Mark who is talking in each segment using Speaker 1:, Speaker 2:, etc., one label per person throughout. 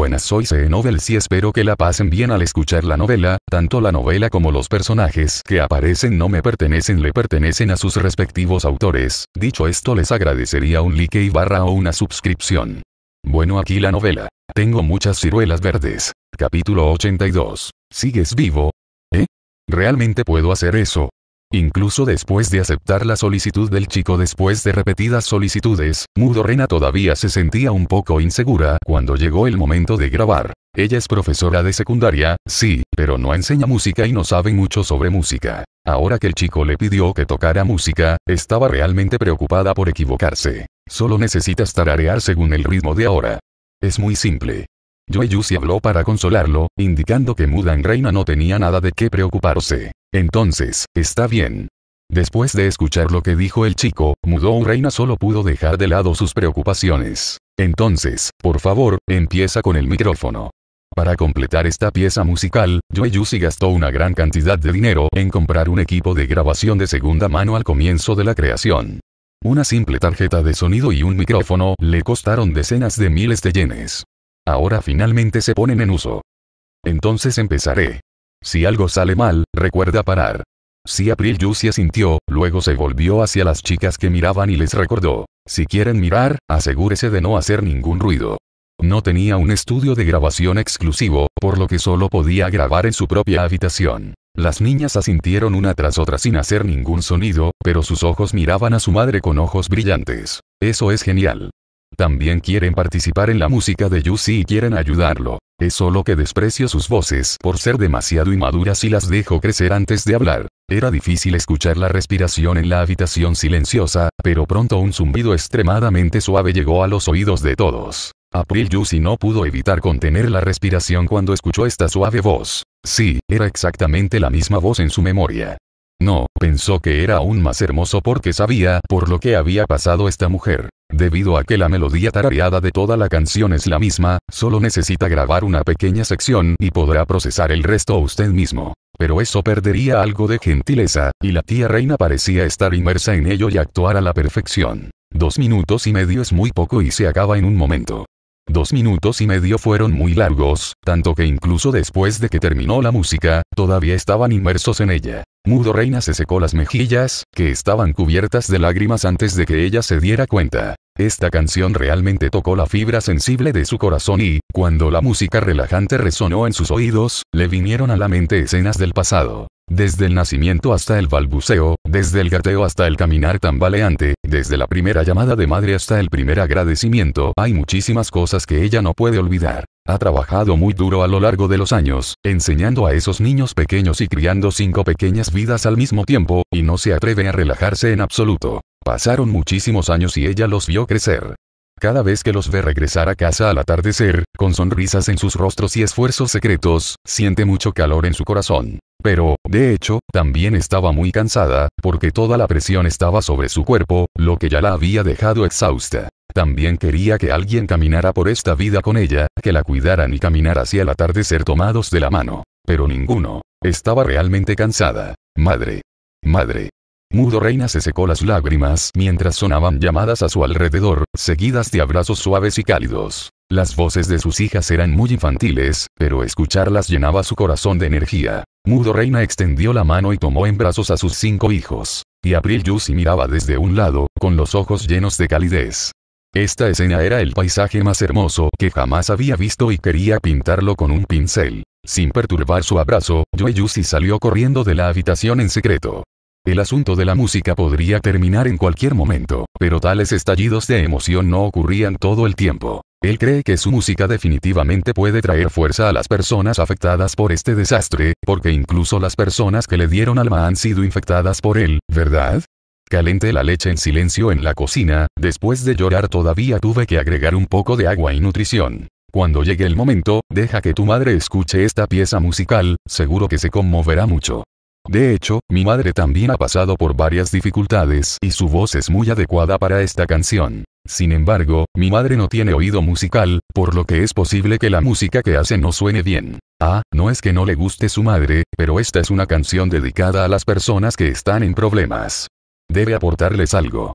Speaker 1: buenas soy C e Novel y espero que la pasen bien al escuchar la novela, tanto la novela como los personajes que aparecen no me pertenecen le pertenecen a sus respectivos autores, dicho esto les agradecería un like y barra o una suscripción. Bueno aquí la novela. Tengo muchas ciruelas verdes. Capítulo 82. ¿Sigues vivo? ¿Eh? ¿Realmente puedo hacer eso? Incluso después de aceptar la solicitud del chico después de repetidas solicitudes, Mudo Rena todavía se sentía un poco insegura cuando llegó el momento de grabar. Ella es profesora de secundaria, sí, pero no enseña música y no sabe mucho sobre música. Ahora que el chico le pidió que tocara música, estaba realmente preocupada por equivocarse. Solo necesitas tararear según el ritmo de ahora. Es muy simple. Yueyushi habló para consolarlo, indicando que Mudan Reina no tenía nada de qué preocuparse. Entonces, está bien. Después de escuchar lo que dijo el chico, Mudou Reina solo pudo dejar de lado sus preocupaciones. Entonces, por favor, empieza con el micrófono. Para completar esta pieza musical, Yoeyushi gastó una gran cantidad de dinero en comprar un equipo de grabación de segunda mano al comienzo de la creación. Una simple tarjeta de sonido y un micrófono le costaron decenas de miles de yenes. Ahora finalmente se ponen en uso. Entonces empezaré. Si algo sale mal, recuerda parar. Si April Lucy asintió, luego se volvió hacia las chicas que miraban y les recordó. Si quieren mirar, asegúrese de no hacer ningún ruido. No tenía un estudio de grabación exclusivo, por lo que solo podía grabar en su propia habitación. Las niñas asintieron una tras otra sin hacer ningún sonido, pero sus ojos miraban a su madre con ojos brillantes. Eso es genial. También quieren participar en la música de Yuzi y quieren ayudarlo. Es solo que desprecio sus voces por ser demasiado inmaduras y las dejo crecer antes de hablar. Era difícil escuchar la respiración en la habitación silenciosa, pero pronto un zumbido extremadamente suave llegó a los oídos de todos. April Yusi no pudo evitar contener la respiración cuando escuchó esta suave voz. Sí, era exactamente la misma voz en su memoria. No, pensó que era aún más hermoso porque sabía por lo que había pasado esta mujer. Debido a que la melodía tarareada de toda la canción es la misma, solo necesita grabar una pequeña sección y podrá procesar el resto usted mismo. Pero eso perdería algo de gentileza, y la tía reina parecía estar inmersa en ello y actuar a la perfección. Dos minutos y medio es muy poco y se acaba en un momento. Dos minutos y medio fueron muy largos, tanto que incluso después de que terminó la música, todavía estaban inmersos en ella. Mudo Reina se secó las mejillas, que estaban cubiertas de lágrimas antes de que ella se diera cuenta. Esta canción realmente tocó la fibra sensible de su corazón y, cuando la música relajante resonó en sus oídos, le vinieron a la mente escenas del pasado. Desde el nacimiento hasta el balbuceo, desde el gateo hasta el caminar tambaleante, desde la primera llamada de madre hasta el primer agradecimiento, hay muchísimas cosas que ella no puede olvidar. Ha trabajado muy duro a lo largo de los años, enseñando a esos niños pequeños y criando cinco pequeñas vidas al mismo tiempo, y no se atreve a relajarse en absoluto. Pasaron muchísimos años y ella los vio crecer. Cada vez que los ve regresar a casa al atardecer, con sonrisas en sus rostros y esfuerzos secretos, siente mucho calor en su corazón. Pero, de hecho, también estaba muy cansada, porque toda la presión estaba sobre su cuerpo, lo que ya la había dejado exhausta. También quería que alguien caminara por esta vida con ella, que la cuidaran y caminar hacia la tarde ser tomados de la mano. Pero ninguno. Estaba realmente cansada. Madre. Madre. Mudo Reina se secó las lágrimas mientras sonaban llamadas a su alrededor, seguidas de abrazos suaves y cálidos. Las voces de sus hijas eran muy infantiles, pero escucharlas llenaba su corazón de energía. Mudo Reina extendió la mano y tomó en brazos a sus cinco hijos. Y April Yussi miraba desde un lado, con los ojos llenos de calidez. Esta escena era el paisaje más hermoso que jamás había visto y quería pintarlo con un pincel. Sin perturbar su abrazo, Joe Yussi salió corriendo de la habitación en secreto. El asunto de la música podría terminar en cualquier momento, pero tales estallidos de emoción no ocurrían todo el tiempo. Él cree que su música definitivamente puede traer fuerza a las personas afectadas por este desastre, porque incluso las personas que le dieron alma han sido infectadas por él, ¿verdad? Calente la leche en silencio en la cocina, después de llorar todavía tuve que agregar un poco de agua y nutrición. Cuando llegue el momento, deja que tu madre escuche esta pieza musical, seguro que se conmoverá mucho. De hecho, mi madre también ha pasado por varias dificultades y su voz es muy adecuada para esta canción. Sin embargo, mi madre no tiene oído musical, por lo que es posible que la música que hace no suene bien. Ah, no es que no le guste su madre, pero esta es una canción dedicada a las personas que están en problemas. Debe aportarles algo.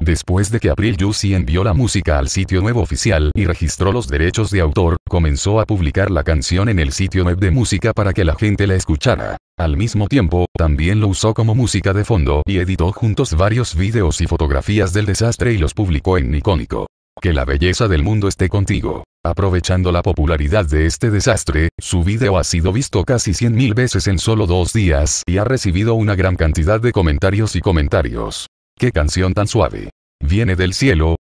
Speaker 1: Después de que April Yussi envió la música al sitio web oficial y registró los derechos de autor, comenzó a publicar la canción en el sitio web de música para que la gente la escuchara. Al mismo tiempo, también lo usó como música de fondo y editó juntos varios videos y fotografías del desastre y los publicó en Nicónico. Que la belleza del mundo esté contigo. Aprovechando la popularidad de este desastre, su video ha sido visto casi 100.000 veces en solo dos días y ha recibido una gran cantidad de comentarios y comentarios. ¡Qué canción tan suave! ¿Viene del cielo?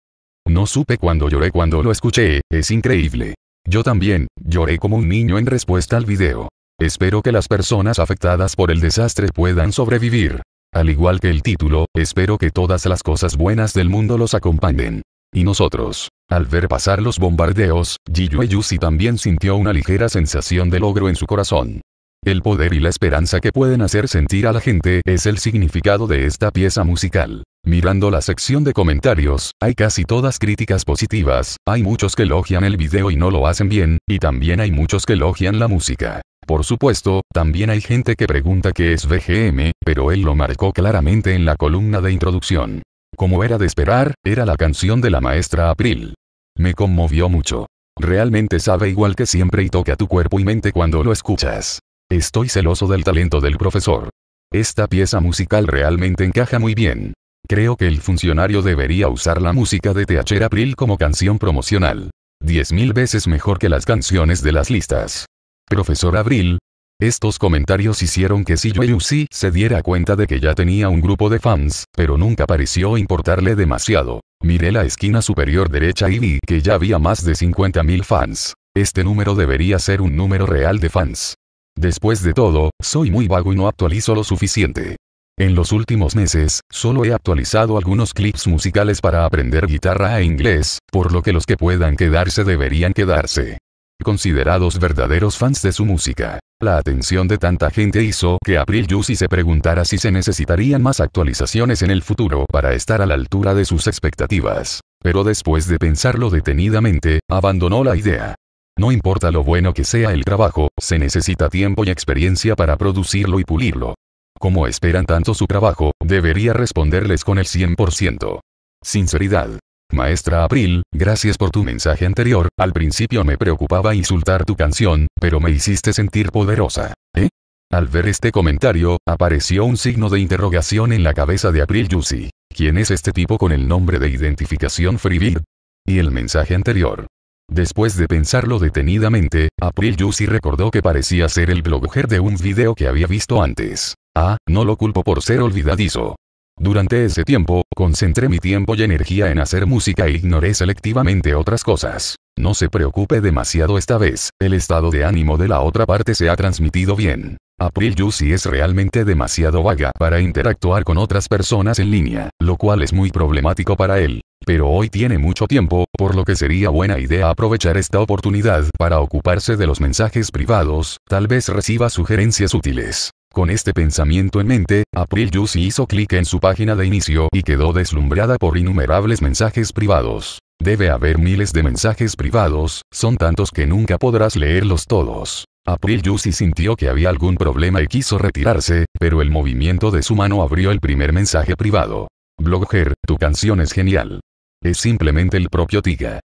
Speaker 1: No supe cuándo lloré cuando lo escuché, es increíble. Yo también, lloré como un niño en respuesta al video. Espero que las personas afectadas por el desastre puedan sobrevivir. Al igual que el título, espero que todas las cosas buenas del mundo los acompañen. Y nosotros. Al ver pasar los bombardeos, Jiyue Yusi también sintió una ligera sensación de logro en su corazón. El poder y la esperanza que pueden hacer sentir a la gente es el significado de esta pieza musical. Mirando la sección de comentarios, hay casi todas críticas positivas, hay muchos que elogian el video y no lo hacen bien, y también hay muchos que elogian la música. Por supuesto, también hay gente que pregunta qué es VGM, pero él lo marcó claramente en la columna de introducción. Como era de esperar, era la canción de la maestra April. Me conmovió mucho. Realmente sabe igual que siempre y toca tu cuerpo y mente cuando lo escuchas. Estoy celoso del talento del profesor. Esta pieza musical realmente encaja muy bien. Creo que el funcionario debería usar la música de Teacher April como canción promocional. Diez mil veces mejor que las canciones de las listas. Profesor Abril. Estos comentarios hicieron que si Siyueyusi se diera cuenta de que ya tenía un grupo de fans, pero nunca pareció importarle demasiado. Miré la esquina superior derecha y vi que ya había más de 50.000 fans. Este número debería ser un número real de fans. Después de todo, soy muy vago y no actualizo lo suficiente. En los últimos meses, solo he actualizado algunos clips musicales para aprender guitarra e inglés, por lo que los que puedan quedarse deberían quedarse. Considerados verdaderos fans de su música. La atención de tanta gente hizo que April Juicy se preguntara si se necesitarían más actualizaciones en el futuro para estar a la altura de sus expectativas. Pero después de pensarlo detenidamente, abandonó la idea. No importa lo bueno que sea el trabajo, se necesita tiempo y experiencia para producirlo y pulirlo. Como esperan tanto su trabajo, debería responderles con el 100%. Sinceridad. Maestra April, gracias por tu mensaje anterior, al principio me preocupaba insultar tu canción, pero me hiciste sentir poderosa. ¿Eh? Al ver este comentario, apareció un signo de interrogación en la cabeza de April Yusi. ¿Quién es este tipo con el nombre de identificación Freebird? Y el mensaje anterior. Después de pensarlo detenidamente, April Yusi recordó que parecía ser el blogger de un video que había visto antes. Ah, no lo culpo por ser olvidadizo. Durante ese tiempo, concentré mi tiempo y energía en hacer música e ignoré selectivamente otras cosas. No se preocupe demasiado esta vez, el estado de ánimo de la otra parte se ha transmitido bien. April Juicy es realmente demasiado vaga para interactuar con otras personas en línea, lo cual es muy problemático para él. Pero hoy tiene mucho tiempo, por lo que sería buena idea aprovechar esta oportunidad para ocuparse de los mensajes privados, tal vez reciba sugerencias útiles. Con este pensamiento en mente, April Juicy hizo clic en su página de inicio y quedó deslumbrada por innumerables mensajes privados. Debe haber miles de mensajes privados, son tantos que nunca podrás leerlos todos. April Juicy sintió que había algún problema y quiso retirarse, pero el movimiento de su mano abrió el primer mensaje privado. Blogger, tu canción es genial. Es simplemente el propio Tiga.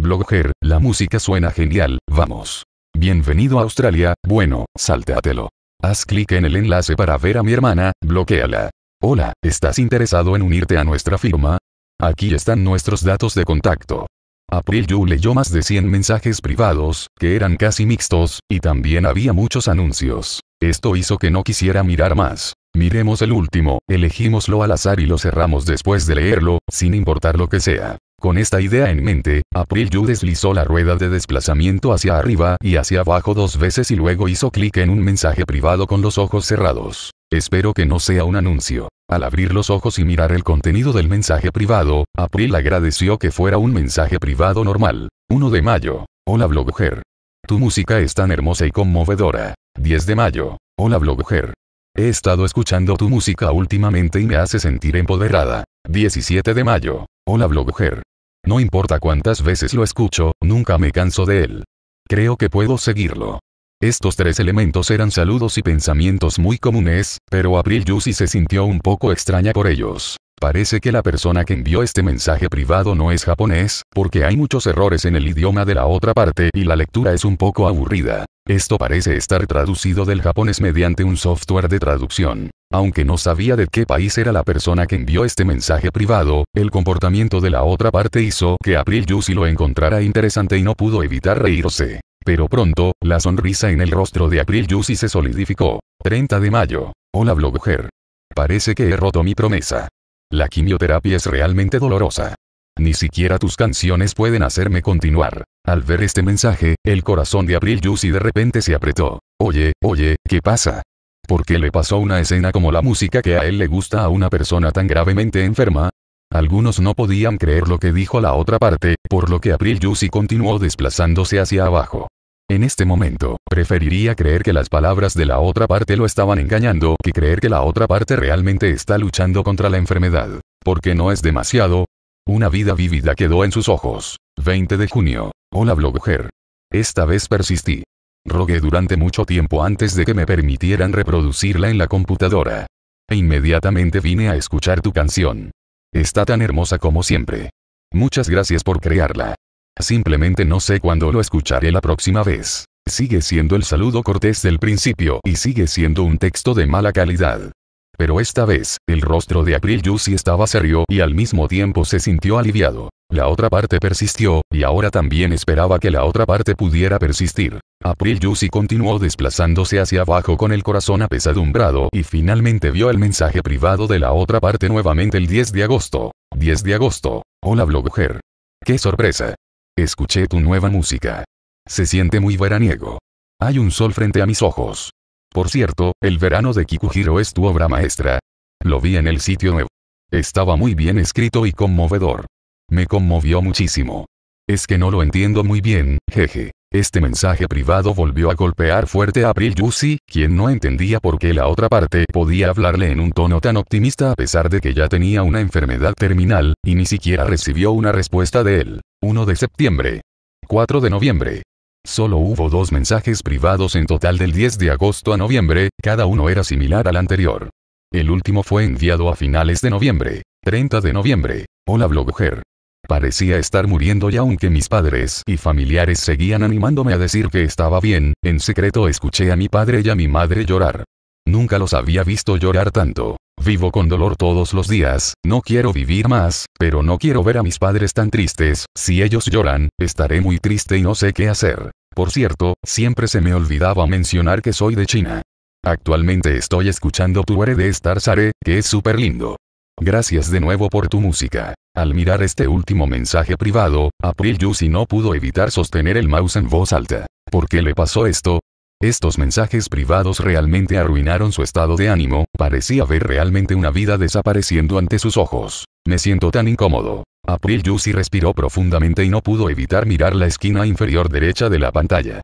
Speaker 1: Blogger, la música suena genial, vamos. Bienvenido a Australia, bueno, sáltatelo. Haz clic en el enlace para ver a mi hermana, bloqueala. Hola, ¿estás interesado en unirte a nuestra firma? Aquí están nuestros datos de contacto. April Yu leyó más de 100 mensajes privados, que eran casi mixtos, y también había muchos anuncios. Esto hizo que no quisiera mirar más. Miremos el último, elegimoslo al azar y lo cerramos después de leerlo, sin importar lo que sea. Con esta idea en mente, April Yu deslizó la rueda de desplazamiento hacia arriba y hacia abajo dos veces y luego hizo clic en un mensaje privado con los ojos cerrados. Espero que no sea un anuncio. Al abrir los ojos y mirar el contenido del mensaje privado, April agradeció que fuera un mensaje privado normal. 1 de mayo. Hola blogger. Tu música es tan hermosa y conmovedora. 10 de mayo. Hola blogger. He estado escuchando tu música últimamente y me hace sentir empoderada. 17 de mayo. Hola blogger. No importa cuántas veces lo escucho, nunca me canso de él. Creo que puedo seguirlo. Estos tres elementos eran saludos y pensamientos muy comunes, pero April Yusi se sintió un poco extraña por ellos. Parece que la persona que envió este mensaje privado no es japonés, porque hay muchos errores en el idioma de la otra parte y la lectura es un poco aburrida. Esto parece estar traducido del japonés mediante un software de traducción. Aunque no sabía de qué país era la persona que envió este mensaje privado, el comportamiento de la otra parte hizo que April Yusi lo encontrara interesante y no pudo evitar reírse. Pero pronto, la sonrisa en el rostro de April Yusi se solidificó. 30 de mayo. Hola blogger. Parece que he roto mi promesa. La quimioterapia es realmente dolorosa. Ni siquiera tus canciones pueden hacerme continuar. Al ver este mensaje, el corazón de April Yusi de repente se apretó. Oye, oye, ¿qué pasa? ¿Por qué le pasó una escena como la música que a él le gusta a una persona tan gravemente enferma? Algunos no podían creer lo que dijo la otra parte, por lo que April Yusi continuó desplazándose hacia abajo. En este momento, preferiría creer que las palabras de la otra parte lo estaban engañando que creer que la otra parte realmente está luchando contra la enfermedad. Porque no es demasiado. Una vida vívida quedó en sus ojos. 20 de junio. Hola blogger. Esta vez persistí. Rogué durante mucho tiempo antes de que me permitieran reproducirla en la computadora. E inmediatamente vine a escuchar tu canción. Está tan hermosa como siempre. Muchas gracias por crearla. Simplemente no sé cuándo lo escucharé la próxima vez. Sigue siendo el saludo cortés del principio y sigue siendo un texto de mala calidad. Pero esta vez, el rostro de April Juicy estaba serio y al mismo tiempo se sintió aliviado. La otra parte persistió, y ahora también esperaba que la otra parte pudiera persistir. April Yusi continuó desplazándose hacia abajo con el corazón apesadumbrado y finalmente vio el mensaje privado de la otra parte nuevamente el 10 de agosto. 10 de agosto. Hola blogger. ¡Qué sorpresa! Escuché tu nueva música. Se siente muy veraniego. Hay un sol frente a mis ojos. Por cierto, el verano de Kikuhiro es tu obra maestra. Lo vi en el sitio nuevo. Estaba muy bien escrito y conmovedor. Me conmovió muchísimo. Es que no lo entiendo muy bien, jeje. Este mensaje privado volvió a golpear fuerte a April Yussi, quien no entendía por qué la otra parte podía hablarle en un tono tan optimista a pesar de que ya tenía una enfermedad terminal, y ni siquiera recibió una respuesta de él. 1 de septiembre. 4 de noviembre. Solo hubo dos mensajes privados en total del 10 de agosto a noviembre, cada uno era similar al anterior. El último fue enviado a finales de noviembre. 30 de noviembre. Hola blogger. Parecía estar muriendo y aunque mis padres y familiares seguían animándome a decir que estaba bien, en secreto escuché a mi padre y a mi madre llorar. Nunca los había visto llorar tanto. Vivo con dolor todos los días, no quiero vivir más, pero no quiero ver a mis padres tan tristes, si ellos lloran, estaré muy triste y no sé qué hacer. Por cierto, siempre se me olvidaba mencionar que soy de China. Actualmente estoy escuchando Tu de Star Sare, que es súper lindo. Gracias de nuevo por tu música. Al mirar este último mensaje privado, April Yusi no pudo evitar sostener el mouse en voz alta. ¿Por qué le pasó esto? Estos mensajes privados realmente arruinaron su estado de ánimo, parecía ver realmente una vida desapareciendo ante sus ojos. Me siento tan incómodo. April Yusi respiró profundamente y no pudo evitar mirar la esquina inferior derecha de la pantalla.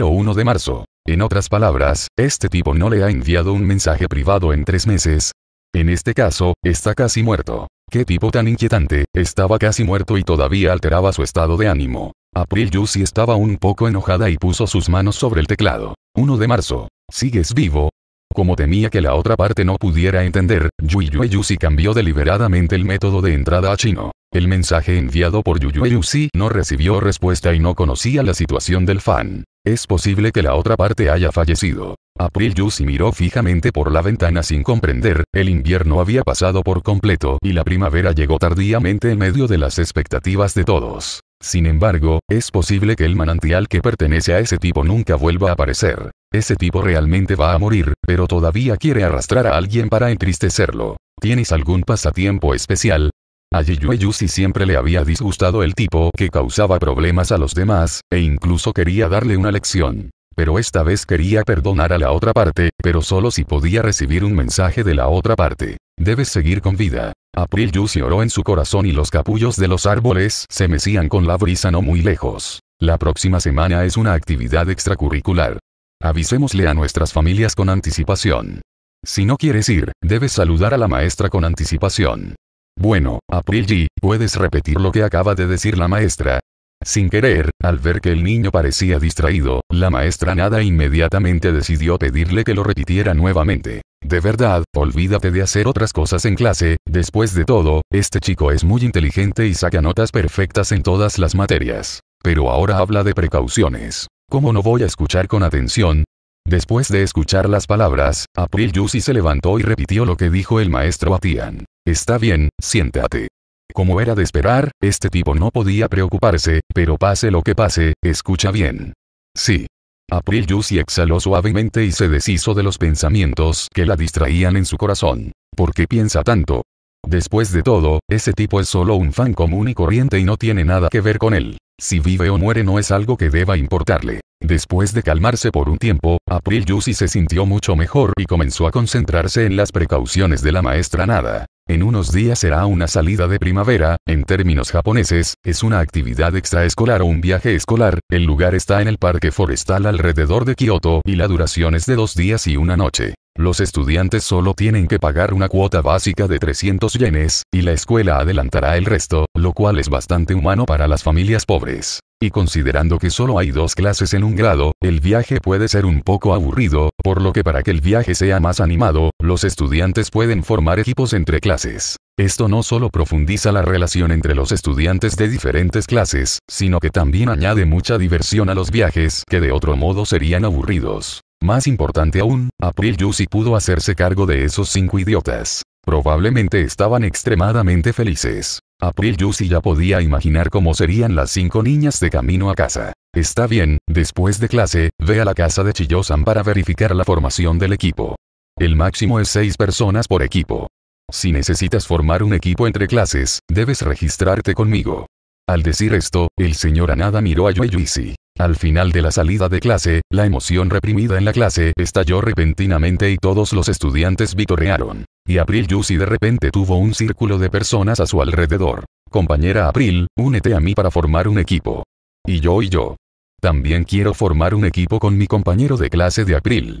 Speaker 1: 01 de marzo. En otras palabras, este tipo no le ha enviado un mensaje privado en tres meses, en este caso, está casi muerto. Qué tipo tan inquietante, estaba casi muerto y todavía alteraba su estado de ánimo. April Yussi estaba un poco enojada y puso sus manos sobre el teclado. 1 de marzo. ¿Sigues vivo? Como temía que la otra parte no pudiera entender, Yu Yusi cambió deliberadamente el método de entrada a chino. El mensaje enviado por yu Yusi no recibió respuesta y no conocía la situación del fan. Es posible que la otra parte haya fallecido. April Yusi miró fijamente por la ventana sin comprender, el invierno había pasado por completo y la primavera llegó tardíamente en medio de las expectativas de todos. Sin embargo, es posible que el manantial que pertenece a ese tipo nunca vuelva a aparecer. Ese tipo realmente va a morir, pero todavía quiere arrastrar a alguien para entristecerlo. ¿Tienes algún pasatiempo especial? A Yiyue Yusi siempre le había disgustado el tipo que causaba problemas a los demás, e incluso quería darle una lección. Pero esta vez quería perdonar a la otra parte, pero solo si podía recibir un mensaje de la otra parte. Debes seguir con vida. April Yusi oró en su corazón y los capullos de los árboles se mecían con la brisa no muy lejos. La próxima semana es una actividad extracurricular. Avisémosle a nuestras familias con anticipación. Si no quieres ir, debes saludar a la maestra con anticipación. Bueno, Aprilji, ¿puedes repetir lo que acaba de decir la maestra? Sin querer, al ver que el niño parecía distraído, la maestra nada inmediatamente decidió pedirle que lo repitiera nuevamente. De verdad, olvídate de hacer otras cosas en clase, después de todo, este chico es muy inteligente y saca notas perfectas en todas las materias. Pero ahora habla de precauciones. ¿Cómo no voy a escuchar con atención? Después de escuchar las palabras, April Yusi se levantó y repitió lo que dijo el maestro Atian. Está bien, siéntate. Como era de esperar, este tipo no podía preocuparse, pero pase lo que pase, escucha bien. Sí. April Juicy exhaló suavemente y se deshizo de los pensamientos que la distraían en su corazón. ¿Por qué piensa tanto? Después de todo, ese tipo es solo un fan común y corriente y no tiene nada que ver con él. Si vive o muere no es algo que deba importarle. Después de calmarse por un tiempo, April Juicy se sintió mucho mejor y comenzó a concentrarse en las precauciones de la maestra Nada. En unos días será una salida de primavera, en términos japoneses, es una actividad extraescolar o un viaje escolar, el lugar está en el parque forestal alrededor de Kioto y la duración es de dos días y una noche. Los estudiantes solo tienen que pagar una cuota básica de 300 yenes, y la escuela adelantará el resto, lo cual es bastante humano para las familias pobres. Y considerando que solo hay dos clases en un grado, el viaje puede ser un poco aburrido, por lo que para que el viaje sea más animado, los estudiantes pueden formar equipos entre clases. Esto no solo profundiza la relación entre los estudiantes de diferentes clases, sino que también añade mucha diversión a los viajes que de otro modo serían aburridos. Más importante aún, April Yusi pudo hacerse cargo de esos cinco idiotas. Probablemente estaban extremadamente felices. April Yusi ya podía imaginar cómo serían las cinco niñas de camino a casa. Está bien, después de clase, ve a la casa de Chiyosan para verificar la formación del equipo. El máximo es seis personas por equipo. Si necesitas formar un equipo entre clases, debes registrarte conmigo. Al decir esto, el señor Anada miró a Yoyuisi. Al final de la salida de clase, la emoción reprimida en la clase estalló repentinamente y todos los estudiantes vitorearon. Y April Yusi de repente tuvo un círculo de personas a su alrededor. Compañera April, únete a mí para formar un equipo. Y yo y yo. También quiero formar un equipo con mi compañero de clase de April.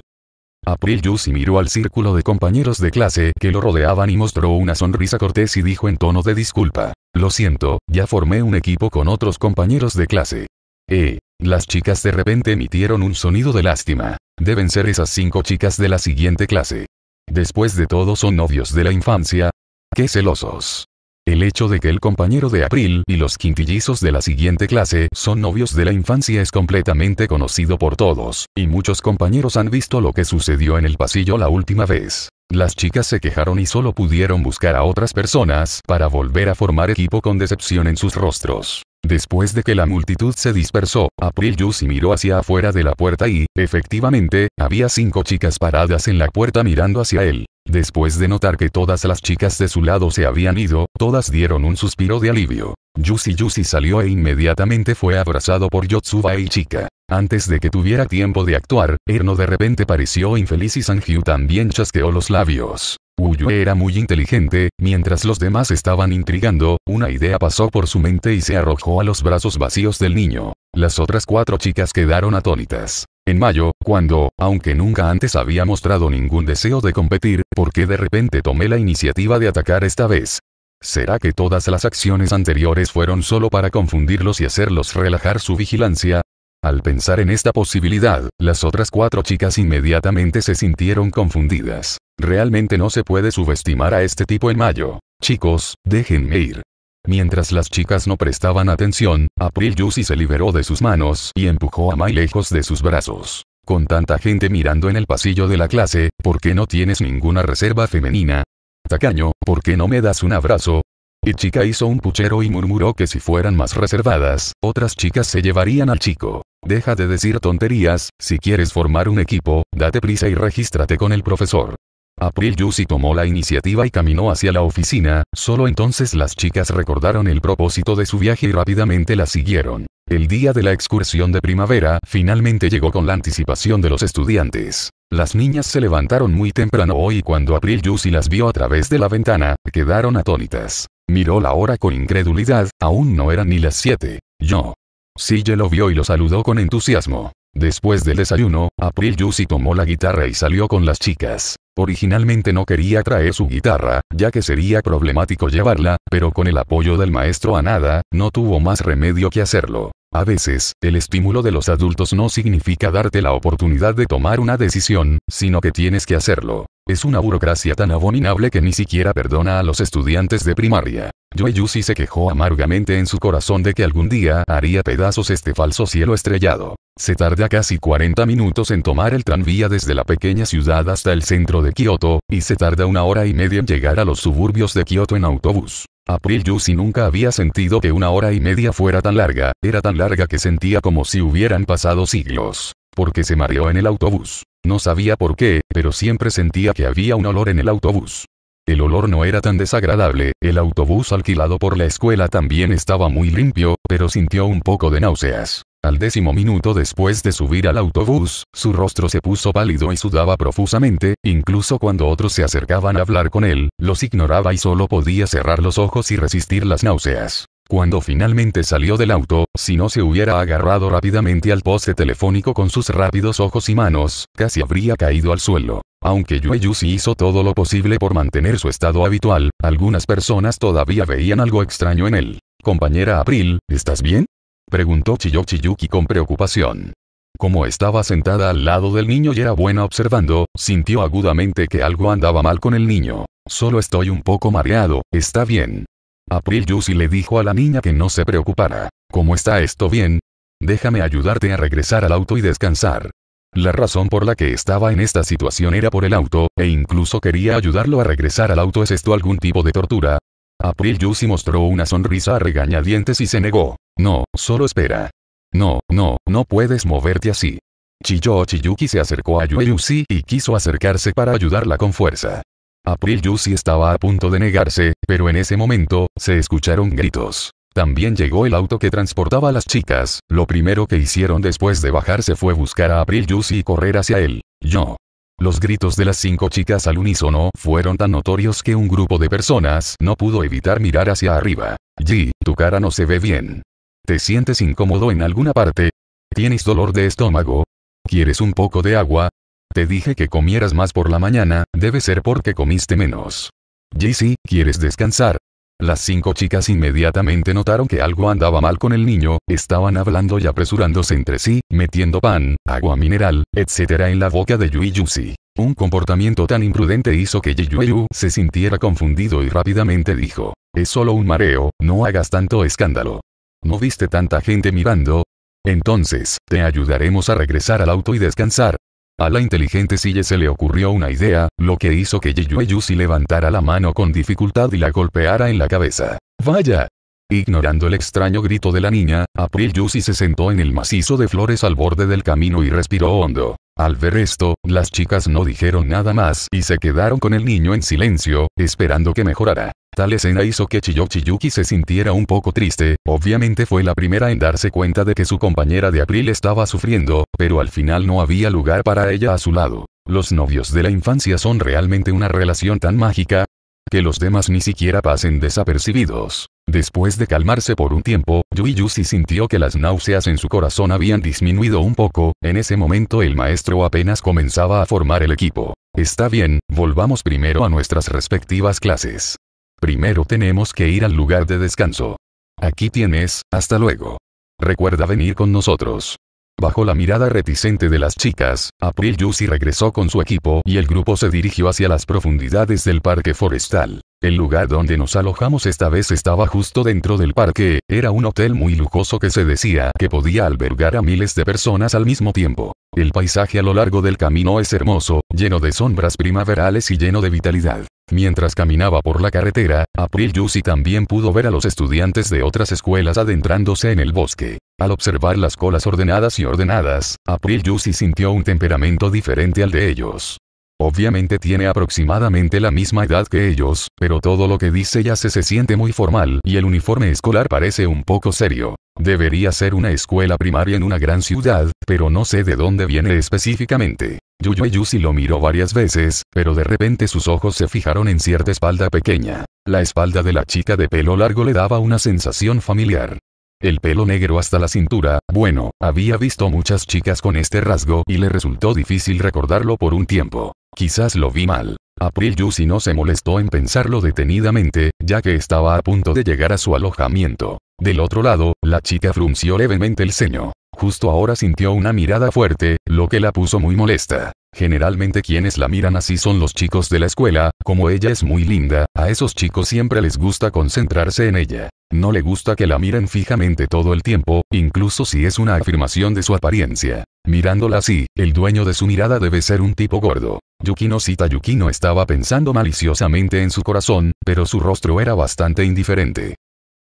Speaker 1: April Yusi miró al círculo de compañeros de clase que lo rodeaban y mostró una sonrisa cortés y dijo en tono de disculpa. Lo siento, ya formé un equipo con otros compañeros de clase. Eh, las chicas de repente emitieron un sonido de lástima. Deben ser esas cinco chicas de la siguiente clase. Después de todo son novios de la infancia. ¡Qué celosos! El hecho de que el compañero de April y los quintillizos de la siguiente clase son novios de la infancia es completamente conocido por todos, y muchos compañeros han visto lo que sucedió en el pasillo la última vez. Las chicas se quejaron y solo pudieron buscar a otras personas para volver a formar equipo con decepción en sus rostros. Después de que la multitud se dispersó, April Yusi miró hacia afuera de la puerta y, efectivamente, había cinco chicas paradas en la puerta mirando hacia él. Después de notar que todas las chicas de su lado se habían ido, todas dieron un suspiro de alivio. Yusi Yusi salió e inmediatamente fue abrazado por Yotsuba y e Chica. Antes de que tuviera tiempo de actuar, Erno de repente pareció infeliz y Sanjiu también chasqueó los labios. Uyue era muy inteligente, mientras los demás estaban intrigando, una idea pasó por su mente y se arrojó a los brazos vacíos del niño. Las otras cuatro chicas quedaron atónitas. En mayo, cuando, aunque nunca antes había mostrado ningún deseo de competir, ¿por qué de repente tomé la iniciativa de atacar esta vez? ¿Será que todas las acciones anteriores fueron solo para confundirlos y hacerlos relajar su vigilancia? Al pensar en esta posibilidad, las otras cuatro chicas inmediatamente se sintieron confundidas. Realmente no se puede subestimar a este tipo en mayo. Chicos, déjenme ir. Mientras las chicas no prestaban atención, April Yusi se liberó de sus manos y empujó a Mai lejos de sus brazos. Con tanta gente mirando en el pasillo de la clase, ¿por qué no tienes ninguna reserva femenina? Tacaño, ¿por qué no me das un abrazo? Y chica hizo un puchero y murmuró que si fueran más reservadas, otras chicas se llevarían al chico. Deja de decir tonterías, si quieres formar un equipo, date prisa y regístrate con el profesor. April Yusi tomó la iniciativa y caminó hacia la oficina, solo entonces las chicas recordaron el propósito de su viaje y rápidamente la siguieron. El día de la excursión de primavera finalmente llegó con la anticipación de los estudiantes. Las niñas se levantaron muy temprano hoy y cuando April Yusi las vio a través de la ventana, quedaron atónitas. Miró la hora con incredulidad, aún no eran ni las siete. Yo. Sille lo vio y lo saludó con entusiasmo. Después del desayuno, April Yusi tomó la guitarra y salió con las chicas. Originalmente no quería traer su guitarra, ya que sería problemático llevarla, pero con el apoyo del maestro Anada, no tuvo más remedio que hacerlo. A veces, el estímulo de los adultos no significa darte la oportunidad de tomar una decisión, sino que tienes que hacerlo. Es una burocracia tan abominable que ni siquiera perdona a los estudiantes de primaria. Yusi se quejó amargamente en su corazón de que algún día haría pedazos este falso cielo estrellado. Se tarda casi 40 minutos en tomar el tranvía desde la pequeña ciudad hasta el centro de Kioto, y se tarda una hora y media en llegar a los suburbios de Kioto en autobús. April Yusi nunca había sentido que una hora y media fuera tan larga, era tan larga que sentía como si hubieran pasado siglos. Porque se mareó en el autobús. No sabía por qué, pero siempre sentía que había un olor en el autobús. El olor no era tan desagradable, el autobús alquilado por la escuela también estaba muy limpio, pero sintió un poco de náuseas. Al décimo minuto después de subir al autobús, su rostro se puso pálido y sudaba profusamente, incluso cuando otros se acercaban a hablar con él, los ignoraba y solo podía cerrar los ojos y resistir las náuseas. Cuando finalmente salió del auto, si no se hubiera agarrado rápidamente al poste telefónico con sus rápidos ojos y manos, casi habría caído al suelo. Aunque sí hizo todo lo posible por mantener su estado habitual, algunas personas todavía veían algo extraño en él. Compañera April, ¿estás bien? Preguntó Chiyuki con preocupación. Como estaba sentada al lado del niño y era buena observando, sintió agudamente que algo andaba mal con el niño. Solo estoy un poco mareado, está bien. April Yusi le dijo a la niña que no se preocupara. ¿Cómo está esto bien? Déjame ayudarte a regresar al auto y descansar. La razón por la que estaba en esta situación era por el auto, e incluso quería ayudarlo a regresar al auto. ¿Es esto algún tipo de tortura? April Yusi mostró una sonrisa regañadientes y se negó. No, solo espera. No, no, no puedes moverte así. Chiyo Chiyuki se acercó a yu-yu-si y quiso acercarse para ayudarla con fuerza. April yu-si estaba a punto de negarse, pero en ese momento, se escucharon gritos. También llegó el auto que transportaba a las chicas, lo primero que hicieron después de bajarse fue buscar a April yu-si y correr hacia él. Yo. Los gritos de las cinco chicas al unísono fueron tan notorios que un grupo de personas no pudo evitar mirar hacia arriba. Ji, tu cara no se ve bien. ¿Te sientes incómodo en alguna parte? ¿Tienes dolor de estómago? ¿Quieres un poco de agua? Te dije que comieras más por la mañana, debe ser porque comiste menos. si, ¿quieres descansar? Las cinco chicas inmediatamente notaron que algo andaba mal con el niño, estaban hablando y apresurándose entre sí, metiendo pan, agua mineral, etc. en la boca de Yui Yuzi. Un comportamiento tan imprudente hizo que Yu se sintiera confundido y rápidamente dijo, es solo un mareo, no hagas tanto escándalo. ¿No viste tanta gente mirando? Entonces, te ayudaremos a regresar al auto y descansar. A la inteligente Sille se le ocurrió una idea, lo que hizo que Yusi levantara la mano con dificultad y la golpeara en la cabeza. ¡Vaya! Ignorando el extraño grito de la niña, April Yusi se sentó en el macizo de flores al borde del camino y respiró hondo. Al ver esto, las chicas no dijeron nada más y se quedaron con el niño en silencio, esperando que mejorara. Tal escena hizo que Chiyoshiyuki se sintiera un poco triste, obviamente fue la primera en darse cuenta de que su compañera de abril estaba sufriendo, pero al final no había lugar para ella a su lado. Los novios de la infancia son realmente una relación tan mágica, que los demás ni siquiera pasen desapercibidos. Después de calmarse por un tiempo, Yui Yusi sintió que las náuseas en su corazón habían disminuido un poco, en ese momento el maestro apenas comenzaba a formar el equipo. Está bien, volvamos primero a nuestras respectivas clases. Primero tenemos que ir al lugar de descanso. Aquí tienes, hasta luego. Recuerda venir con nosotros. Bajo la mirada reticente de las chicas, April Yusi regresó con su equipo y el grupo se dirigió hacia las profundidades del parque forestal. El lugar donde nos alojamos esta vez estaba justo dentro del parque, era un hotel muy lujoso que se decía que podía albergar a miles de personas al mismo tiempo. El paisaje a lo largo del camino es hermoso, lleno de sombras primaverales y lleno de vitalidad. Mientras caminaba por la carretera, April Yussi también pudo ver a los estudiantes de otras escuelas adentrándose en el bosque. Al observar las colas ordenadas y ordenadas, April Yussi sintió un temperamento diferente al de ellos. Obviamente tiene aproximadamente la misma edad que ellos, pero todo lo que dice ya se, se siente muy formal y el uniforme escolar parece un poco serio. Debería ser una escuela primaria en una gran ciudad, pero no sé de dónde viene específicamente. y Yusi lo miró varias veces, pero de repente sus ojos se fijaron en cierta espalda pequeña. La espalda de la chica de pelo largo le daba una sensación familiar. El pelo negro hasta la cintura, bueno, había visto muchas chicas con este rasgo y le resultó difícil recordarlo por un tiempo. Quizás lo vi mal. April Yusi no se molestó en pensarlo detenidamente, ya que estaba a punto de llegar a su alojamiento. Del otro lado, la chica frunció levemente el ceño. Justo ahora sintió una mirada fuerte, lo que la puso muy molesta. Generalmente quienes la miran así son los chicos de la escuela, como ella es muy linda, a esos chicos siempre les gusta concentrarse en ella. No le gusta que la miren fijamente todo el tiempo, incluso si es una afirmación de su apariencia. Mirándola así, el dueño de su mirada debe ser un tipo gordo. Yukino Sita Yukino estaba pensando maliciosamente en su corazón, pero su rostro era bastante indiferente.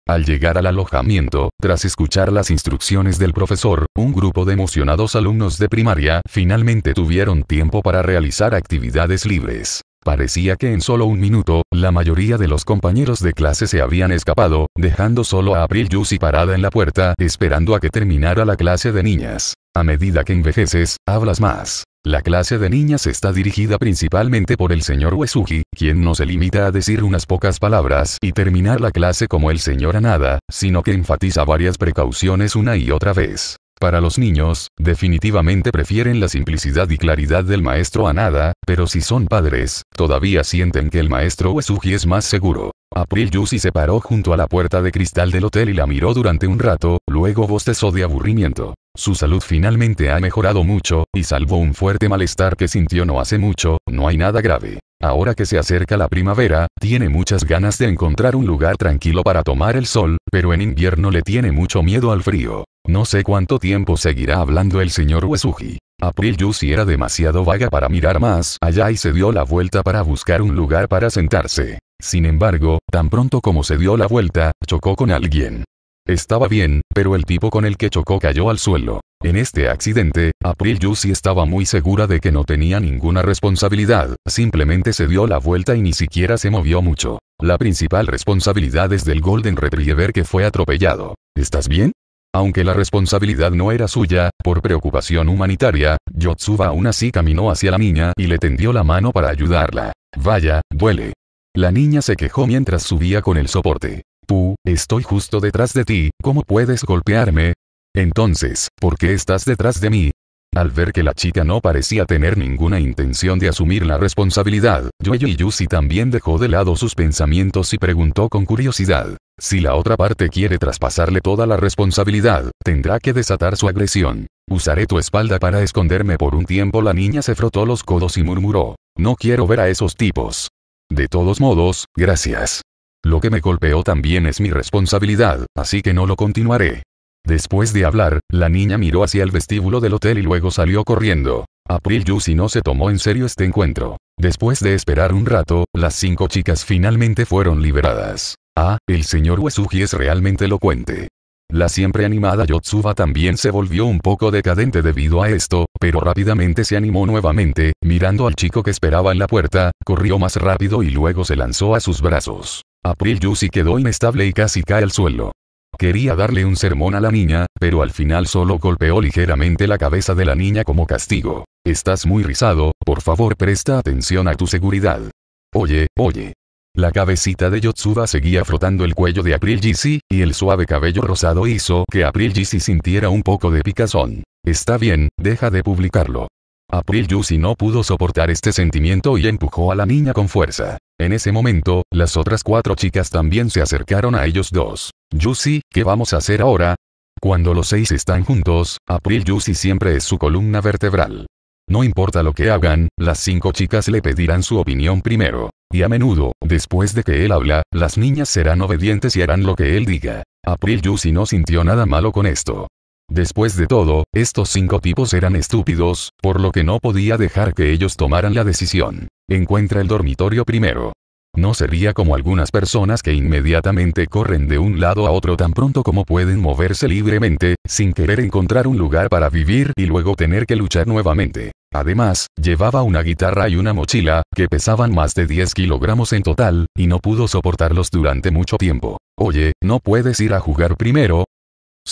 Speaker 1: Al llegar al alojamiento, tras escuchar las instrucciones del profesor, un grupo de emocionados alumnos de primaria finalmente tuvieron tiempo para realizar actividades libres. Parecía que en solo un minuto, la mayoría de los compañeros de clase se habían escapado, dejando solo a April Yusi parada en la puerta esperando a que terminara la clase de niñas. A medida que envejeces, hablas más. La clase de niñas está dirigida principalmente por el señor Uesugi, quien no se limita a decir unas pocas palabras y terminar la clase como el señor Anada, sino que enfatiza varias precauciones una y otra vez. Para los niños, definitivamente prefieren la simplicidad y claridad del maestro a nada, pero si son padres, todavía sienten que el maestro Uesugi es más seguro. April Yusi se paró junto a la puerta de cristal del hotel y la miró durante un rato, luego bostezó de aburrimiento. Su salud finalmente ha mejorado mucho, y salvo un fuerte malestar que sintió no hace mucho, no hay nada grave. Ahora que se acerca la primavera, tiene muchas ganas de encontrar un lugar tranquilo para tomar el sol, pero en invierno le tiene mucho miedo al frío. No sé cuánto tiempo seguirá hablando el señor Uesugi. April Yusi era demasiado vaga para mirar más allá y se dio la vuelta para buscar un lugar para sentarse. Sin embargo, tan pronto como se dio la vuelta, chocó con alguien. Estaba bien, pero el tipo con el que chocó cayó al suelo. En este accidente, April Yusi estaba muy segura de que no tenía ninguna responsabilidad, simplemente se dio la vuelta y ni siquiera se movió mucho. La principal responsabilidad es del Golden Retriever que fue atropellado. ¿Estás bien? Aunque la responsabilidad no era suya, por preocupación humanitaria, Yotsuba aún así caminó hacia la niña y le tendió la mano para ayudarla. Vaya, duele. La niña se quejó mientras subía con el soporte. Tú, estoy justo detrás de ti, ¿cómo puedes golpearme? Entonces, ¿por qué estás detrás de mí? Al ver que la chica no parecía tener ninguna intención de asumir la responsabilidad, y Yusi también dejó de lado sus pensamientos y preguntó con curiosidad. Si la otra parte quiere traspasarle toda la responsabilidad, tendrá que desatar su agresión. Usaré tu espalda para esconderme por un tiempo. La niña se frotó los codos y murmuró. No quiero ver a esos tipos. De todos modos, gracias. Lo que me golpeó también es mi responsabilidad, así que no lo continuaré. Después de hablar, la niña miró hacia el vestíbulo del hotel y luego salió corriendo. April Yusi no se tomó en serio este encuentro. Después de esperar un rato, las cinco chicas finalmente fueron liberadas. Ah, el señor Uesugi es realmente elocuente. La siempre animada Yotsuba también se volvió un poco decadente debido a esto, pero rápidamente se animó nuevamente, mirando al chico que esperaba en la puerta, corrió más rápido y luego se lanzó a sus brazos. April Yusi quedó inestable y casi cae al suelo. Quería darle un sermón a la niña, pero al final solo golpeó ligeramente la cabeza de la niña como castigo. Estás muy rizado, por favor presta atención a tu seguridad. Oye, oye. La cabecita de Yotsuba seguía frotando el cuello de April GC, y el suave cabello rosado hizo que April GC sintiera un poco de picazón. Está bien, deja de publicarlo. April Yusi no pudo soportar este sentimiento y empujó a la niña con fuerza. En ese momento, las otras cuatro chicas también se acercaron a ellos dos. Yusi, ¿qué vamos a hacer ahora? Cuando los seis están juntos, April Yusi siempre es su columna vertebral. No importa lo que hagan, las cinco chicas le pedirán su opinión primero. Y a menudo, después de que él habla, las niñas serán obedientes y harán lo que él diga. April Yusi no sintió nada malo con esto. Después de todo, estos cinco tipos eran estúpidos, por lo que no podía dejar que ellos tomaran la decisión. Encuentra el dormitorio primero. No sería como algunas personas que inmediatamente corren de un lado a otro tan pronto como pueden moverse libremente, sin querer encontrar un lugar para vivir y luego tener que luchar nuevamente. Además, llevaba una guitarra y una mochila, que pesaban más de 10 kilogramos en total, y no pudo soportarlos durante mucho tiempo. Oye, ¿no puedes ir a jugar primero?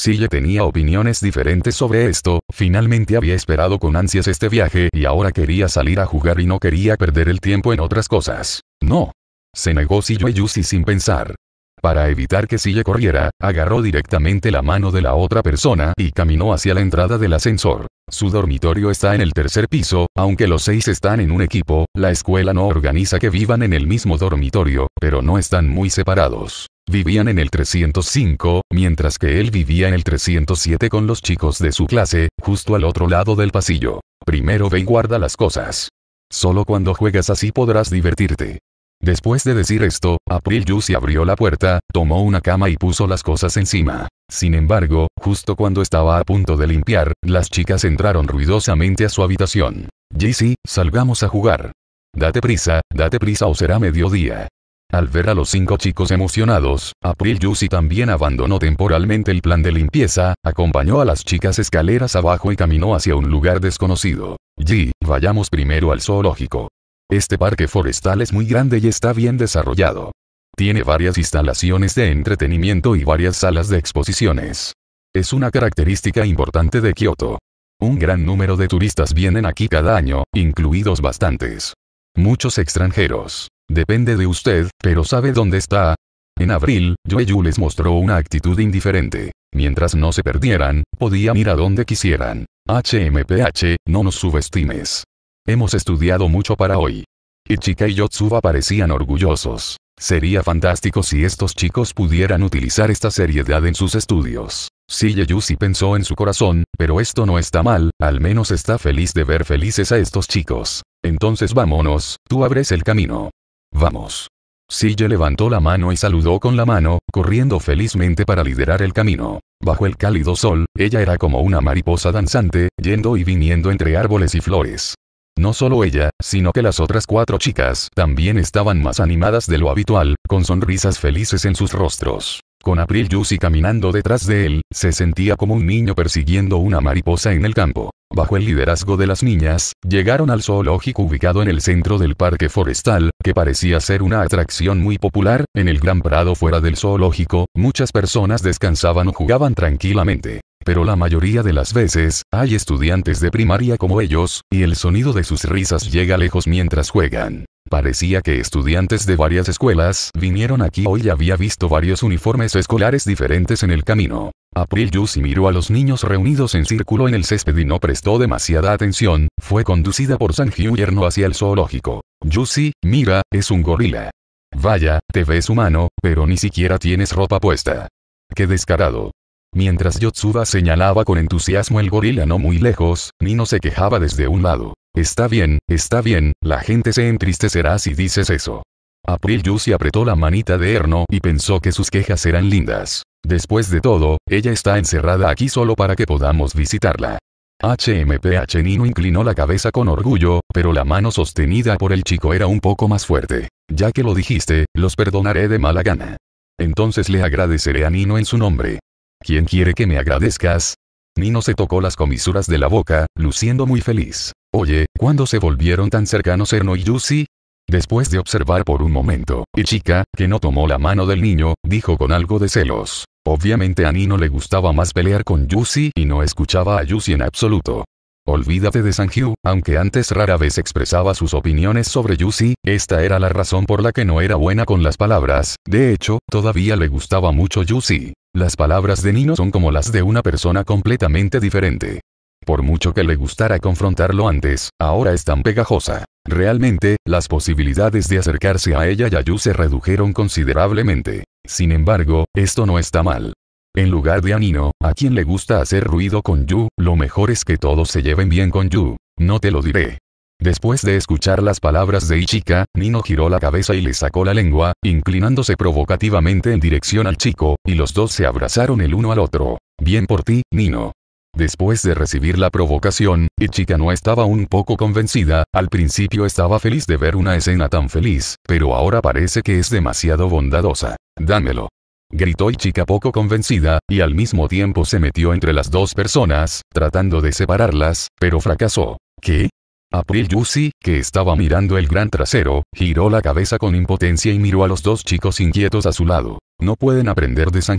Speaker 1: ella tenía opiniones diferentes sobre esto, finalmente había esperado con ansias este viaje y ahora quería salir a jugar y no quería perder el tiempo en otras cosas. No. Se negó yo y Yusi sin pensar. Para evitar que Sille corriera, agarró directamente la mano de la otra persona y caminó hacia la entrada del ascensor. Su dormitorio está en el tercer piso, aunque los seis están en un equipo, la escuela no organiza que vivan en el mismo dormitorio, pero no están muy separados. Vivían en el 305, mientras que él vivía en el 307 con los chicos de su clase, justo al otro lado del pasillo. Primero ve y guarda las cosas. Solo cuando juegas así podrás divertirte. Después de decir esto, April Juicy abrió la puerta, tomó una cama y puso las cosas encima. Sin embargo, justo cuando estaba a punto de limpiar, las chicas entraron ruidosamente a su habitación. si, salgamos a jugar. Date prisa, date prisa o será mediodía. Al ver a los cinco chicos emocionados, April Juicy también abandonó temporalmente el plan de limpieza, acompañó a las chicas escaleras abajo y caminó hacia un lugar desconocido. G, vayamos primero al zoológico. Este parque forestal es muy grande y está bien desarrollado. Tiene varias instalaciones de entretenimiento y varias salas de exposiciones. Es una característica importante de Kioto. Un gran número de turistas vienen aquí cada año, incluidos bastantes. Muchos extranjeros. Depende de usted, pero ¿sabe dónde está? En abril, Yueyu les mostró una actitud indiferente. Mientras no se perdieran, podían ir a donde quisieran. HMPH, no nos subestimes. Hemos estudiado mucho para hoy. Ichika y Yotsuba parecían orgullosos. Sería fantástico si estos chicos pudieran utilizar esta seriedad en sus estudios. Sige Yusi pensó en su corazón, pero esto no está mal, al menos está feliz de ver felices a estos chicos. Entonces vámonos, tú abres el camino. Vamos. Sige levantó la mano y saludó con la mano, corriendo felizmente para liderar el camino. Bajo el cálido sol, ella era como una mariposa danzante, yendo y viniendo entre árboles y flores. No solo ella, sino que las otras cuatro chicas también estaban más animadas de lo habitual, con sonrisas felices en sus rostros con April Yusi caminando detrás de él, se sentía como un niño persiguiendo una mariposa en el campo. Bajo el liderazgo de las niñas, llegaron al zoológico ubicado en el centro del parque forestal, que parecía ser una atracción muy popular, en el gran prado fuera del zoológico, muchas personas descansaban o jugaban tranquilamente. Pero la mayoría de las veces, hay estudiantes de primaria como ellos, y el sonido de sus risas llega lejos mientras juegan. Parecía que estudiantes de varias escuelas vinieron aquí hoy y había visto varios uniformes escolares diferentes en el camino. April Yussi miró a los niños reunidos en círculo en el césped y no prestó demasiada atención, fue conducida por San Yerno hacia el zoológico. Yussi, mira, es un gorila. Vaya, te ves humano, pero ni siquiera tienes ropa puesta. Qué descarado. Mientras Yotsuba señalaba con entusiasmo el gorila no muy lejos, Nino se quejaba desde un lado. Está bien, está bien, la gente se entristecerá si dices eso. April Yusi apretó la manita de Erno y pensó que sus quejas eran lindas. Después de todo, ella está encerrada aquí solo para que podamos visitarla. HMPH Nino inclinó la cabeza con orgullo, pero la mano sostenida por el chico era un poco más fuerte. Ya que lo dijiste, los perdonaré de mala gana. Entonces le agradeceré a Nino en su nombre. ¿Quién quiere que me agradezcas? Nino se tocó las comisuras de la boca, luciendo muy feliz. Oye, ¿cuándo se volvieron tan cercanos Erno y Yusi? Después de observar por un momento, Ichika, chica, que no tomó la mano del niño, dijo con algo de celos. Obviamente a Nino le gustaba más pelear con Yusi y no escuchaba a Yusi en absoluto. Olvídate de San aunque antes rara vez expresaba sus opiniones sobre Yusi, esta era la razón por la que no era buena con las palabras, de hecho, todavía le gustaba mucho Yusi. Las palabras de Nino son como las de una persona completamente diferente. Por mucho que le gustara confrontarlo antes, ahora es tan pegajosa. Realmente, las posibilidades de acercarse a ella y a Yu se redujeron considerablemente. Sin embargo, esto no está mal. En lugar de a Nino, a quien le gusta hacer ruido con Yu, lo mejor es que todos se lleven bien con Yu. No te lo diré. Después de escuchar las palabras de Ichika, Nino giró la cabeza y le sacó la lengua, inclinándose provocativamente en dirección al chico, y los dos se abrazaron el uno al otro. Bien por ti, Nino. Después de recibir la provocación, Ichika no estaba un poco convencida, al principio estaba feliz de ver una escena tan feliz, pero ahora parece que es demasiado bondadosa. Dámelo. Gritó Ichika poco convencida, y al mismo tiempo se metió entre las dos personas, tratando de separarlas, pero fracasó. ¿Qué? April Yusi, que estaba mirando el gran trasero, giró la cabeza con impotencia y miró a los dos chicos inquietos a su lado. ¿No pueden aprender de San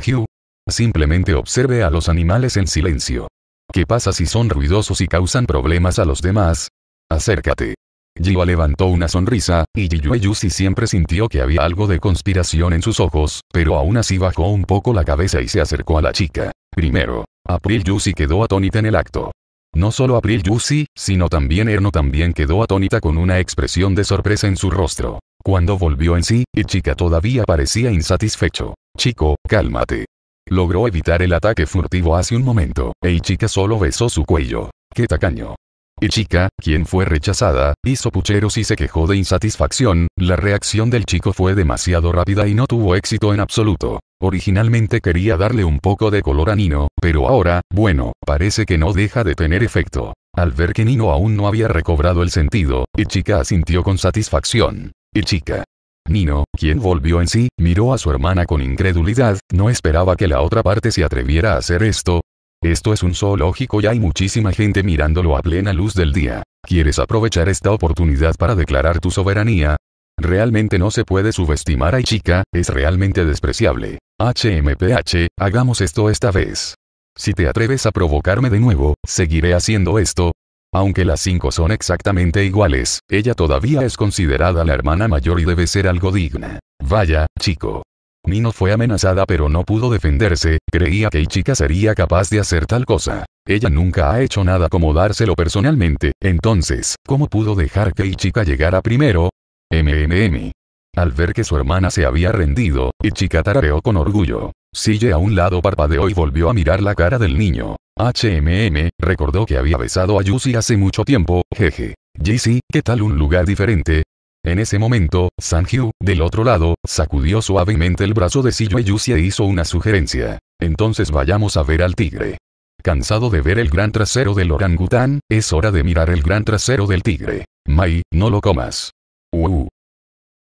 Speaker 1: Simplemente observe a los animales en silencio. ¿Qué pasa si son ruidosos y causan problemas a los demás? Acércate. Jiwa levantó una sonrisa, y Jiyue Yusi siempre sintió que había algo de conspiración en sus ojos, pero aún así bajó un poco la cabeza y se acercó a la chica. Primero, April Yusi quedó atónita en el acto. No solo April Yusi, sino también Erno también quedó atónita con una expresión de sorpresa en su rostro. Cuando volvió en sí, Ichika todavía parecía insatisfecho. Chico, cálmate. Logró evitar el ataque furtivo hace un momento, e Ichika solo besó su cuello. ¡Qué tacaño! Ichika, quien fue rechazada, hizo pucheros y se quejó de insatisfacción, la reacción del chico fue demasiado rápida y no tuvo éxito en absoluto. Originalmente quería darle un poco de color a Nino, pero ahora, bueno, parece que no deja de tener efecto. Al ver que Nino aún no había recobrado el sentido, Ichika asintió con satisfacción. Ichika. Nino, quien volvió en sí, miró a su hermana con incredulidad, no esperaba que la otra parte se atreviera a hacer esto. Esto es un zoológico y hay muchísima gente mirándolo a plena luz del día. ¿Quieres aprovechar esta oportunidad para declarar tu soberanía? Realmente no se puede subestimar a Ichika, es realmente despreciable. HMPH, hagamos esto esta vez. Si te atreves a provocarme de nuevo, seguiré haciendo esto. Aunque las cinco son exactamente iguales, ella todavía es considerada la hermana mayor y debe ser algo digna. Vaya, chico. Nino fue amenazada pero no pudo defenderse, creía que Ichika sería capaz de hacer tal cosa. Ella nunca ha hecho nada como dárselo personalmente, entonces, ¿cómo pudo dejar que Ichika llegara primero? MMM. Al ver que su hermana se había rendido, Ichika tarareó con orgullo. Sille a un lado parpadeó y volvió a mirar la cara del niño. HMM, recordó que había besado a Yusi hace mucho tiempo, jeje. sí. ¿qué tal un lugar diferente? En ese momento, Sanju, del otro lado, sacudió suavemente el brazo de Sille y Yusi e hizo una sugerencia. Entonces vayamos a ver al tigre. Cansado de ver el gran trasero del orangután, es hora de mirar el gran trasero del tigre. Mai, no lo comas. Uh, uh.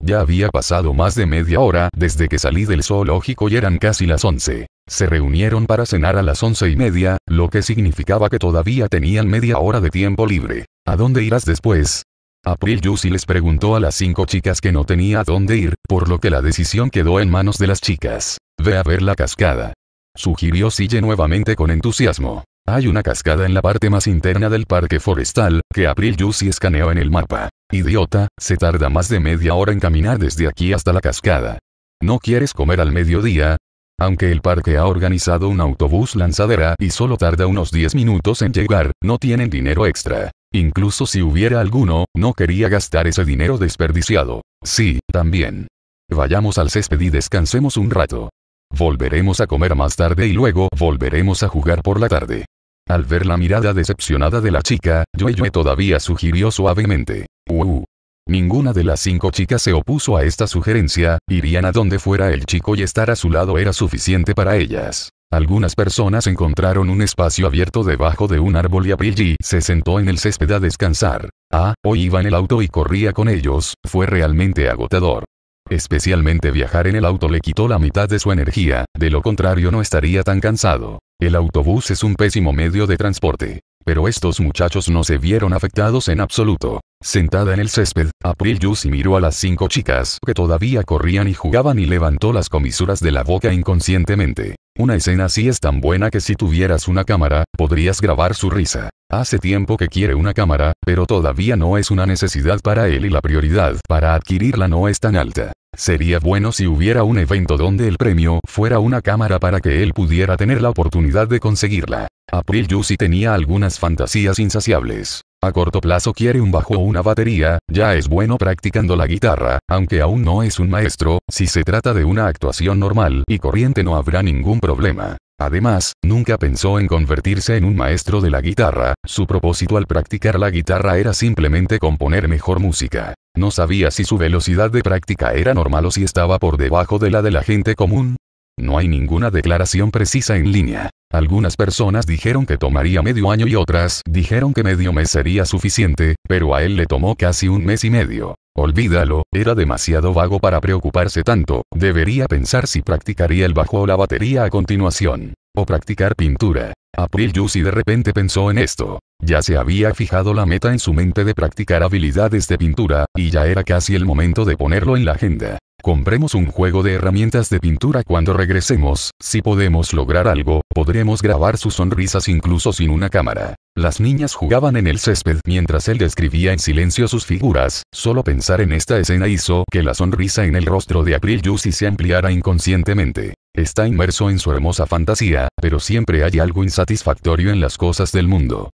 Speaker 1: Ya había pasado más de media hora desde que salí del zoológico y eran casi las 11. Se reunieron para cenar a las once y media, lo que significaba que todavía tenían media hora de tiempo libre. ¿A dónde irás después? April Yussi les preguntó a las cinco chicas que no tenía a dónde ir, por lo que la decisión quedó en manos de las chicas. Ve a ver la cascada. Sugirió Sille nuevamente con entusiasmo. Hay una cascada en la parte más interna del parque forestal, que April Yussi escaneó en el mapa. Idiota, se tarda más de media hora en caminar desde aquí hasta la cascada. ¿No quieres comer al mediodía? Aunque el parque ha organizado un autobús lanzadera y solo tarda unos 10 minutos en llegar, no tienen dinero extra. Incluso si hubiera alguno, no quería gastar ese dinero desperdiciado. Sí, también. Vayamos al césped y descansemos un rato. Volveremos a comer más tarde y luego volveremos a jugar por la tarde. Al ver la mirada decepcionada de la chica, Yue, todavía sugirió suavemente. Uh, uh". Ninguna de las cinco chicas se opuso a esta sugerencia, irían a donde fuera el chico y estar a su lado era suficiente para ellas. Algunas personas encontraron un espacio abierto debajo de un árbol y G se sentó en el césped a descansar. Ah, hoy iba en el auto y corría con ellos, fue realmente agotador. Especialmente viajar en el auto le quitó la mitad de su energía, de lo contrario no estaría tan cansado. El autobús es un pésimo medio de transporte. Pero estos muchachos no se vieron afectados en absoluto. Sentada en el césped, April y miró a las cinco chicas que todavía corrían y jugaban y levantó las comisuras de la boca inconscientemente. Una escena así es tan buena que si tuvieras una cámara, podrías grabar su risa. Hace tiempo que quiere una cámara, pero todavía no es una necesidad para él y la prioridad para adquirirla no es tan alta. Sería bueno si hubiera un evento donde el premio fuera una cámara para que él pudiera tener la oportunidad de conseguirla. April Juicy tenía algunas fantasías insaciables. A corto plazo quiere un bajo o una batería, ya es bueno practicando la guitarra, aunque aún no es un maestro, si se trata de una actuación normal y corriente no habrá ningún problema. Además, nunca pensó en convertirse en un maestro de la guitarra, su propósito al practicar la guitarra era simplemente componer mejor música. No sabía si su velocidad de práctica era normal o si estaba por debajo de la de la gente común. No hay ninguna declaración precisa en línea. Algunas personas dijeron que tomaría medio año y otras dijeron que medio mes sería suficiente, pero a él le tomó casi un mes y medio. Olvídalo, era demasiado vago para preocuparse tanto, debería pensar si practicaría el bajo o la batería a continuación. O practicar pintura. April Juicy de repente pensó en esto. Ya se había fijado la meta en su mente de practicar habilidades de pintura, y ya era casi el momento de ponerlo en la agenda. Compremos un juego de herramientas de pintura cuando regresemos, si podemos lograr algo, podremos grabar sus sonrisas incluso sin una cámara. Las niñas jugaban en el césped mientras él describía en silencio sus figuras, solo pensar en esta escena hizo que la sonrisa en el rostro de April Juicy se ampliara inconscientemente. Está inmerso en su hermosa fantasía, pero siempre hay algo insatisfactorio en las cosas del mundo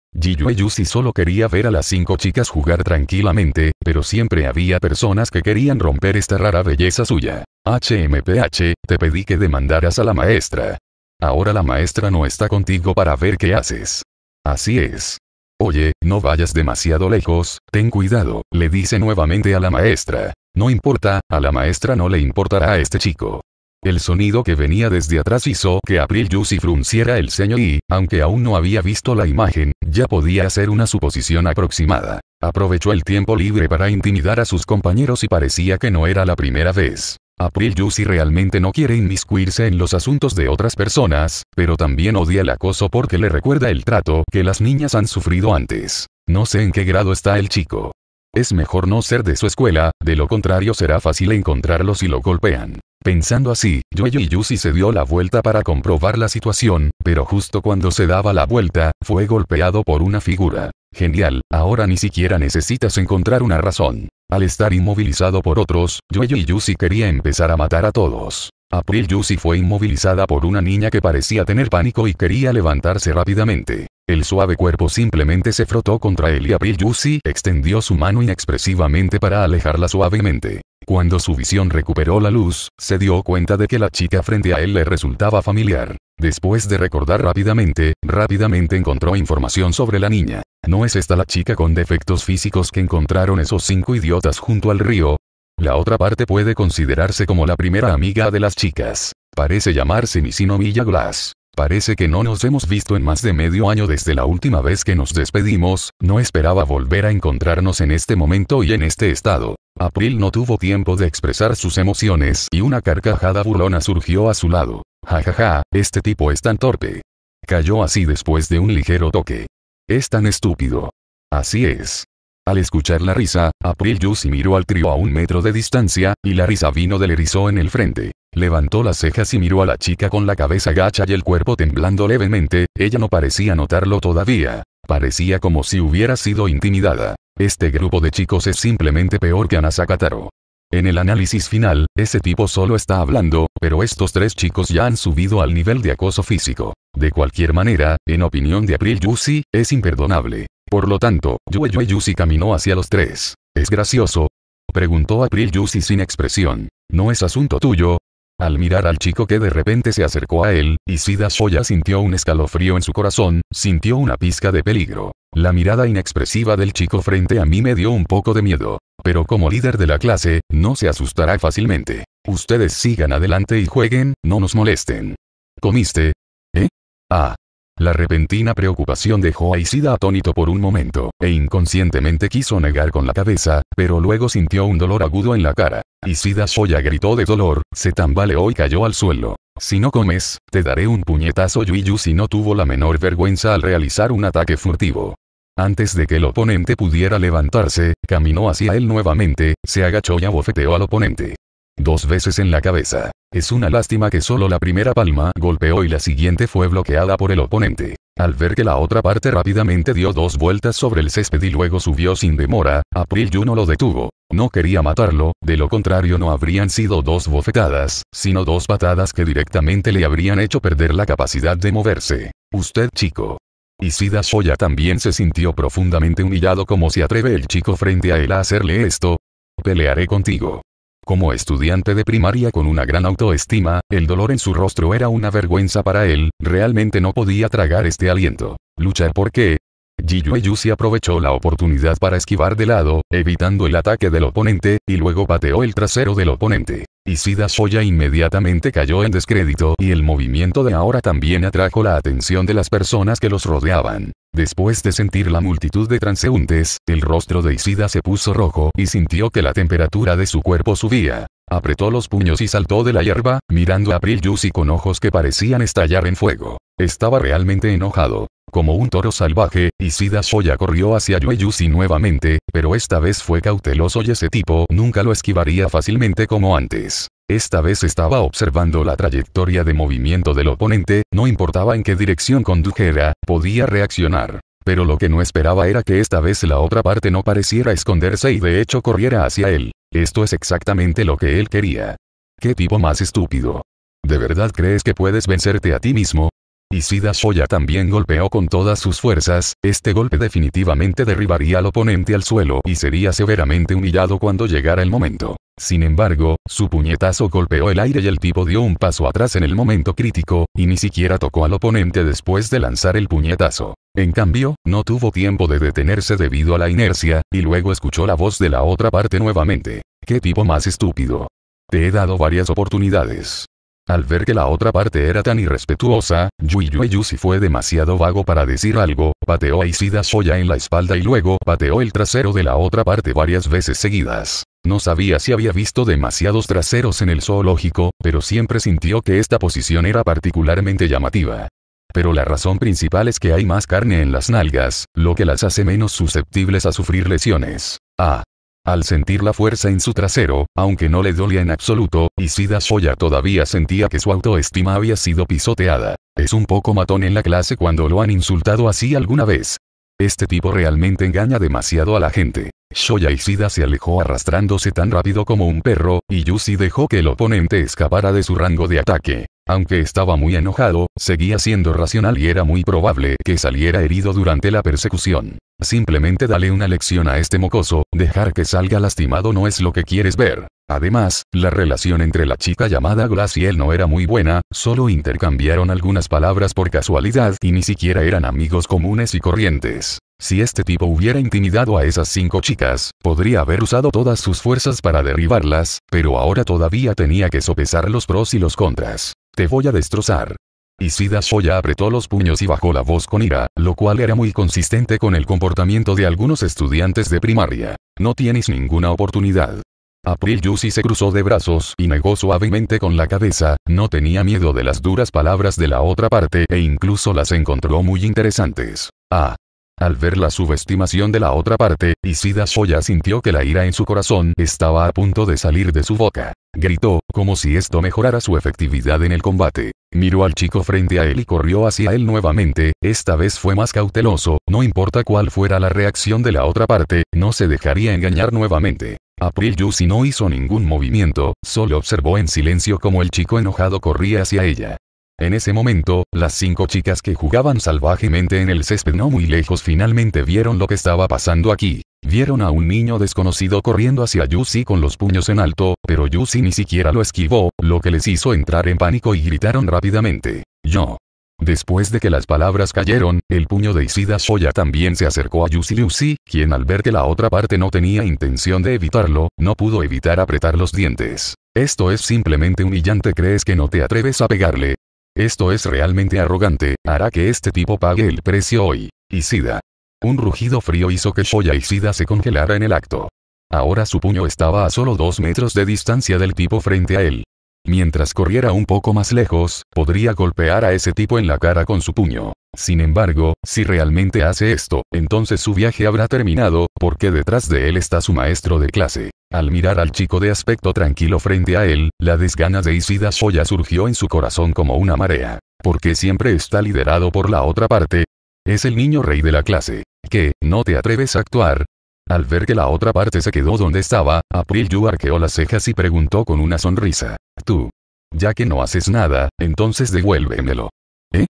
Speaker 1: si solo quería ver a las cinco chicas jugar tranquilamente, pero siempre había personas que querían romper esta rara belleza suya. HMPH, te pedí que demandaras a la maestra. Ahora la maestra no está contigo para ver qué haces. Así es. Oye, no vayas demasiado lejos, ten cuidado, le dice nuevamente a la maestra. No importa, a la maestra no le importará a este chico. El sonido que venía desde atrás hizo que April Yusi frunciera el ceño y, aunque aún no había visto la imagen, ya podía hacer una suposición aproximada. Aprovechó el tiempo libre para intimidar a sus compañeros y parecía que no era la primera vez. April Yusi realmente no quiere inmiscuirse en los asuntos de otras personas, pero también odia el acoso porque le recuerda el trato que las niñas han sufrido antes. No sé en qué grado está el chico. Es mejor no ser de su escuela, de lo contrario será fácil encontrarlo si lo golpean. Pensando así, y Yusi se dio la vuelta para comprobar la situación, pero justo cuando se daba la vuelta, fue golpeado por una figura. Genial, ahora ni siquiera necesitas encontrar una razón. Al estar inmovilizado por otros, y Yusi quería empezar a matar a todos. April Yusi fue inmovilizada por una niña que parecía tener pánico y quería levantarse rápidamente. El suave cuerpo simplemente se frotó contra él y April Yusi extendió su mano inexpresivamente para alejarla suavemente. Cuando su visión recuperó la luz, se dio cuenta de que la chica frente a él le resultaba familiar. Después de recordar rápidamente, rápidamente encontró información sobre la niña. ¿No es esta la chica con defectos físicos que encontraron esos cinco idiotas junto al río? La otra parte puede considerarse como la primera amiga de las chicas. Parece llamarse Nisino Milla Glass. Parece que no nos hemos visto en más de medio año desde la última vez que nos despedimos, no esperaba volver a encontrarnos en este momento y en este estado. April no tuvo tiempo de expresar sus emociones y una carcajada burlona surgió a su lado. Jajaja, ja, ja, este tipo es tan torpe. Cayó así después de un ligero toque. Es tan estúpido. Así es. Al escuchar la risa, April Yusi miró al trío a un metro de distancia, y la risa vino del erizo en el frente. Levantó las cejas y miró a la chica con la cabeza gacha y el cuerpo temblando levemente, ella no parecía notarlo todavía. Parecía como si hubiera sido intimidada. Este grupo de chicos es simplemente peor que Anasakataro. En el análisis final, ese tipo solo está hablando, pero estos tres chicos ya han subido al nivel de acoso físico. De cualquier manera, en opinión de April Yusi, es imperdonable. Por lo tanto, Yue Yue caminó hacia los tres. ¿Es gracioso? Preguntó April Yusi sin expresión. ¿No es asunto tuyo? Al mirar al chico que de repente se acercó a él, Isida Shoya sintió un escalofrío en su corazón, sintió una pizca de peligro. La mirada inexpresiva del chico frente a mí me dio un poco de miedo. Pero como líder de la clase, no se asustará fácilmente. Ustedes sigan adelante y jueguen, no nos molesten. ¿Comiste? ¿Eh? Ah, la repentina preocupación dejó a Isida atónito por un momento, e inconscientemente quiso negar con la cabeza, pero luego sintió un dolor agudo en la cara. Isida Shoya gritó de dolor, se tambaleó y cayó al suelo. Si no comes, te daré un puñetazo Yuyu si no tuvo la menor vergüenza al realizar un ataque furtivo. Antes de que el oponente pudiera levantarse, caminó hacia él nuevamente, se agachó y abofeteó al oponente. Dos veces en la cabeza. Es una lástima que solo la primera palma golpeó y la siguiente fue bloqueada por el oponente. Al ver que la otra parte rápidamente dio dos vueltas sobre el césped y luego subió sin demora, April Juno lo detuvo. No quería matarlo, de lo contrario no habrían sido dos bofetadas, sino dos patadas que directamente le habrían hecho perder la capacidad de moverse. Usted chico, Isida Shoya también se sintió profundamente humillado como se atreve el chico frente a él a hacerle esto. Pelearé contigo. Como estudiante de primaria con una gran autoestima, el dolor en su rostro era una vergüenza para él, realmente no podía tragar este aliento. Luchar porque, Yusi aprovechó la oportunidad para esquivar de lado, evitando el ataque del oponente, y luego pateó el trasero del oponente. Isida Shoya inmediatamente cayó en descrédito y el movimiento de ahora también atrajo la atención de las personas que los rodeaban. Después de sentir la multitud de transeúntes, el rostro de Isida se puso rojo y sintió que la temperatura de su cuerpo subía. Apretó los puños y saltó de la hierba, mirando a April Yusi con ojos que parecían estallar en fuego. Estaba realmente enojado. Como un toro salvaje, y Sida Shoya corrió hacia Yueyushi nuevamente, pero esta vez fue cauteloso y ese tipo nunca lo esquivaría fácilmente como antes. Esta vez estaba observando la trayectoria de movimiento del oponente, no importaba en qué dirección condujera, podía reaccionar. Pero lo que no esperaba era que esta vez la otra parte no pareciera esconderse y de hecho corriera hacia él. Esto es exactamente lo que él quería. ¿Qué tipo más estúpido? ¿De verdad crees que puedes vencerte a ti mismo? Y Sida Shoya también golpeó con todas sus fuerzas, este golpe definitivamente derribaría al oponente al suelo y sería severamente humillado cuando llegara el momento. Sin embargo, su puñetazo golpeó el aire y el tipo dio un paso atrás en el momento crítico, y ni siquiera tocó al oponente después de lanzar el puñetazo. En cambio, no tuvo tiempo de detenerse debido a la inercia, y luego escuchó la voz de la otra parte nuevamente. ¿Qué tipo más estúpido? Te he dado varias oportunidades. Al ver que la otra parte era tan irrespetuosa, Yu si fue demasiado vago para decir algo, pateó a Isida Shoya en la espalda y luego pateó el trasero de la otra parte varias veces seguidas. No sabía si había visto demasiados traseros en el zoológico, pero siempre sintió que esta posición era particularmente llamativa. Pero la razón principal es que hay más carne en las nalgas, lo que las hace menos susceptibles a sufrir lesiones. Ah, al sentir la fuerza en su trasero, aunque no le dolía en absoluto, Isida Shoya todavía sentía que su autoestima había sido pisoteada. Es un poco matón en la clase cuando lo han insultado así alguna vez. Este tipo realmente engaña demasiado a la gente. Shoya Isida se alejó arrastrándose tan rápido como un perro, y Yusi dejó que el oponente escapara de su rango de ataque. Aunque estaba muy enojado, seguía siendo racional y era muy probable que saliera herido durante la persecución. Simplemente dale una lección a este mocoso, dejar que salga lastimado no es lo que quieres ver. Además, la relación entre la chica llamada él no era muy buena, solo intercambiaron algunas palabras por casualidad y ni siquiera eran amigos comunes y corrientes. Si este tipo hubiera intimidado a esas cinco chicas, podría haber usado todas sus fuerzas para derribarlas, pero ahora todavía tenía que sopesar los pros y los contras. Te voy a destrozar. Isida Shoya apretó los puños y bajó la voz con ira, lo cual era muy consistente con el comportamiento de algunos estudiantes de primaria. No tienes ninguna oportunidad. April Yusi se cruzó de brazos y negó suavemente con la cabeza, no tenía miedo de las duras palabras de la otra parte e incluso las encontró muy interesantes. Ah. Al ver la subestimación de la otra parte, Isida Shoya sintió que la ira en su corazón estaba a punto de salir de su boca. Gritó, como si esto mejorara su efectividad en el combate. Miró al chico frente a él y corrió hacia él nuevamente, esta vez fue más cauteloso, no importa cuál fuera la reacción de la otra parte, no se dejaría engañar nuevamente. April Yusi no hizo ningún movimiento, solo observó en silencio como el chico enojado corría hacia ella. En ese momento, las cinco chicas que jugaban salvajemente en el césped no muy lejos finalmente vieron lo que estaba pasando aquí. Vieron a un niño desconocido corriendo hacia Yusi con los puños en alto, pero Yusi ni siquiera lo esquivó, lo que les hizo entrar en pánico y gritaron rápidamente. Yo. Después de que las palabras cayeron, el puño de Isida Shoya también se acercó a Yusi Lucy, quien al ver que la otra parte no tenía intención de evitarlo, no pudo evitar apretar los dientes. Esto es simplemente humillante crees que no te atreves a pegarle. Esto es realmente arrogante, hará que este tipo pague el precio hoy. Isida. Un rugido frío hizo que Shoya Isida se congelara en el acto. Ahora su puño estaba a solo dos metros de distancia del tipo frente a él. Mientras corriera un poco más lejos, podría golpear a ese tipo en la cara con su puño. Sin embargo, si realmente hace esto, entonces su viaje habrá terminado, porque detrás de él está su maestro de clase. Al mirar al chico de aspecto tranquilo frente a él, la desgana de Isida Shoya surgió en su corazón como una marea. Porque siempre está liderado por la otra parte. Es el niño rey de la clase. ¿Qué, no te atreves a actuar. Al ver que la otra parte se quedó donde estaba, April Yu arqueó las cejas y preguntó con una sonrisa. Tú. Ya que no haces nada, entonces devuélvemelo. ¿Eh?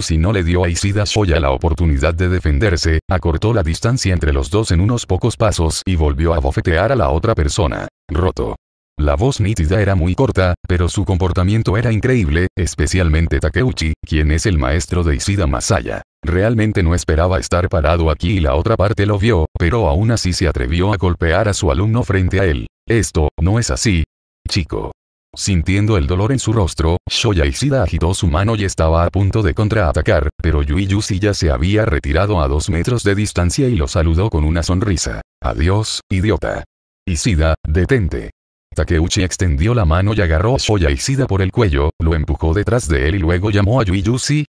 Speaker 1: si no le dio a Isida Shoya la oportunidad de defenderse, acortó la distancia entre los dos en unos pocos pasos y volvió a bofetear a la otra persona. Roto. La voz nítida era muy corta, pero su comportamiento era increíble, especialmente Takeuchi, quien es el maestro de Isida Masaya. Realmente no esperaba estar parado aquí y la otra parte lo vio, pero aún así se atrevió a golpear a su alumno frente a él. Esto, no es así. Chico. Sintiendo el dolor en su rostro, Shoya sida agitó su mano y estaba a punto de contraatacar, pero Yui ya se había retirado a dos metros de distancia y lo saludó con una sonrisa. Adiós, idiota. Isida, detente. Takeuchi extendió la mano y agarró a Shoya Ishida por el cuello, lo empujó detrás de él y luego llamó a Yui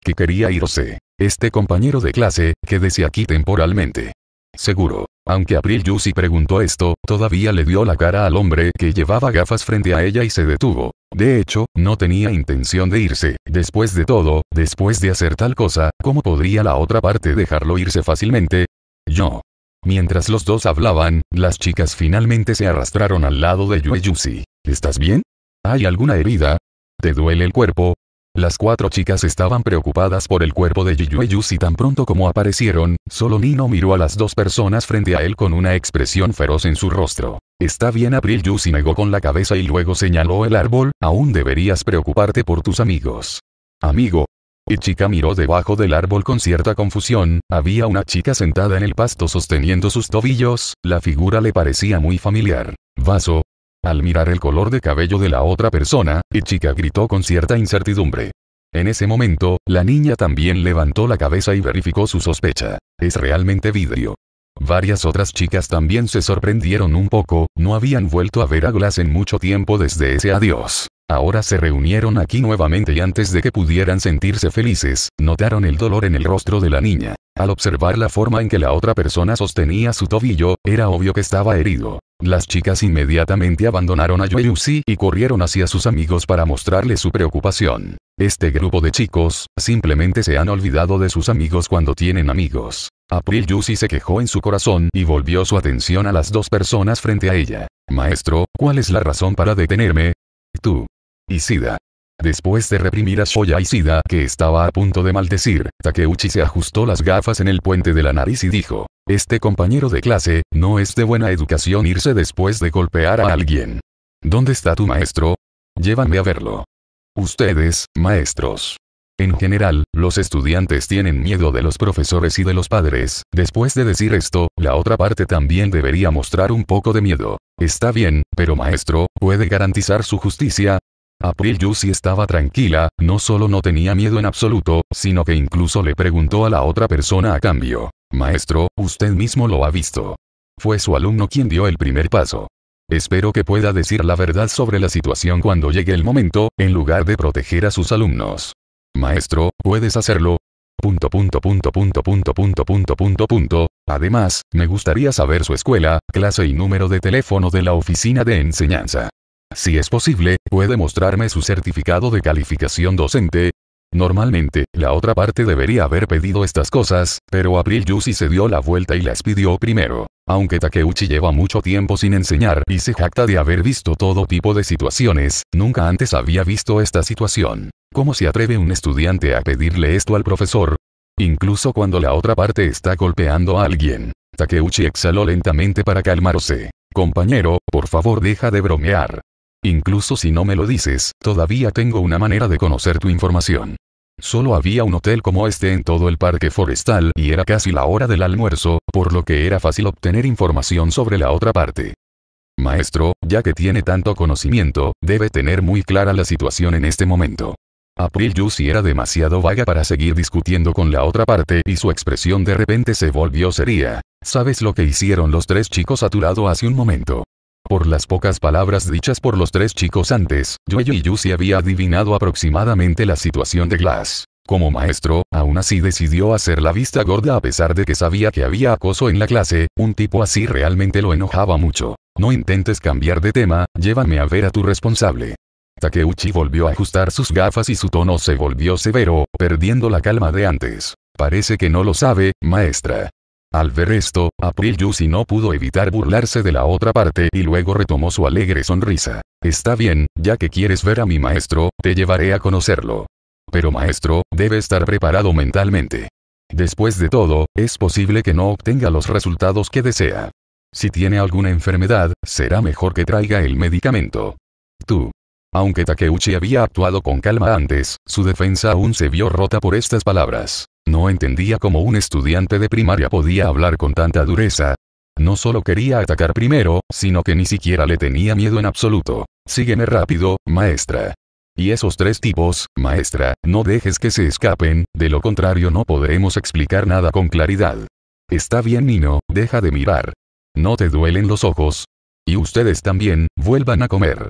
Speaker 1: que quería irse. Este compañero de clase, quédese aquí temporalmente. Seguro. Aunque April Yusi preguntó esto, todavía le dio la cara al hombre que llevaba gafas frente a ella y se detuvo. De hecho, no tenía intención de irse. Después de todo, después de hacer tal cosa, ¿cómo podría la otra parte dejarlo irse fácilmente? Yo. Mientras los dos hablaban, las chicas finalmente se arrastraron al lado de Yue Yusi. ¿Estás bien? ¿Hay alguna herida? ¿Te duele el cuerpo? Las cuatro chicas estaban preocupadas por el cuerpo de Jiyu y tan pronto como aparecieron, solo Nino miró a las dos personas frente a él con una expresión feroz en su rostro. Está bien April Yusi negó con la cabeza y luego señaló el árbol, aún deberías preocuparte por tus amigos. Amigo. Y chica miró debajo del árbol con cierta confusión, había una chica sentada en el pasto sosteniendo sus tobillos, la figura le parecía muy familiar. Vaso, al mirar el color de cabello de la otra persona, chica gritó con cierta incertidumbre. En ese momento, la niña también levantó la cabeza y verificó su sospecha. Es realmente vidrio. Varias otras chicas también se sorprendieron un poco, no habían vuelto a ver a Glass en mucho tiempo desde ese adiós. Ahora se reunieron aquí nuevamente y antes de que pudieran sentirse felices, notaron el dolor en el rostro de la niña. Al observar la forma en que la otra persona sostenía su tobillo, era obvio que estaba herido. Las chicas inmediatamente abandonaron a Yuyusi y corrieron hacia sus amigos para mostrarle su preocupación. Este grupo de chicos, simplemente se han olvidado de sus amigos cuando tienen amigos. April Yusi se quejó en su corazón y volvió su atención a las dos personas frente a ella. Maestro, ¿cuál es la razón para detenerme? Tú. Isida. Después de reprimir a y Sida, que estaba a punto de maldecir, Takeuchi se ajustó las gafas en el puente de la nariz y dijo, este compañero de clase, no es de buena educación irse después de golpear a alguien. ¿Dónde está tu maestro? Llévanme a verlo. Ustedes, maestros. En general, los estudiantes tienen miedo de los profesores y de los padres. Después de decir esto, la otra parte también debería mostrar un poco de miedo. Está bien, pero maestro, ¿puede garantizar su justicia? April estaba tranquila, no solo no tenía miedo en absoluto, sino que incluso le preguntó a la otra persona a cambio. Maestro, usted mismo lo ha visto. Fue su alumno quien dio el primer paso. Espero que pueda decir la verdad sobre la situación cuando llegue el momento, en lugar de proteger a sus alumnos. Maestro, ¿puedes hacerlo? punto punto punto punto punto punto punto punto. Además, me gustaría saber su escuela, clase y número de teléfono de la oficina de enseñanza. Si es posible, puede mostrarme su certificado de calificación docente. Normalmente, la otra parte debería haber pedido estas cosas, pero April Yusi se dio la vuelta y las pidió primero. Aunque Takeuchi lleva mucho tiempo sin enseñar y se jacta de haber visto todo tipo de situaciones, nunca antes había visto esta situación. ¿Cómo se atreve un estudiante a pedirle esto al profesor? Incluso cuando la otra parte está golpeando a alguien. Takeuchi exhaló lentamente para calmarse. Compañero, por favor deja de bromear. Incluso si no me lo dices, todavía tengo una manera de conocer tu información. Solo había un hotel como este en todo el parque forestal y era casi la hora del almuerzo, por lo que era fácil obtener información sobre la otra parte. Maestro, ya que tiene tanto conocimiento, debe tener muy clara la situación en este momento. April Juicy era demasiado vaga para seguir discutiendo con la otra parte y su expresión de repente se volvió seria. ¿Sabes lo que hicieron los tres chicos a hace un momento? Por las pocas palabras dichas por los tres chicos antes, Yoyo y Yusi había adivinado aproximadamente la situación de Glass. Como maestro, aún así decidió hacer la vista gorda a pesar de que sabía que había acoso en la clase, un tipo así realmente lo enojaba mucho. No intentes cambiar de tema, llévame a ver a tu responsable. Takeuchi volvió a ajustar sus gafas y su tono se volvió severo, perdiendo la calma de antes. Parece que no lo sabe, maestra. Al ver esto, April Yusi no pudo evitar burlarse de la otra parte y luego retomó su alegre sonrisa. Está bien, ya que quieres ver a mi maestro, te llevaré a conocerlo. Pero maestro, debe estar preparado mentalmente. Después de todo, es posible que no obtenga los resultados que desea. Si tiene alguna enfermedad, será mejor que traiga el medicamento. Tú. Aunque Takeuchi había actuado con calma antes, su defensa aún se vio rota por estas palabras no entendía cómo un estudiante de primaria podía hablar con tanta dureza. No solo quería atacar primero, sino que ni siquiera le tenía miedo en absoluto. Sígueme rápido, maestra. Y esos tres tipos, maestra, no dejes que se escapen, de lo contrario no podremos explicar nada con claridad. Está bien, Nino, deja de mirar. ¿No te duelen los ojos? Y ustedes también, vuelvan a comer.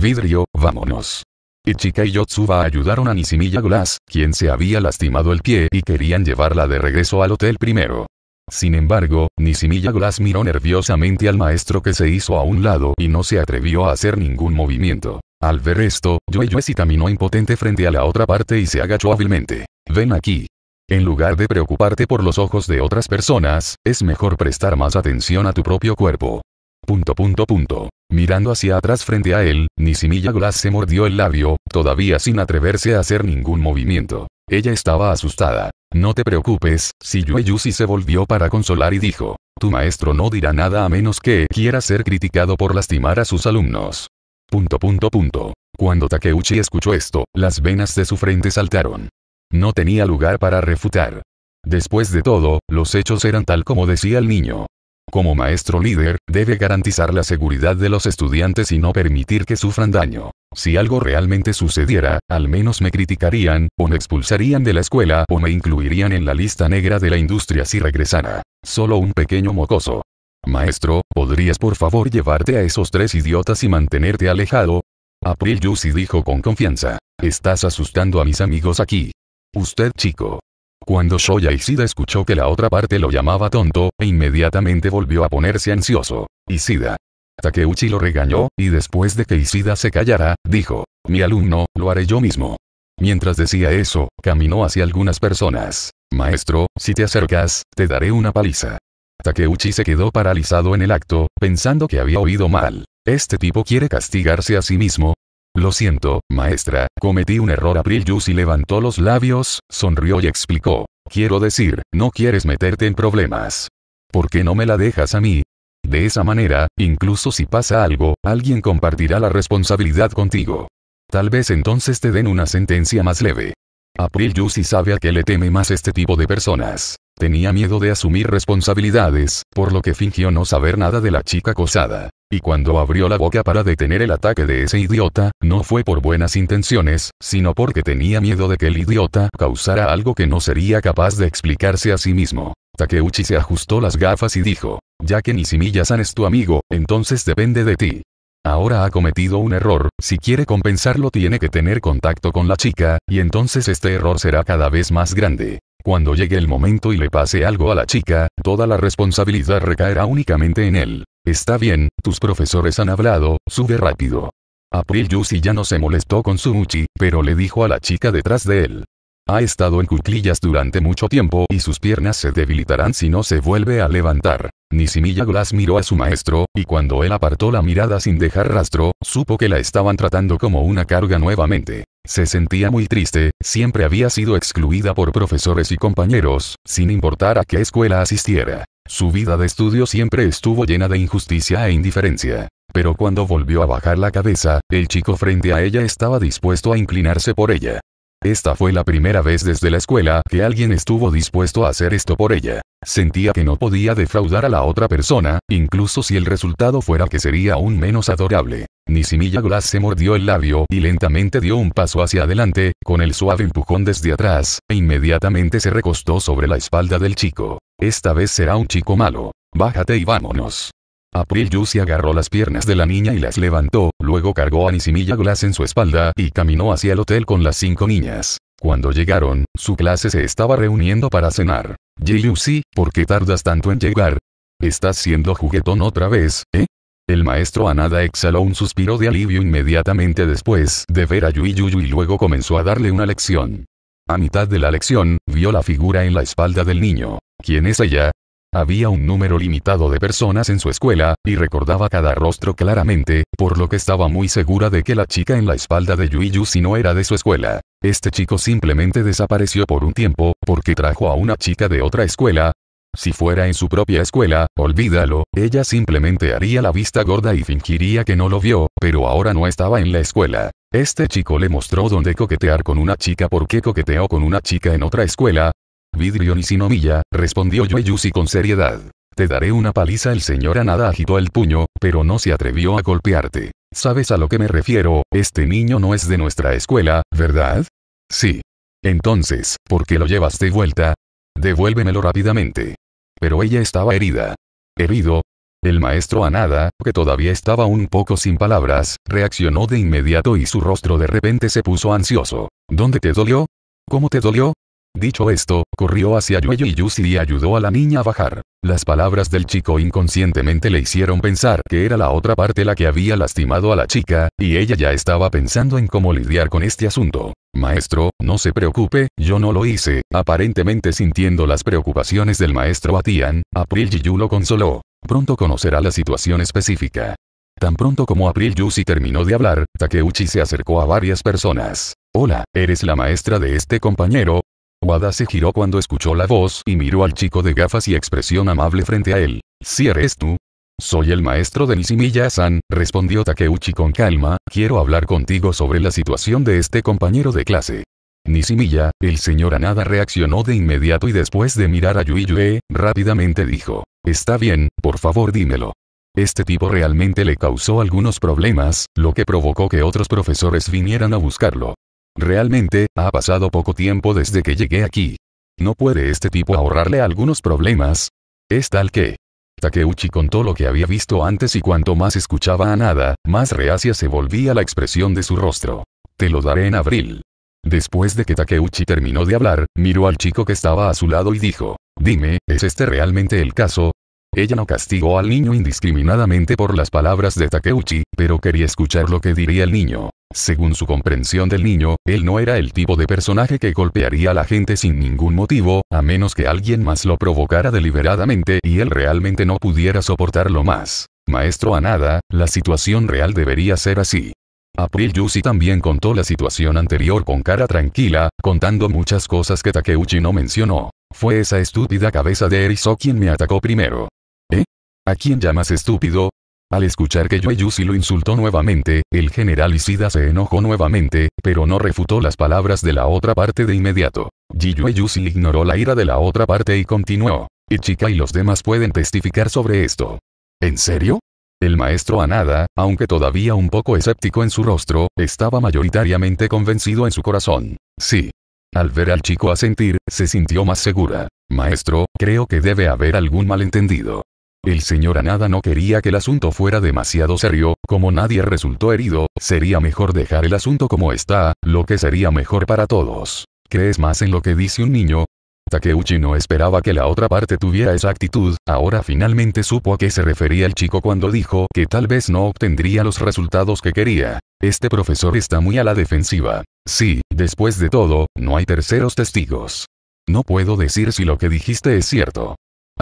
Speaker 1: Vidrio, vámonos. Ichika y Yotsuba ayudaron a Nishimiya Glass, quien se había lastimado el pie y querían llevarla de regreso al hotel primero. Sin embargo, Nishimiya Glass miró nerviosamente al maestro que se hizo a un lado y no se atrevió a hacer ningún movimiento. Al ver esto, si caminó impotente frente a la otra parte y se agachó hábilmente. Ven aquí. En lugar de preocuparte por los ojos de otras personas, es mejor prestar más atención a tu propio cuerpo. Punto punto punto. Mirando hacia atrás frente a él, Nisimilla Glass se mordió el labio, todavía sin atreverse a hacer ningún movimiento. Ella estaba asustada. No te preocupes, Si Yusi se volvió para consolar y dijo. Tu maestro no dirá nada a menos que quiera ser criticado por lastimar a sus alumnos. Punto punto punto. Cuando Takeuchi escuchó esto, las venas de su frente saltaron. No tenía lugar para refutar. Después de todo, los hechos eran tal como decía el niño como maestro líder, debe garantizar la seguridad de los estudiantes y no permitir que sufran daño. Si algo realmente sucediera, al menos me criticarían, o me expulsarían de la escuela o me incluirían en la lista negra de la industria si regresara. Solo un pequeño mocoso. Maestro, ¿podrías por favor llevarte a esos tres idiotas y mantenerte alejado? April y dijo con confianza. Estás asustando a mis amigos aquí. Usted chico, cuando Shoya Isida escuchó que la otra parte lo llamaba tonto, e inmediatamente volvió a ponerse ansioso. Isida. Takeuchi lo regañó, y después de que Isida se callara, dijo, mi alumno, lo haré yo mismo. Mientras decía eso, caminó hacia algunas personas. Maestro, si te acercas, te daré una paliza. Takeuchi se quedó paralizado en el acto, pensando que había oído mal. Este tipo quiere castigarse a sí mismo, lo siento, maestra, cometí un error. April Yusi levantó los labios, sonrió y explicó. Quiero decir, no quieres meterte en problemas. ¿Por qué no me la dejas a mí? De esa manera, incluso si pasa algo, alguien compartirá la responsabilidad contigo. Tal vez entonces te den una sentencia más leve. April Yusi sabe a qué le teme más este tipo de personas. Tenía miedo de asumir responsabilidades, por lo que fingió no saber nada de la chica acosada. Y cuando abrió la boca para detener el ataque de ese idiota, no fue por buenas intenciones, sino porque tenía miedo de que el idiota causara algo que no sería capaz de explicarse a sí mismo. Takeuchi se ajustó las gafas y dijo, ya que nishimiya es tu amigo, entonces depende de ti. Ahora ha cometido un error, si quiere compensarlo tiene que tener contacto con la chica, y entonces este error será cada vez más grande. Cuando llegue el momento y le pase algo a la chica, toda la responsabilidad recaerá únicamente en él. Está bien, tus profesores han hablado, sube rápido. April Yusi ya no se molestó con su Sumuchi, pero le dijo a la chica detrás de él. Ha estado en cuclillas durante mucho tiempo y sus piernas se debilitarán si no se vuelve a levantar. Nisimilla Glass miró a su maestro, y cuando él apartó la mirada sin dejar rastro, supo que la estaban tratando como una carga nuevamente. Se sentía muy triste, siempre había sido excluida por profesores y compañeros, sin importar a qué escuela asistiera. Su vida de estudio siempre estuvo llena de injusticia e indiferencia. Pero cuando volvió a bajar la cabeza, el chico frente a ella estaba dispuesto a inclinarse por ella. Esta fue la primera vez desde la escuela que alguien estuvo dispuesto a hacer esto por ella. Sentía que no podía defraudar a la otra persona, incluso si el resultado fuera que sería aún menos adorable. Nisimilla Glass se mordió el labio y lentamente dio un paso hacia adelante, con el suave empujón desde atrás, e inmediatamente se recostó sobre la espalda del chico. Esta vez será un chico malo. Bájate y vámonos. April se agarró las piernas de la niña y las levantó, luego cargó a Nisimilla Glass en su espalda y caminó hacia el hotel con las cinco niñas. Cuando llegaron, su clase se estaba reuniendo para cenar. Yussi, ¿por qué tardas tanto en llegar? ¿Estás siendo juguetón otra vez, eh? El maestro Anada exhaló un suspiro de alivio inmediatamente después de ver a yu Yuyu y luego comenzó a darle una lección. A mitad de la lección, vio la figura en la espalda del niño. ¿Quién es ella? Había un número limitado de personas en su escuela, y recordaba cada rostro claramente, por lo que estaba muy segura de que la chica en la espalda de Yuiyu si no era de su escuela. Este chico simplemente desapareció por un tiempo, porque trajo a una chica de otra escuela, si fuera en su propia escuela, olvídalo, ella simplemente haría la vista gorda y fingiría que no lo vio, pero ahora no estaba en la escuela. Este chico le mostró dónde coquetear con una chica porque coqueteó con una chica en otra escuela, Vidrio sinomilla, respondió Yoyusi con seriedad. Te daré una paliza. El señor Anada agitó el puño, pero no se atrevió a golpearte. ¿Sabes a lo que me refiero? Este niño no es de nuestra escuela, ¿verdad? Sí. Entonces, ¿por qué lo llevas de vuelta? Devuélvemelo rápidamente. Pero ella estaba herida. ¿Herido? El maestro Anada, que todavía estaba un poco sin palabras, reaccionó de inmediato y su rostro de repente se puso ansioso. ¿Dónde te dolió? ¿Cómo te dolió? Dicho esto, corrió hacia Yueyo y y ayudó a la niña a bajar. Las palabras del chico inconscientemente le hicieron pensar que era la otra parte la que había lastimado a la chica, y ella ya estaba pensando en cómo lidiar con este asunto. Maestro, no se preocupe, yo no lo hice. Aparentemente sintiendo las preocupaciones del maestro Atian, April Yu lo consoló. Pronto conocerá la situación específica. Tan pronto como April Yuzi terminó de hablar, Takeuchi se acercó a varias personas. Hola, ¿eres la maestra de este compañero? Wada se giró cuando escuchó la voz y miró al chico de gafas y expresión amable frente a él. Si ¿Sí eres tú. Soy el maestro de Nishimiya-san, respondió Takeuchi con calma, quiero hablar contigo sobre la situación de este compañero de clase. Nishimiya, el señor Anada reaccionó de inmediato y después de mirar a Yue, rápidamente dijo. Está bien, por favor dímelo. Este tipo realmente le causó algunos problemas, lo que provocó que otros profesores vinieran a buscarlo. Realmente, ha pasado poco tiempo desde que llegué aquí. ¿No puede este tipo ahorrarle algunos problemas? Es tal que. Takeuchi contó lo que había visto antes y cuanto más escuchaba a nada, más reacia se volvía la expresión de su rostro. Te lo daré en abril. Después de que Takeuchi terminó de hablar, miró al chico que estaba a su lado y dijo, Dime, ¿es este realmente el caso? Ella no castigó al niño indiscriminadamente por las palabras de Takeuchi, pero quería escuchar lo que diría el niño. Según su comprensión del niño, él no era el tipo de personaje que golpearía a la gente sin ningún motivo, a menos que alguien más lo provocara deliberadamente y él realmente no pudiera soportarlo más. Maestro Anada, la situación real debería ser así. April Yusi también contó la situación anterior con cara tranquila, contando muchas cosas que Takeuchi no mencionó. Fue esa estúpida cabeza de Erizo quien me atacó primero. ¿Eh? ¿A quién llamas estúpido? Al escuchar que Yueyushi lo insultó nuevamente, el general Isida se enojó nuevamente, pero no refutó las palabras de la otra parte de inmediato. Yueyushi ignoró la ira de la otra parte y continuó. Ichika y los demás pueden testificar sobre esto. ¿En serio? El maestro Anada, aunque todavía un poco escéptico en su rostro, estaba mayoritariamente convencido en su corazón. Sí. Al ver al chico asentir, se sintió más segura. Maestro, creo que debe haber algún malentendido. El señor Anada no quería que el asunto fuera demasiado serio, como nadie resultó herido, sería mejor dejar el asunto como está, lo que sería mejor para todos. ¿Crees más en lo que dice un niño? Takeuchi no esperaba que la otra parte tuviera esa actitud, ahora finalmente supo a qué se refería el chico cuando dijo que tal vez no obtendría los resultados que quería. Este profesor está muy a la defensiva. Sí, después de todo, no hay terceros testigos. No puedo decir si lo que dijiste es cierto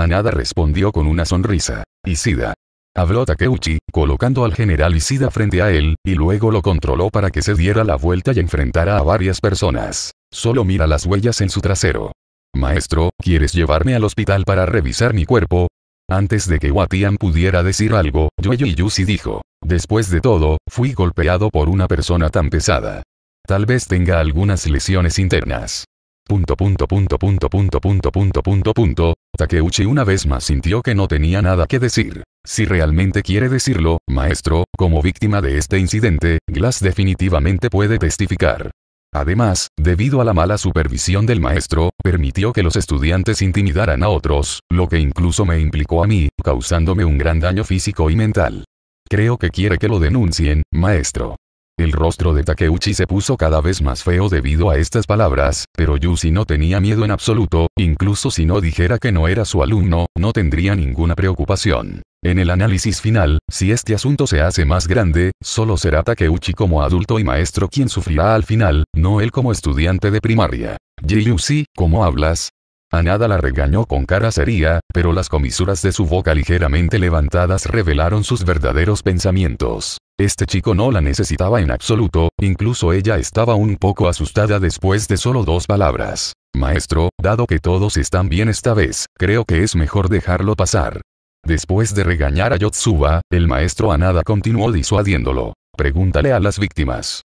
Speaker 1: nada respondió con una sonrisa. Isida. Habló Takeuchi, colocando al general Isida frente a él, y luego lo controló para que se diera la vuelta y enfrentara a varias personas. Solo mira las huellas en su trasero. Maestro, ¿quieres llevarme al hospital para revisar mi cuerpo? Antes de que Watian pudiera decir algo, Yueyu Yusi dijo. Después de todo, fui golpeado por una persona tan pesada. Tal vez tenga algunas lesiones internas. Punto punto punto punto punto punto punto punto punto Takeuchi una vez más sintió que no tenía nada que decir. Si realmente quiere decirlo, maestro, como víctima de este incidente, Glass definitivamente puede testificar. Además, debido a la mala supervisión del maestro, permitió que los estudiantes intimidaran a otros, lo que incluso me implicó a mí, causándome un gran daño físico y mental. Creo que quiere que lo denuncien, maestro. El rostro de Takeuchi se puso cada vez más feo debido a estas palabras, pero si no tenía miedo en absoluto, incluso si no dijera que no era su alumno, no tendría ninguna preocupación. En el análisis final, si este asunto se hace más grande, solo será Takeuchi como adulto y maestro quien sufrirá al final, no él como estudiante de primaria. Yusi, ¿cómo hablas? Anada la regañó con cara seria, pero las comisuras de su boca ligeramente levantadas revelaron sus verdaderos pensamientos. Este chico no la necesitaba en absoluto, incluso ella estaba un poco asustada después de solo dos palabras. Maestro, dado que todos están bien esta vez, creo que es mejor dejarlo pasar. Después de regañar a Yotsuba, el maestro Anada continuó disuadiéndolo. Pregúntale a las víctimas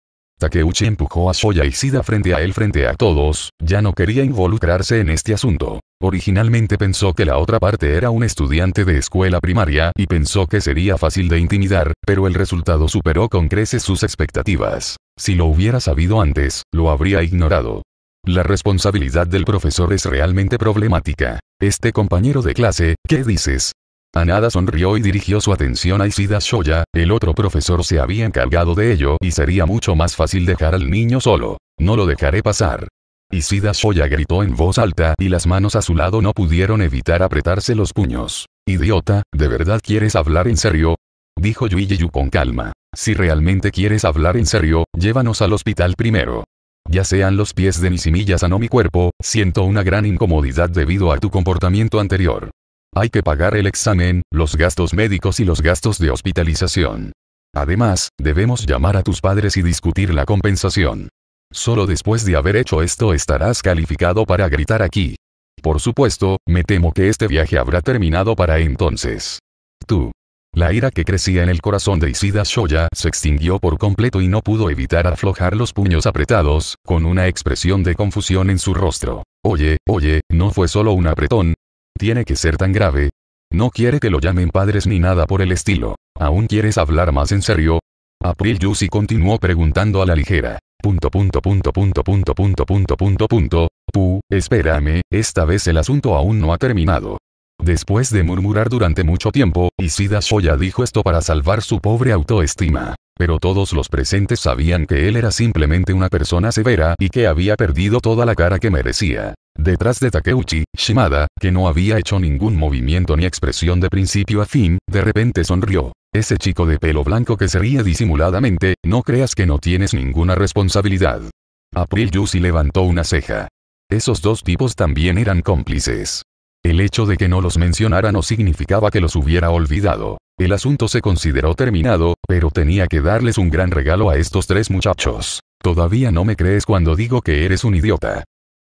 Speaker 1: que Uchi empujó a y Sida frente a él frente a todos, ya no quería involucrarse en este asunto. Originalmente pensó que la otra parte era un estudiante de escuela primaria y pensó que sería fácil de intimidar, pero el resultado superó con creces sus expectativas. Si lo hubiera sabido antes, lo habría ignorado. La responsabilidad del profesor es realmente problemática. Este compañero de clase, ¿qué dices? Anada sonrió y dirigió su atención a Isida Shoya, el otro profesor se había encargado de ello y sería mucho más fácil dejar al niño solo. No lo dejaré pasar. Isida Shoya gritó en voz alta y las manos a su lado no pudieron evitar apretarse los puños. Idiota, ¿de verdad quieres hablar en serio? Dijo Yuijiyu con calma. Si realmente quieres hablar en serio, llévanos al hospital primero. Ya sean los pies de mis semillas o no mi cuerpo, siento una gran incomodidad debido a tu comportamiento anterior. Hay que pagar el examen, los gastos médicos y los gastos de hospitalización. Además, debemos llamar a tus padres y discutir la compensación. Solo después de haber hecho esto estarás calificado para gritar aquí. Por supuesto, me temo que este viaje habrá terminado para entonces. Tú. La ira que crecía en el corazón de Isida Shoya se extinguió por completo y no pudo evitar aflojar los puños apretados, con una expresión de confusión en su rostro. Oye, oye, no fue solo un apretón, tiene que ser tan grave. No quiere que lo llamen padres ni nada por el estilo. ¿Aún quieres hablar más en serio? April Yusi continuó preguntando a la ligera. Punto punto punto punto punto punto punto punto punto. Pu, espérame, esta vez el asunto aún no ha terminado. Después de murmurar durante mucho tiempo, Isida Shoya dijo esto para salvar su pobre autoestima. Pero todos los presentes sabían que él era simplemente una persona severa y que había perdido toda la cara que merecía. Detrás de Takeuchi, Shimada, que no había hecho ningún movimiento ni expresión de principio a fin, de repente sonrió. Ese chico de pelo blanco que se ría disimuladamente, no creas que no tienes ninguna responsabilidad. April Yusi levantó una ceja. Esos dos tipos también eran cómplices. El hecho de que no los mencionara no significaba que los hubiera olvidado. El asunto se consideró terminado, pero tenía que darles un gran regalo a estos tres muchachos. Todavía no me crees cuando digo que eres un idiota.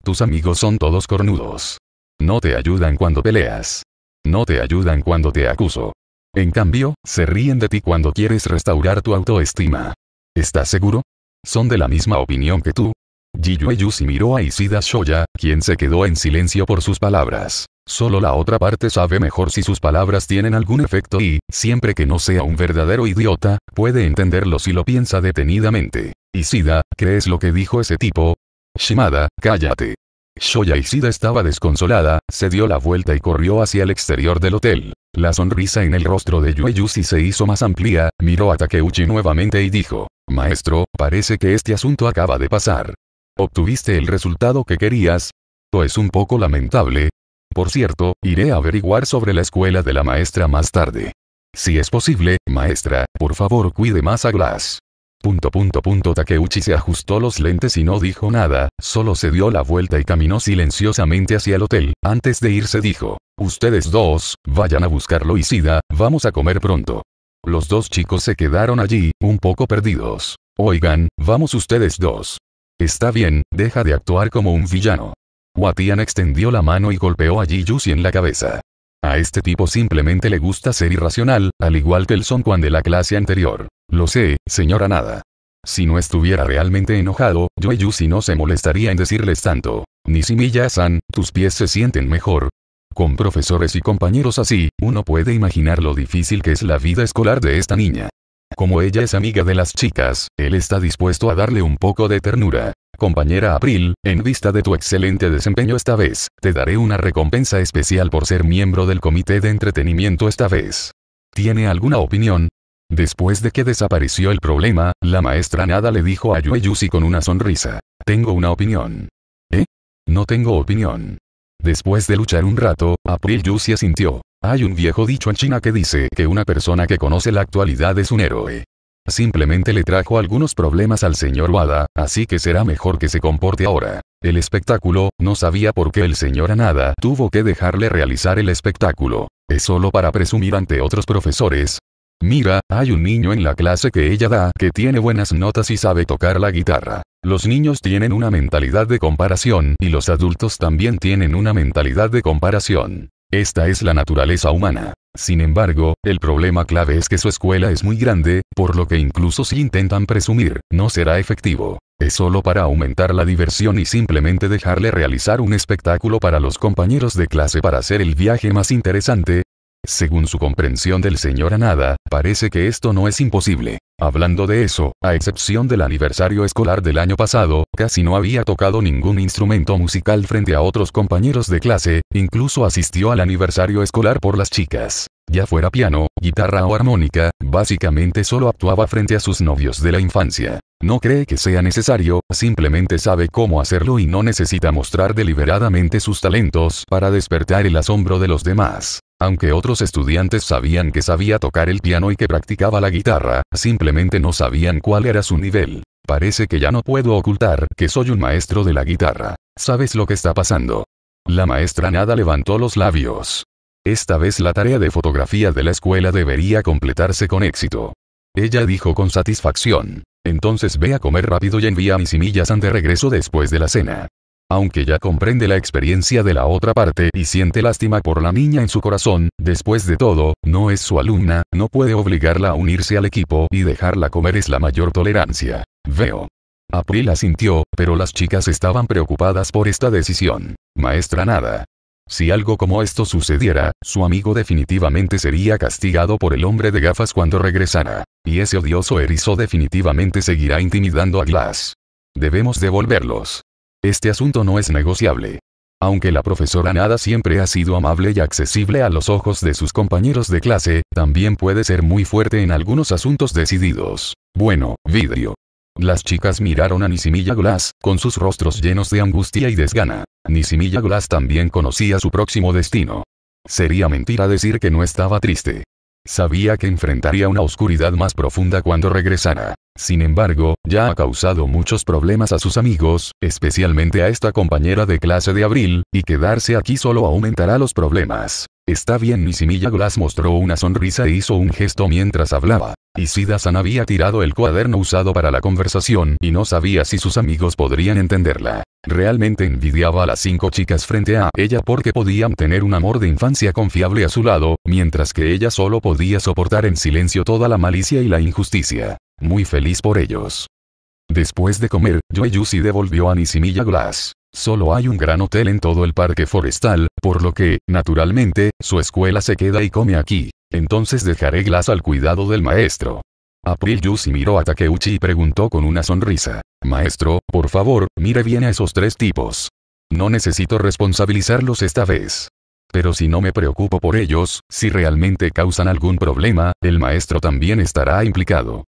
Speaker 1: Tus amigos son todos cornudos. No te ayudan cuando peleas. No te ayudan cuando te acuso. En cambio, se ríen de ti cuando quieres restaurar tu autoestima. ¿Estás seguro? Son de la misma opinión que tú. y miró a Isida Shoya, quien se quedó en silencio por sus palabras. Solo la otra parte sabe mejor si sus palabras tienen algún efecto y, siempre que no sea un verdadero idiota, puede entenderlo si lo piensa detenidamente. Isida, ¿qué es lo que dijo ese tipo? Shimada, cállate. Shoya Isida estaba desconsolada, se dio la vuelta y corrió hacia el exterior del hotel. La sonrisa en el rostro de Yueyusi se hizo más amplia, miró a Takeuchi nuevamente y dijo, Maestro, parece que este asunto acaba de pasar. ¿Obtuviste el resultado que querías? ¿O es un poco lamentable. Por cierto, iré a averiguar sobre la escuela de la maestra más tarde. Si es posible, maestra, por favor cuide más a Glass. Punto punto punto Takeuchi se ajustó los lentes y no dijo nada, solo se dio la vuelta y caminó silenciosamente hacia el hotel. Antes de irse dijo, ustedes dos, vayan a buscarlo y Sida, vamos a comer pronto. Los dos chicos se quedaron allí, un poco perdidos. Oigan, vamos ustedes dos. Está bien, deja de actuar como un villano. Watian extendió la mano y golpeó a Jiyushi en la cabeza. A este tipo simplemente le gusta ser irracional, al igual que el son Juan de la clase anterior. Lo sé, señora nada. Si no estuviera realmente enojado, si no se molestaría en decirles tanto. Ni ya san tus pies se sienten mejor. Con profesores y compañeros así, uno puede imaginar lo difícil que es la vida escolar de esta niña. Como ella es amiga de las chicas, él está dispuesto a darle un poco de ternura. Compañera April, en vista de tu excelente desempeño esta vez, te daré una recompensa especial por ser miembro del comité de entretenimiento esta vez. ¿Tiene alguna opinión? Después de que desapareció el problema, la maestra nada le dijo a Yueyusi con una sonrisa. Tengo una opinión. ¿Eh? No tengo opinión. Después de luchar un rato, April Yusi asintió. Hay un viejo dicho en China que dice que una persona que conoce la actualidad es un héroe. Simplemente le trajo algunos problemas al señor Wada, así que será mejor que se comporte ahora. El espectáculo, no sabía por qué el señor Anada tuvo que dejarle realizar el espectáculo. Es solo para presumir ante otros profesores. Mira, hay un niño en la clase que ella da que tiene buenas notas y sabe tocar la guitarra. Los niños tienen una mentalidad de comparación y los adultos también tienen una mentalidad de comparación. Esta es la naturaleza humana. Sin embargo, el problema clave es que su escuela es muy grande, por lo que incluso si intentan presumir, no será efectivo. Es solo para aumentar la diversión y simplemente dejarle realizar un espectáculo para los compañeros de clase para hacer el viaje más interesante, según su comprensión del señor Anada, parece que esto no es imposible. Hablando de eso, a excepción del aniversario escolar del año pasado, casi no había tocado ningún instrumento musical frente a otros compañeros de clase, incluso asistió al aniversario escolar por las chicas. Ya fuera piano, guitarra o armónica, básicamente solo actuaba frente a sus novios de la infancia. No cree que sea necesario, simplemente sabe cómo hacerlo y no necesita mostrar deliberadamente sus talentos para despertar el asombro de los demás. Aunque otros estudiantes sabían que sabía tocar el piano y que practicaba la guitarra, simplemente no sabían cuál era su nivel. Parece que ya no puedo ocultar que soy un maestro de la guitarra. ¿Sabes lo que está pasando? La maestra nada levantó los labios. Esta vez la tarea de fotografía de la escuela debería completarse con éxito. Ella dijo con satisfacción. Entonces ve a comer rápido y envía mis semillas ante regreso después de la cena. Aunque ya comprende la experiencia de la otra parte y siente lástima por la niña en su corazón, después de todo, no es su alumna, no puede obligarla a unirse al equipo y dejarla comer es la mayor tolerancia. Veo. April asintió, pero las chicas estaban preocupadas por esta decisión. Maestra nada. Si algo como esto sucediera, su amigo definitivamente sería castigado por el hombre de gafas cuando regresara. Y ese odioso erizo definitivamente seguirá intimidando a Glass. Debemos devolverlos. Este asunto no es negociable. Aunque la profesora Nada siempre ha sido amable y accesible a los ojos de sus compañeros de clase, también puede ser muy fuerte en algunos asuntos decididos. Bueno, vidrio. Las chicas miraron a Nisimilla Glass, con sus rostros llenos de angustia y desgana. Nisimilla Glass también conocía su próximo destino. Sería mentira decir que no estaba triste. Sabía que enfrentaría una oscuridad más profunda cuando regresara. Sin embargo, ya ha causado muchos problemas a sus amigos, especialmente a esta compañera de clase de Abril, y quedarse aquí solo aumentará los problemas. Está bien, Nisimilla Glass mostró una sonrisa e hizo un gesto mientras hablaba. Y san había tirado el cuaderno usado para la conversación y no sabía si sus amigos podrían entenderla. Realmente envidiaba a las cinco chicas frente a ella porque podían tener un amor de infancia confiable a su lado, mientras que ella solo podía soportar en silencio toda la malicia y la injusticia. Muy feliz por ellos. Después de comer, Yu se devolvió a Nisimilla Glass. Solo hay un gran hotel en todo el parque forestal, por lo que, naturalmente, su escuela se queda y come aquí. Entonces dejaré Glass al cuidado del maestro. April Yusi miró a Takeuchi y preguntó con una sonrisa. Maestro, por favor, mire bien a esos tres tipos. No necesito responsabilizarlos esta vez. Pero si no me preocupo por ellos, si realmente causan algún problema, el maestro también estará implicado.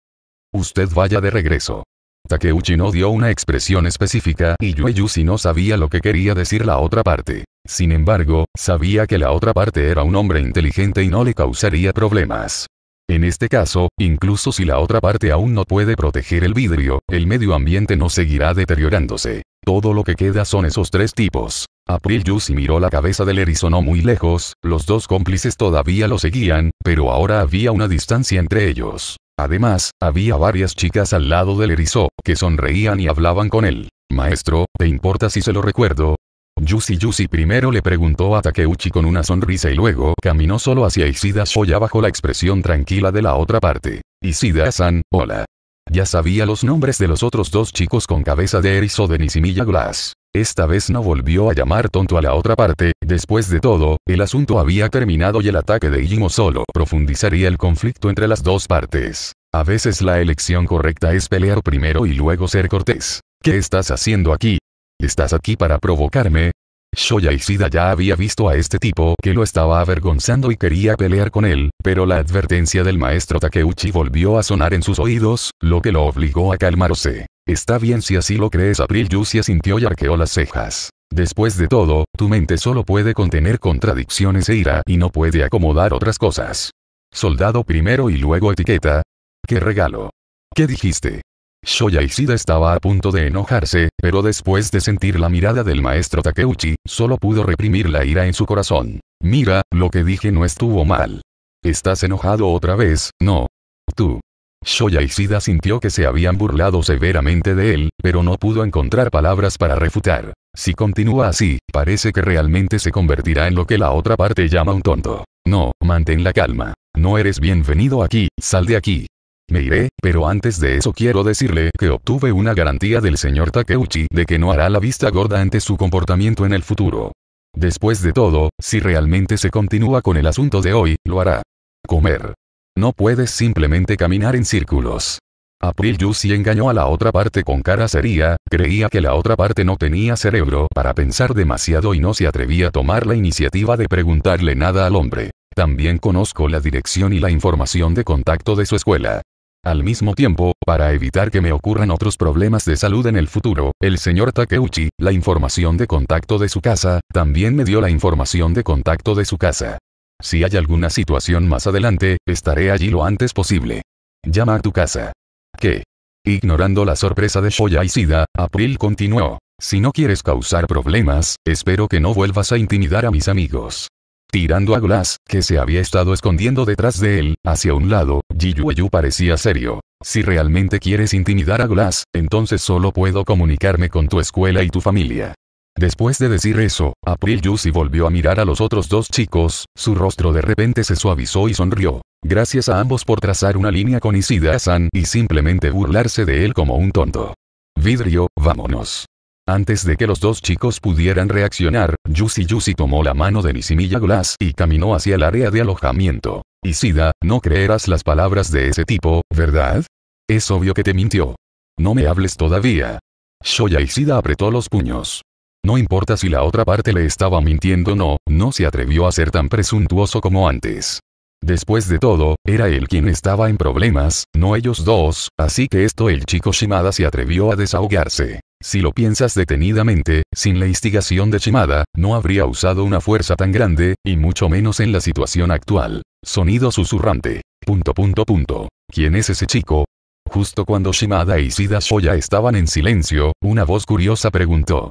Speaker 1: Usted vaya de regreso. Takeuchi no dio una expresión específica y Yueyushi no sabía lo que quería decir la otra parte. Sin embargo, sabía que la otra parte era un hombre inteligente y no le causaría problemas. En este caso, incluso si la otra parte aún no puede proteger el vidrio, el medio ambiente no seguirá deteriorándose. Todo lo que queda son esos tres tipos. April Yushi miró la cabeza del erizo no muy lejos, los dos cómplices todavía lo seguían, pero ahora había una distancia entre ellos. Además, había varias chicas al lado del erizo, que sonreían y hablaban con él. Maestro, ¿te importa si se lo recuerdo? Yusi Yusi primero le preguntó a Takeuchi con una sonrisa y luego caminó solo hacia Isida Shoya bajo la expresión tranquila de la otra parte. Isida-san, hola. Ya sabía los nombres de los otros dos chicos con cabeza de erizo de Nishimiya Glass. Esta vez no volvió a llamar tonto a la otra parte, después de todo, el asunto había terminado y el ataque de Jimo solo profundizaría el conflicto entre las dos partes. A veces la elección correcta es pelear primero y luego ser cortés. ¿Qué estás haciendo aquí? ¿Estás aquí para provocarme? Shoya Isida ya había visto a este tipo que lo estaba avergonzando y quería pelear con él, pero la advertencia del maestro Takeuchi volvió a sonar en sus oídos, lo que lo obligó a calmarse. Está bien si así lo crees. April si sintió y arqueó las cejas. Después de todo, tu mente solo puede contener contradicciones e ira y no puede acomodar otras cosas. Soldado primero y luego etiqueta. ¡Qué regalo! ¿Qué dijiste? Shoya Isida estaba a punto de enojarse, pero después de sentir la mirada del maestro Takeuchi, solo pudo reprimir la ira en su corazón. Mira, lo que dije no estuvo mal. ¿Estás enojado otra vez, no? Tú. Shoya y Sida sintió que se habían burlado severamente de él, pero no pudo encontrar palabras para refutar. Si continúa así, parece que realmente se convertirá en lo que la otra parte llama un tonto. No, mantén la calma. No eres bienvenido aquí, sal de aquí. Me iré, pero antes de eso quiero decirle que obtuve una garantía del señor Takeuchi de que no hará la vista gorda ante su comportamiento en el futuro. Después de todo, si realmente se continúa con el asunto de hoy, lo hará. Comer. No puedes simplemente caminar en círculos. April si engañó a la otra parte con cara seria, creía que la otra parte no tenía cerebro para pensar demasiado y no se atrevía a tomar la iniciativa de preguntarle nada al hombre. También conozco la dirección y la información de contacto de su escuela. Al mismo tiempo, para evitar que me ocurran otros problemas de salud en el futuro, el señor Takeuchi, la información de contacto de su casa, también me dio la información de contacto de su casa. Si hay alguna situación más adelante, estaré allí lo antes posible. Llama a tu casa. ¿Qué? Ignorando la sorpresa de Shoya y Sida, April continuó. Si no quieres causar problemas, espero que no vuelvas a intimidar a mis amigos. Tirando a Glass, que se había estado escondiendo detrás de él, hacia un lado, Jiyueyu parecía serio. Si realmente quieres intimidar a Glass, entonces solo puedo comunicarme con tu escuela y tu familia. Después de decir eso, April Yusi volvió a mirar a los otros dos chicos, su rostro de repente se suavizó y sonrió. Gracias a ambos por trazar una línea con Isida-san y simplemente burlarse de él como un tonto. Vidrio, vámonos. Antes de que los dos chicos pudieran reaccionar, Yusi Yusi tomó la mano de Nishimiya Glass y caminó hacia el área de alojamiento. Isida, no creerás las palabras de ese tipo, ¿verdad? Es obvio que te mintió. No me hables todavía. Shoya Isida apretó los puños. No importa si la otra parte le estaba mintiendo o no, no se atrevió a ser tan presuntuoso como antes. Después de todo, era él quien estaba en problemas, no ellos dos, así que esto el chico Shimada se atrevió a desahogarse. Si lo piensas detenidamente, sin la instigación de Shimada, no habría usado una fuerza tan grande, y mucho menos en la situación actual. Sonido susurrante. Punto punto punto. ¿Quién es ese chico? Justo cuando Shimada y Sida Shoya estaban en silencio, una voz curiosa preguntó.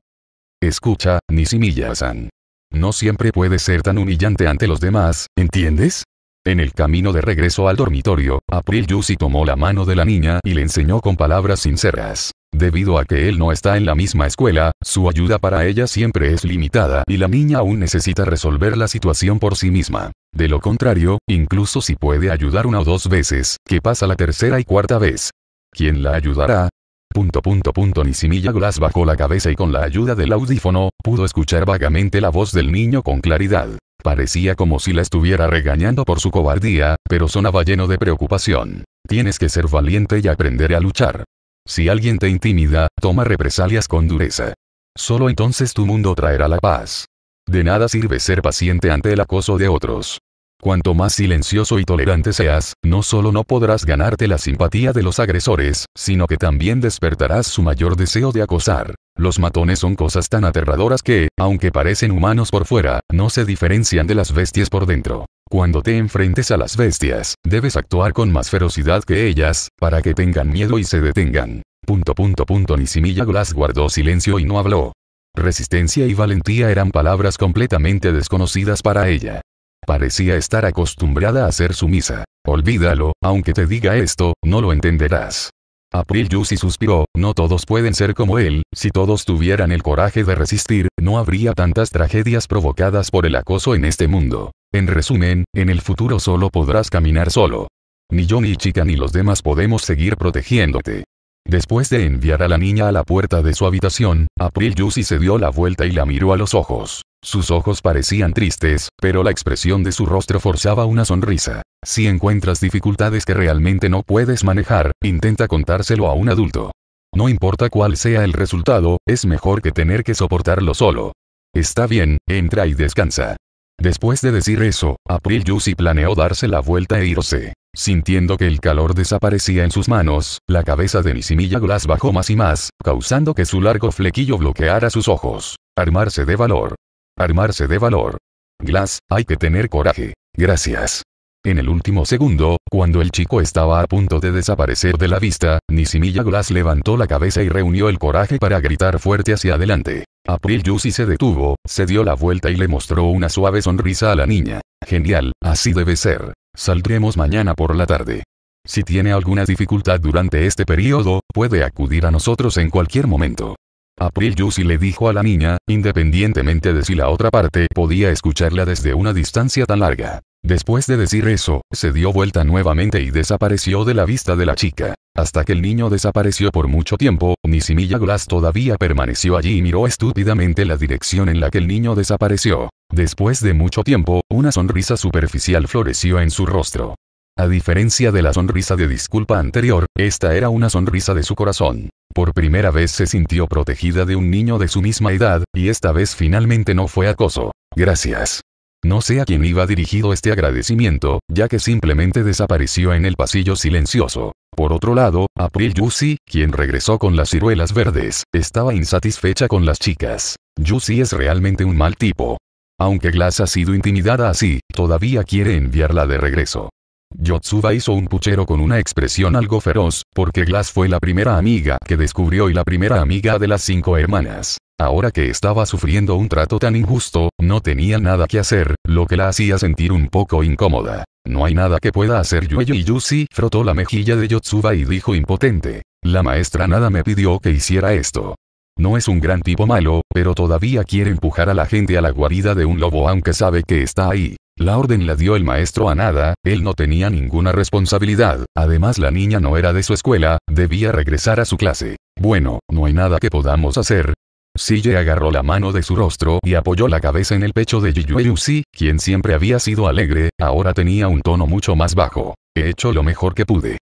Speaker 1: Escucha, ni similla san No siempre puede ser tan humillante ante los demás, ¿entiendes? En el camino de regreso al dormitorio, April Yusi tomó la mano de la niña y le enseñó con palabras sinceras. Debido a que él no está en la misma escuela, su ayuda para ella siempre es limitada y la niña aún necesita resolver la situación por sí misma. De lo contrario, incluso si puede ayudar una o dos veces, ¿qué pasa la tercera y cuarta vez. ¿Quién la ayudará? Punto punto punto Nisimilla Glass bajó la cabeza y con la ayuda del audífono, pudo escuchar vagamente la voz del niño con claridad. Parecía como si la estuviera regañando por su cobardía, pero sonaba lleno de preocupación. Tienes que ser valiente y aprender a luchar. Si alguien te intimida, toma represalias con dureza. Solo entonces tu mundo traerá la paz. De nada sirve ser paciente ante el acoso de otros. Cuanto más silencioso y tolerante seas, no solo no podrás ganarte la simpatía de los agresores, sino que también despertarás su mayor deseo de acosar. Los matones son cosas tan aterradoras que, aunque parecen humanos por fuera, no se diferencian de las bestias por dentro. Cuando te enfrentes a las bestias, debes actuar con más ferocidad que ellas, para que tengan miedo y se detengan. Punto punto punto Nisimilla Glass guardó silencio y no habló. Resistencia y valentía eran palabras completamente desconocidas para ella. Parecía estar acostumbrada a ser sumisa. Olvídalo, aunque te diga esto, no lo entenderás. April Yusi suspiró, no todos pueden ser como él, si todos tuvieran el coraje de resistir, no habría tantas tragedias provocadas por el acoso en este mundo. En resumen, en el futuro solo podrás caminar solo. Ni yo ni Chica ni los demás podemos seguir protegiéndote. Después de enviar a la niña a la puerta de su habitación, April Yusi se dio la vuelta y la miró a los ojos. Sus ojos parecían tristes, pero la expresión de su rostro forzaba una sonrisa. Si encuentras dificultades que realmente no puedes manejar, intenta contárselo a un adulto. No importa cuál sea el resultado, es mejor que tener que soportarlo solo. Está bien, entra y descansa. Después de decir eso, April Yusi planeó darse la vuelta e irse. Sintiendo que el calor desaparecía en sus manos, la cabeza de Nisimilla Glass bajó más y más, causando que su largo flequillo bloqueara sus ojos. Armarse de valor. Armarse de valor. Glass, hay que tener coraje. Gracias. En el último segundo, cuando el chico estaba a punto de desaparecer de la vista, Nisimilla Glass levantó la cabeza y reunió el coraje para gritar fuerte hacia adelante. April Yusi se detuvo, se dio la vuelta y le mostró una suave sonrisa a la niña. Genial, así debe ser. Saldremos mañana por la tarde. Si tiene alguna dificultad durante este periodo, puede acudir a nosotros en cualquier momento. April Yusi le dijo a la niña, independientemente de si la otra parte podía escucharla desde una distancia tan larga. Después de decir eso, se dio vuelta nuevamente y desapareció de la vista de la chica. Hasta que el niño desapareció por mucho tiempo, Similla Glass todavía permaneció allí y miró estúpidamente la dirección en la que el niño desapareció. Después de mucho tiempo, una sonrisa superficial floreció en su rostro. A diferencia de la sonrisa de disculpa anterior, esta era una sonrisa de su corazón. Por primera vez se sintió protegida de un niño de su misma edad, y esta vez finalmente no fue acoso. Gracias. No sé a quién iba dirigido este agradecimiento, ya que simplemente desapareció en el pasillo silencioso. Por otro lado, April Yusi, quien regresó con las ciruelas verdes, estaba insatisfecha con las chicas. Yusi es realmente un mal tipo. Aunque Glass ha sido intimidada así, todavía quiere enviarla de regreso. Yotsuba hizo un puchero con una expresión algo feroz, porque Glass fue la primera amiga que descubrió y la primera amiga de las cinco hermanas. Ahora que estaba sufriendo un trato tan injusto, no tenía nada que hacer, lo que la hacía sentir un poco incómoda. No hay nada que pueda hacer Yui y Yusi frotó la mejilla de Yotsuba y dijo impotente. La maestra nada me pidió que hiciera esto. No es un gran tipo malo, pero todavía quiere empujar a la gente a la guarida de un lobo aunque sabe que está ahí. La orden la dio el maestro a nada, él no tenía ninguna responsabilidad, además la niña no era de su escuela, debía regresar a su clase. Bueno, no hay nada que podamos hacer, Sille agarró la mano de su rostro y apoyó la cabeza en el pecho de Yusi, quien siempre había sido alegre, ahora tenía un tono mucho más bajo. He hecho lo mejor que pude.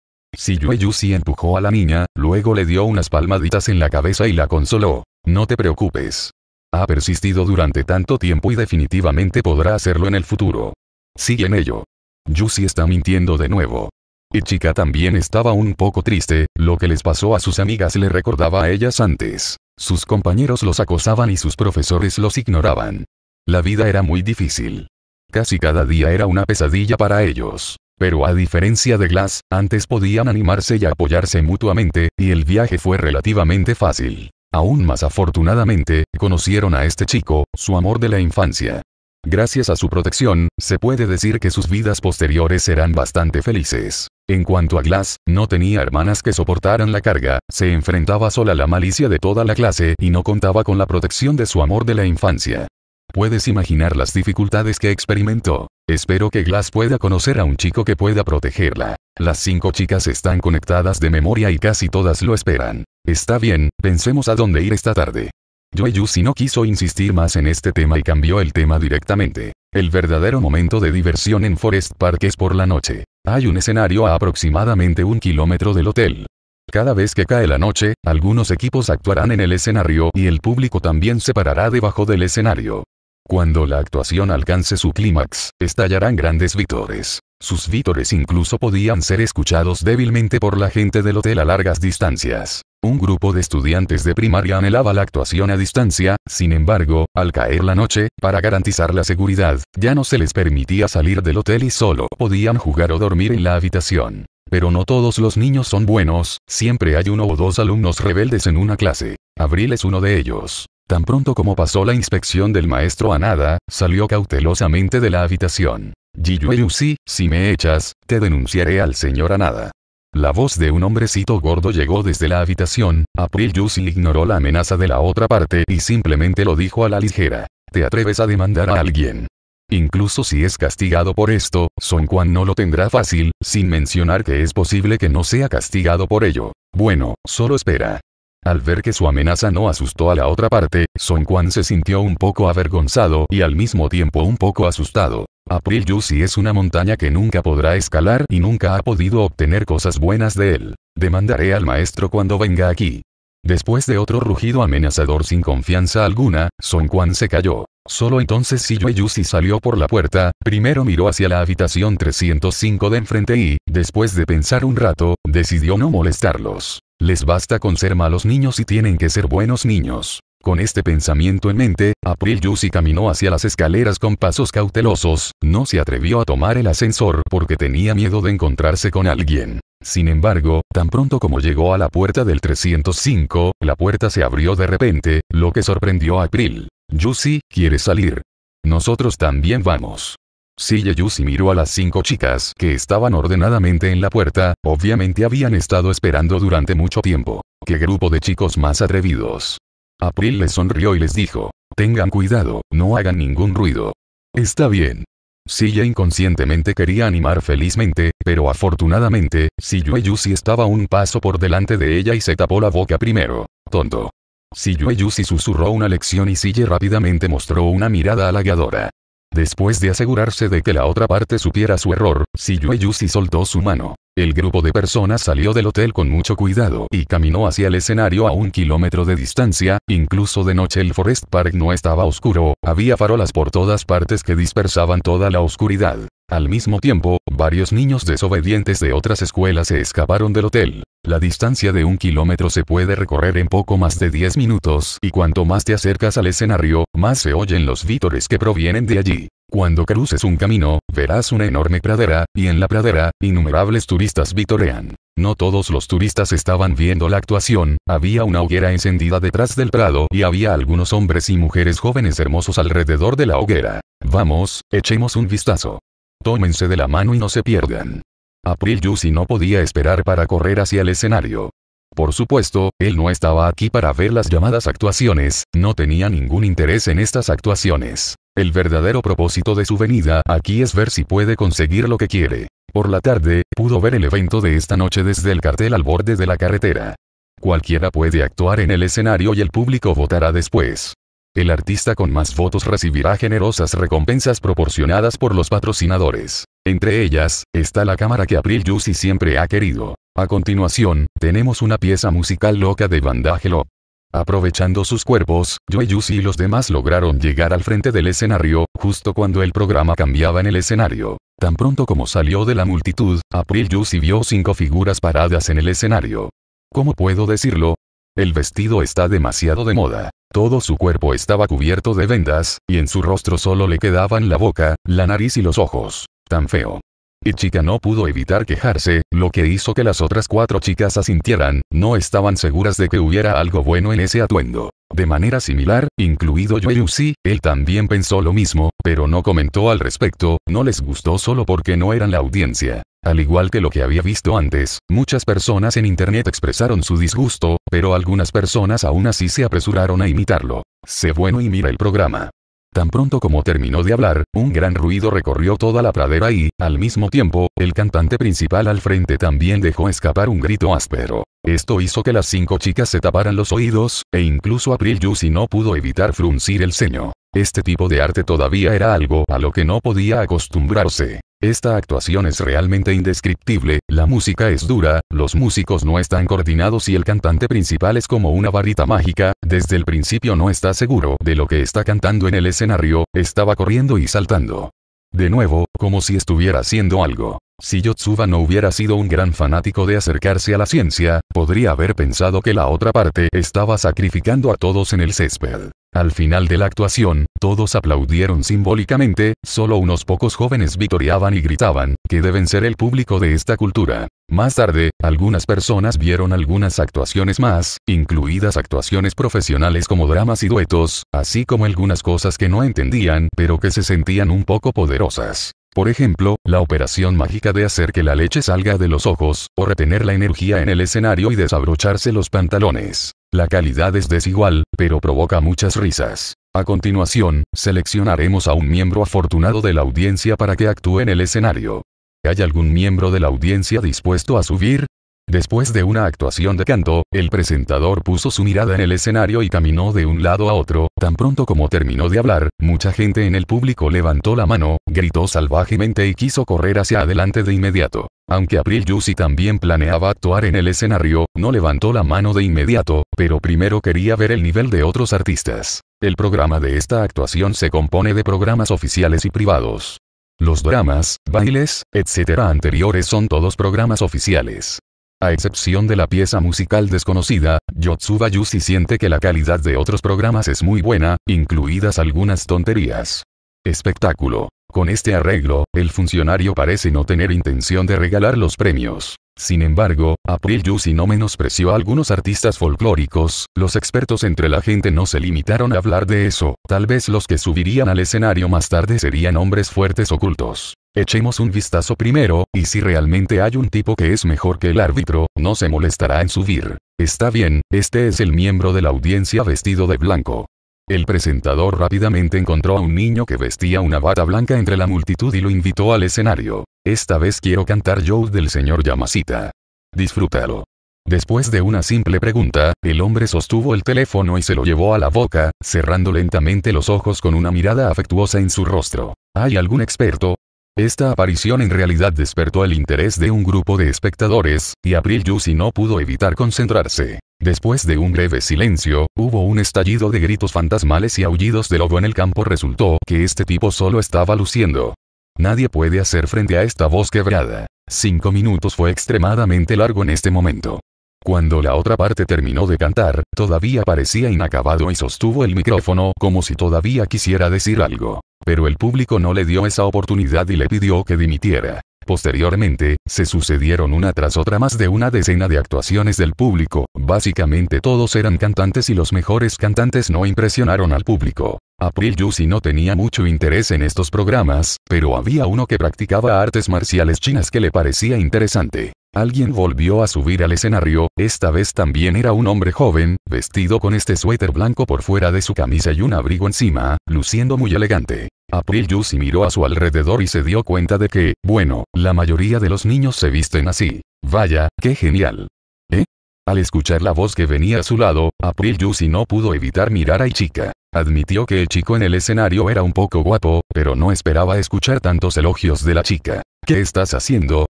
Speaker 1: Yusi empujó a la niña, luego le dio unas palmaditas en la cabeza y la consoló. No te preocupes. Ha persistido durante tanto tiempo y definitivamente podrá hacerlo en el futuro. Sigue en ello. Yusi está mintiendo de nuevo. Y chica también estaba un poco triste, lo que les pasó a sus amigas le recordaba a ellas antes. Sus compañeros los acosaban y sus profesores los ignoraban. La vida era muy difícil. Casi cada día era una pesadilla para ellos. Pero a diferencia de Glass, antes podían animarse y apoyarse mutuamente, y el viaje fue relativamente fácil. Aún más afortunadamente, conocieron a este chico, su amor de la infancia. Gracias a su protección, se puede decir que sus vidas posteriores serán bastante felices. En cuanto a Glass, no tenía hermanas que soportaran la carga, se enfrentaba sola a la malicia de toda la clase y no contaba con la protección de su amor de la infancia. Puedes imaginar las dificultades que experimentó. Espero que Glass pueda conocer a un chico que pueda protegerla. Las cinco chicas están conectadas de memoria y casi todas lo esperan. Está bien, pensemos a dónde ir esta tarde. Eun-si no quiso insistir más en este tema y cambió el tema directamente. El verdadero momento de diversión en Forest Park es por la noche. Hay un escenario a aproximadamente un kilómetro del hotel. Cada vez que cae la noche, algunos equipos actuarán en el escenario y el público también se parará debajo del escenario. Cuando la actuación alcance su clímax, estallarán grandes vítores. Sus vítores incluso podían ser escuchados débilmente por la gente del hotel a largas distancias. Un grupo de estudiantes de primaria anhelaba la actuación a distancia, sin embargo, al caer la noche, para garantizar la seguridad, ya no se les permitía salir del hotel y solo podían jugar o dormir en la habitación. Pero no todos los niños son buenos, siempre hay uno o dos alumnos rebeldes en una clase. Abril es uno de ellos. Tan pronto como pasó la inspección del maestro Anada, salió cautelosamente de la habitación. Yusi, si me echas, te denunciaré al señor Anada. La voz de un hombrecito gordo llegó desde la habitación, April Yusil ignoró la amenaza de la otra parte y simplemente lo dijo a la ligera. ¿Te atreves a demandar a alguien? Incluso si es castigado por esto, Son Juan no lo tendrá fácil, sin mencionar que es posible que no sea castigado por ello. Bueno, solo espera. Al ver que su amenaza no asustó a la otra parte, Son Juan se sintió un poco avergonzado y al mismo tiempo un poco asustado. April Yusi es una montaña que nunca podrá escalar y nunca ha podido obtener cosas buenas de él. Demandaré al maestro cuando venga aquí. Después de otro rugido amenazador sin confianza alguna, Son Kwan se cayó. Solo entonces Yue Yusi salió por la puerta, primero miró hacia la habitación 305 de enfrente y, después de pensar un rato, decidió no molestarlos. Les basta con ser malos niños y tienen que ser buenos niños. Con este pensamiento en mente, April Yusi caminó hacia las escaleras con pasos cautelosos, no se atrevió a tomar el ascensor porque tenía miedo de encontrarse con alguien. Sin embargo, tan pronto como llegó a la puerta del 305, la puerta se abrió de repente, lo que sorprendió a April. Yusi, ¿quieres salir? Nosotros también vamos. Silla Yusi miró a las cinco chicas que estaban ordenadamente en la puerta, obviamente habían estado esperando durante mucho tiempo. ¡Qué grupo de chicos más atrevidos! April les sonrió y les dijo, tengan cuidado, no hagan ningún ruido. Está bien. Silla inconscientemente quería animar felizmente, pero afortunadamente, Siyue Yusi estaba un paso por delante de ella y se tapó la boca primero. Tonto. Siyue Yusi susurró una lección y Sille rápidamente mostró una mirada halagadora. Después de asegurarse de que la otra parte supiera su error, Siyue Yusi soltó su mano. El grupo de personas salió del hotel con mucho cuidado y caminó hacia el escenario a un kilómetro de distancia, incluso de noche el Forest Park no estaba oscuro, había farolas por todas partes que dispersaban toda la oscuridad. Al mismo tiempo, varios niños desobedientes de otras escuelas se escaparon del hotel. La distancia de un kilómetro se puede recorrer en poco más de 10 minutos y cuanto más te acercas al escenario, más se oyen los vítores que provienen de allí. Cuando cruces un camino, verás una enorme pradera, y en la pradera, innumerables turistas vitorean. No todos los turistas estaban viendo la actuación, había una hoguera encendida detrás del prado y había algunos hombres y mujeres jóvenes hermosos alrededor de la hoguera. Vamos, echemos un vistazo. Tómense de la mano y no se pierdan. April Yusi no podía esperar para correr hacia el escenario. Por supuesto, él no estaba aquí para ver las llamadas actuaciones, no tenía ningún interés en estas actuaciones. El verdadero propósito de su venida aquí es ver si puede conseguir lo que quiere. Por la tarde, pudo ver el evento de esta noche desde el cartel al borde de la carretera. Cualquiera puede actuar en el escenario y el público votará después. El artista con más votos recibirá generosas recompensas proporcionadas por los patrocinadores. Entre ellas, está la cámara que April Juicy siempre ha querido. A continuación, tenemos una pieza musical loca de Bandagelo. Aprovechando sus cuerpos, Joey y los demás lograron llegar al frente del escenario, justo cuando el programa cambiaba en el escenario. Tan pronto como salió de la multitud, April Juicy vio cinco figuras paradas en el escenario. ¿Cómo puedo decirlo? El vestido está demasiado de moda. Todo su cuerpo estaba cubierto de vendas, y en su rostro solo le quedaban la boca, la nariz y los ojos. Tan feo. Y chica no pudo evitar quejarse, lo que hizo que las otras cuatro chicas asintieran, no estaban seguras de que hubiera algo bueno en ese atuendo. De manera similar, incluido Yuyusi, él también pensó lo mismo, pero no comentó al respecto, no les gustó solo porque no eran la audiencia. Al igual que lo que había visto antes, muchas personas en Internet expresaron su disgusto, pero algunas personas aún así se apresuraron a imitarlo. Sé bueno y mira el programa. Tan pronto como terminó de hablar, un gran ruido recorrió toda la pradera y, al mismo tiempo, el cantante principal al frente también dejó escapar un grito áspero. Esto hizo que las cinco chicas se taparan los oídos, e incluso April si no pudo evitar fruncir el ceño. Este tipo de arte todavía era algo a lo que no podía acostumbrarse. Esta actuación es realmente indescriptible, la música es dura, los músicos no están coordinados y el cantante principal es como una varita mágica, desde el principio no está seguro de lo que está cantando en el escenario, estaba corriendo y saltando. De nuevo, como si estuviera haciendo algo. Si Yotsuba no hubiera sido un gran fanático de acercarse a la ciencia, podría haber pensado que la otra parte estaba sacrificando a todos en el césped. Al final de la actuación, todos aplaudieron simbólicamente, solo unos pocos jóvenes vitoreaban y gritaban, que deben ser el público de esta cultura. Más tarde, algunas personas vieron algunas actuaciones más, incluidas actuaciones profesionales como dramas y duetos, así como algunas cosas que no entendían pero que se sentían un poco poderosas. Por ejemplo, la operación mágica de hacer que la leche salga de los ojos, o retener la energía en el escenario y desabrocharse los pantalones. La calidad es desigual, pero provoca muchas risas. A continuación, seleccionaremos a un miembro afortunado de la audiencia para que actúe en el escenario. ¿Hay algún miembro de la audiencia dispuesto a subir? Después de una actuación de canto, el presentador puso su mirada en el escenario y caminó de un lado a otro, tan pronto como terminó de hablar, mucha gente en el público levantó la mano, gritó salvajemente y quiso correr hacia adelante de inmediato. Aunque April Yusi también planeaba actuar en el escenario, no levantó la mano de inmediato, pero primero quería ver el nivel de otros artistas. El programa de esta actuación se compone de programas oficiales y privados. Los dramas, bailes, etc. anteriores son todos programas oficiales. A excepción de la pieza musical desconocida, Yotsuba Yusi siente que la calidad de otros programas es muy buena, incluidas algunas tonterías. Espectáculo. Con este arreglo, el funcionario parece no tener intención de regalar los premios. Sin embargo, April Yusi no menospreció a algunos artistas folclóricos, los expertos entre la gente no se limitaron a hablar de eso, tal vez los que subirían al escenario más tarde serían hombres fuertes ocultos. Echemos un vistazo primero, y si realmente hay un tipo que es mejor que el árbitro, no se molestará en subir. Está bien, este es el miembro de la audiencia vestido de blanco. El presentador rápidamente encontró a un niño que vestía una bata blanca entre la multitud y lo invitó al escenario. Esta vez quiero cantar Joe del señor Yamasita. Disfrútalo. Después de una simple pregunta, el hombre sostuvo el teléfono y se lo llevó a la boca, cerrando lentamente los ojos con una mirada afectuosa en su rostro. ¿Hay algún experto, esta aparición en realidad despertó el interés de un grupo de espectadores, y April Yusi no pudo evitar concentrarse. Después de un breve silencio, hubo un estallido de gritos fantasmales y aullidos de lobo en el campo. Resultó que este tipo solo estaba luciendo. Nadie puede hacer frente a esta voz quebrada. Cinco minutos fue extremadamente largo en este momento. Cuando la otra parte terminó de cantar, todavía parecía inacabado y sostuvo el micrófono como si todavía quisiera decir algo. Pero el público no le dio esa oportunidad y le pidió que dimitiera. Posteriormente, se sucedieron una tras otra más de una decena de actuaciones del público, básicamente todos eran cantantes y los mejores cantantes no impresionaron al público. April Yusi no tenía mucho interés en estos programas, pero había uno que practicaba artes marciales chinas que le parecía interesante. Alguien volvió a subir al escenario, esta vez también era un hombre joven, vestido con este suéter blanco por fuera de su camisa y un abrigo encima, luciendo muy elegante. April Yussi miró a su alrededor y se dio cuenta de que, bueno, la mayoría de los niños se visten así. Vaya, qué genial. ¿Eh? Al escuchar la voz que venía a su lado, April Yussi no pudo evitar mirar a Ichika. Admitió que el chico en el escenario era un poco guapo, pero no esperaba escuchar tantos elogios de la chica. ¿Qué estás haciendo?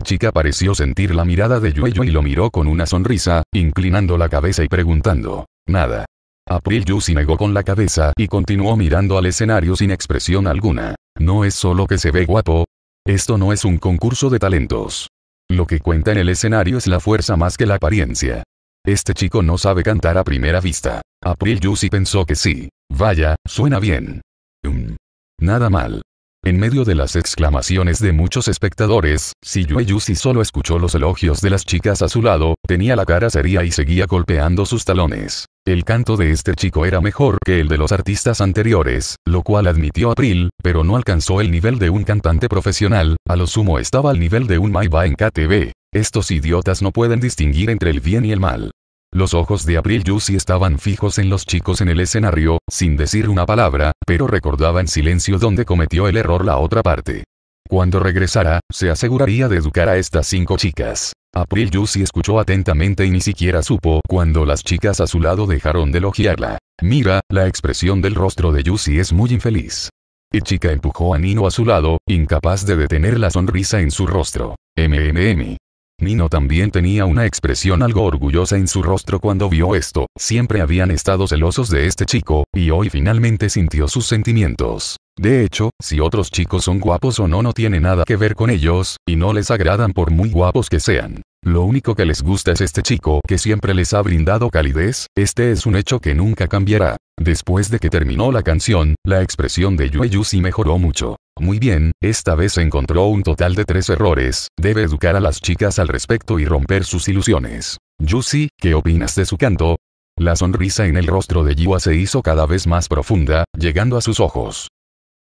Speaker 1: chica pareció sentir la mirada de Yueyo y lo miró con una sonrisa, inclinando la cabeza y preguntando. Nada. April Yusi negó con la cabeza y continuó mirando al escenario sin expresión alguna. No es solo que se ve guapo. Esto no es un concurso de talentos. Lo que cuenta en el escenario es la fuerza más que la apariencia. Este chico no sabe cantar a primera vista. April Yusi pensó que sí. Vaya, suena bien. Mm, nada mal. En medio de las exclamaciones de muchos espectadores, Siyue si solo escuchó los elogios de las chicas a su lado, tenía la cara seria y seguía golpeando sus talones. El canto de este chico era mejor que el de los artistas anteriores, lo cual admitió April, pero no alcanzó el nivel de un cantante profesional, a lo sumo estaba al nivel de un Maiba en KTV. Estos idiotas no pueden distinguir entre el bien y el mal. Los ojos de April Yussi estaban fijos en los chicos en el escenario, sin decir una palabra, pero recordaba en silencio donde cometió el error la otra parte. Cuando regresara, se aseguraría de educar a estas cinco chicas. April Yussi escuchó atentamente y ni siquiera supo cuando las chicas a su lado dejaron de elogiarla. Mira, la expresión del rostro de Yussi es muy infeliz. Y chica empujó a Nino a su lado, incapaz de detener la sonrisa en su rostro. MMM. Nino también tenía una expresión algo orgullosa en su rostro cuando vio esto, siempre habían estado celosos de este chico, y hoy finalmente sintió sus sentimientos. De hecho, si otros chicos son guapos o no no tiene nada que ver con ellos, y no les agradan por muy guapos que sean. Lo único que les gusta es este chico que siempre les ha brindado calidez, este es un hecho que nunca cambiará. Después de que terminó la canción, la expresión de si mejoró mucho. Muy bien, esta vez encontró un total de tres errores, debe educar a las chicas al respecto y romper sus ilusiones. si, ¿qué opinas de su canto? La sonrisa en el rostro de Yua se hizo cada vez más profunda, llegando a sus ojos.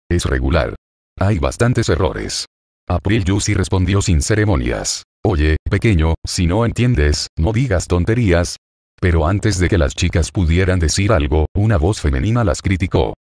Speaker 1: Es regular. Hay bastantes errores. April si respondió sin ceremonias. Oye, pequeño, si no entiendes, no digas tonterías, pero antes de que las chicas pudieran decir algo, una voz femenina las criticó.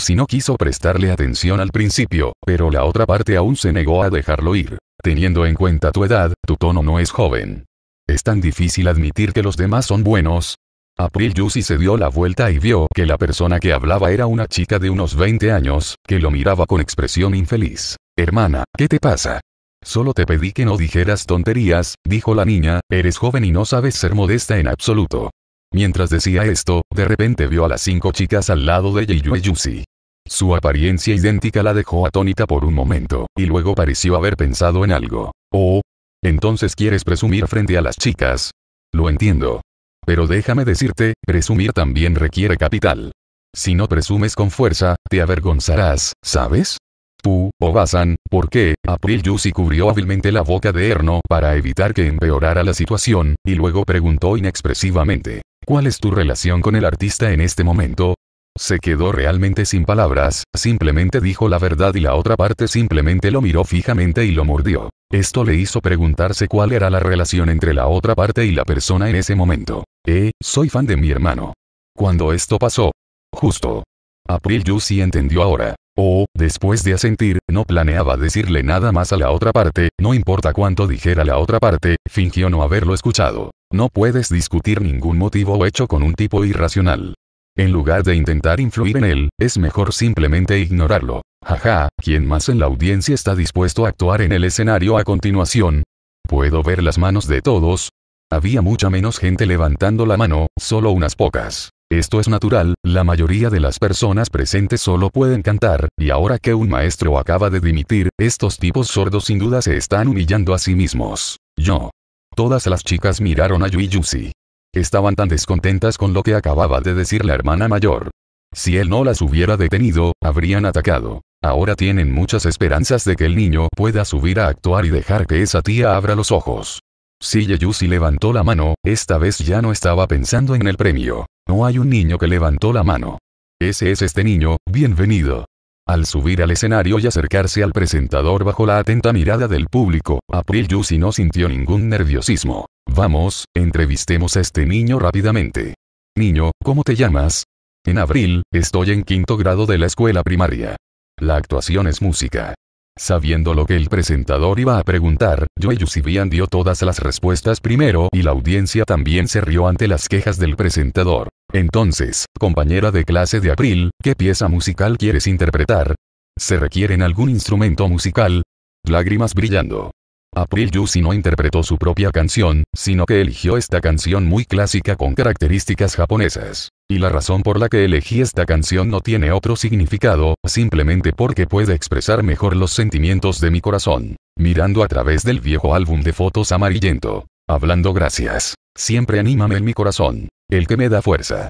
Speaker 1: si no quiso prestarle atención al principio, pero la otra parte aún se negó a dejarlo ir. Teniendo en cuenta tu edad, tu tono no es joven. Es tan difícil admitir que los demás son buenos. April Yusi se dio la vuelta y vio que la persona que hablaba era una chica de unos 20 años, que lo miraba con expresión infeliz. Hermana, ¿qué te pasa? Solo te pedí que no dijeras tonterías, dijo la niña, eres joven y no sabes ser modesta en absoluto. Mientras decía esto, de repente vio a las cinco chicas al lado de Yiyue Yusi. Su apariencia idéntica la dejó atónita por un momento, y luego pareció haber pensado en algo. Oh. Entonces quieres presumir frente a las chicas. Lo entiendo. Pero déjame decirte, presumir también requiere capital. Si no presumes con fuerza, te avergonzarás, ¿sabes? Pu, Obasan, qué? April Yusi cubrió hábilmente la boca de Erno para evitar que empeorara la situación, y luego preguntó inexpresivamente, ¿cuál es tu relación con el artista en este momento? Se quedó realmente sin palabras, simplemente dijo la verdad y la otra parte simplemente lo miró fijamente y lo mordió. Esto le hizo preguntarse cuál era la relación entre la otra parte y la persona en ese momento. Eh, soy fan de mi hermano. Cuando esto pasó. Justo. April Yusi entendió ahora. O después de asentir, no planeaba decirle nada más a la otra parte, no importa cuánto dijera la otra parte, fingió no haberlo escuchado. No puedes discutir ningún motivo o hecho con un tipo irracional. En lugar de intentar influir en él, es mejor simplemente ignorarlo. Jaja, ¿quién más en la audiencia está dispuesto a actuar en el escenario a continuación? Puedo ver las manos de todos. Había mucha menos gente levantando la mano, solo unas pocas. Esto es natural, la mayoría de las personas presentes solo pueden cantar, y ahora que un maestro acaba de dimitir, estos tipos sordos sin duda se están humillando a sí mismos. Yo. Todas las chicas miraron a Yui Yusi. Estaban tan descontentas con lo que acababa de decir la hermana mayor. Si él no las hubiera detenido, habrían atacado. Ahora tienen muchas esperanzas de que el niño pueda subir a actuar y dejar que esa tía abra los ojos si levantó la mano, esta vez ya no estaba pensando en el premio. No hay un niño que levantó la mano. Ese es este niño, bienvenido. Al subir al escenario y acercarse al presentador bajo la atenta mirada del público, April Yusi no sintió ningún nerviosismo. Vamos, entrevistemos a este niño rápidamente. Niño, ¿cómo te llamas? En abril, estoy en quinto grado de la escuela primaria. La actuación es música. Sabiendo lo que el presentador iba a preguntar, Joey Yusivian dio todas las respuestas primero y la audiencia también se rió ante las quejas del presentador. Entonces, compañera de clase de April, ¿qué pieza musical quieres interpretar? ¿Se requieren algún instrumento musical? Lágrimas brillando. April Yusi no interpretó su propia canción, sino que eligió esta canción muy clásica con características japonesas. Y la razón por la que elegí esta canción no tiene otro significado, simplemente porque puede expresar mejor los sentimientos de mi corazón. Mirando a través del viejo álbum de fotos amarillento. Hablando gracias. Siempre anímame en mi corazón. El que me da fuerza.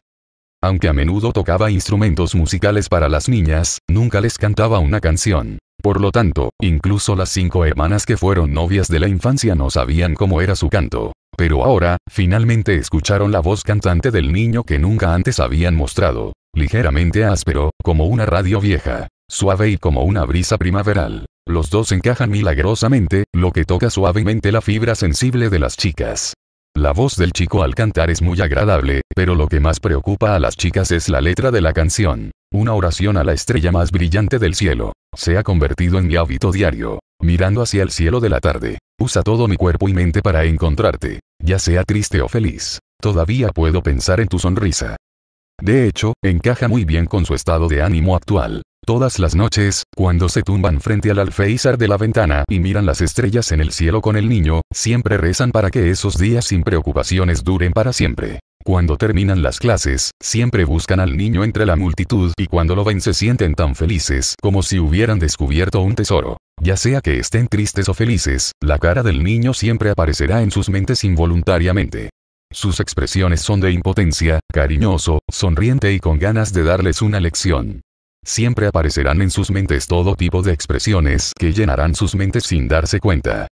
Speaker 1: Aunque a menudo tocaba instrumentos musicales para las niñas, nunca les cantaba una canción. Por lo tanto, incluso las cinco hermanas que fueron novias de la infancia no sabían cómo era su canto. Pero ahora, finalmente escucharon la voz cantante del niño que nunca antes habían mostrado, ligeramente áspero, como una radio vieja, suave y como una brisa primaveral. Los dos encajan milagrosamente, lo que toca suavemente la fibra sensible de las chicas. La voz del chico al cantar es muy agradable, pero lo que más preocupa a las chicas es la letra de la canción. Una oración a la estrella más brillante del cielo. Se ha convertido en mi hábito diario. Mirando hacia el cielo de la tarde. Usa todo mi cuerpo y mente para encontrarte. Ya sea triste o feliz. Todavía puedo pensar en tu sonrisa. De hecho, encaja muy bien con su estado de ánimo actual. Todas las noches, cuando se tumban frente al alféizar de la ventana y miran las estrellas en el cielo con el niño, siempre rezan para que esos días sin preocupaciones duren para siempre. Cuando terminan las clases, siempre buscan al niño entre la multitud y cuando lo ven se sienten tan felices como si hubieran descubierto un tesoro. Ya sea que estén tristes o felices, la cara del niño siempre aparecerá en sus mentes involuntariamente. Sus expresiones son de impotencia, cariñoso, sonriente y con ganas de darles una lección siempre aparecerán en sus mentes todo tipo de expresiones que llenarán sus mentes sin darse cuenta.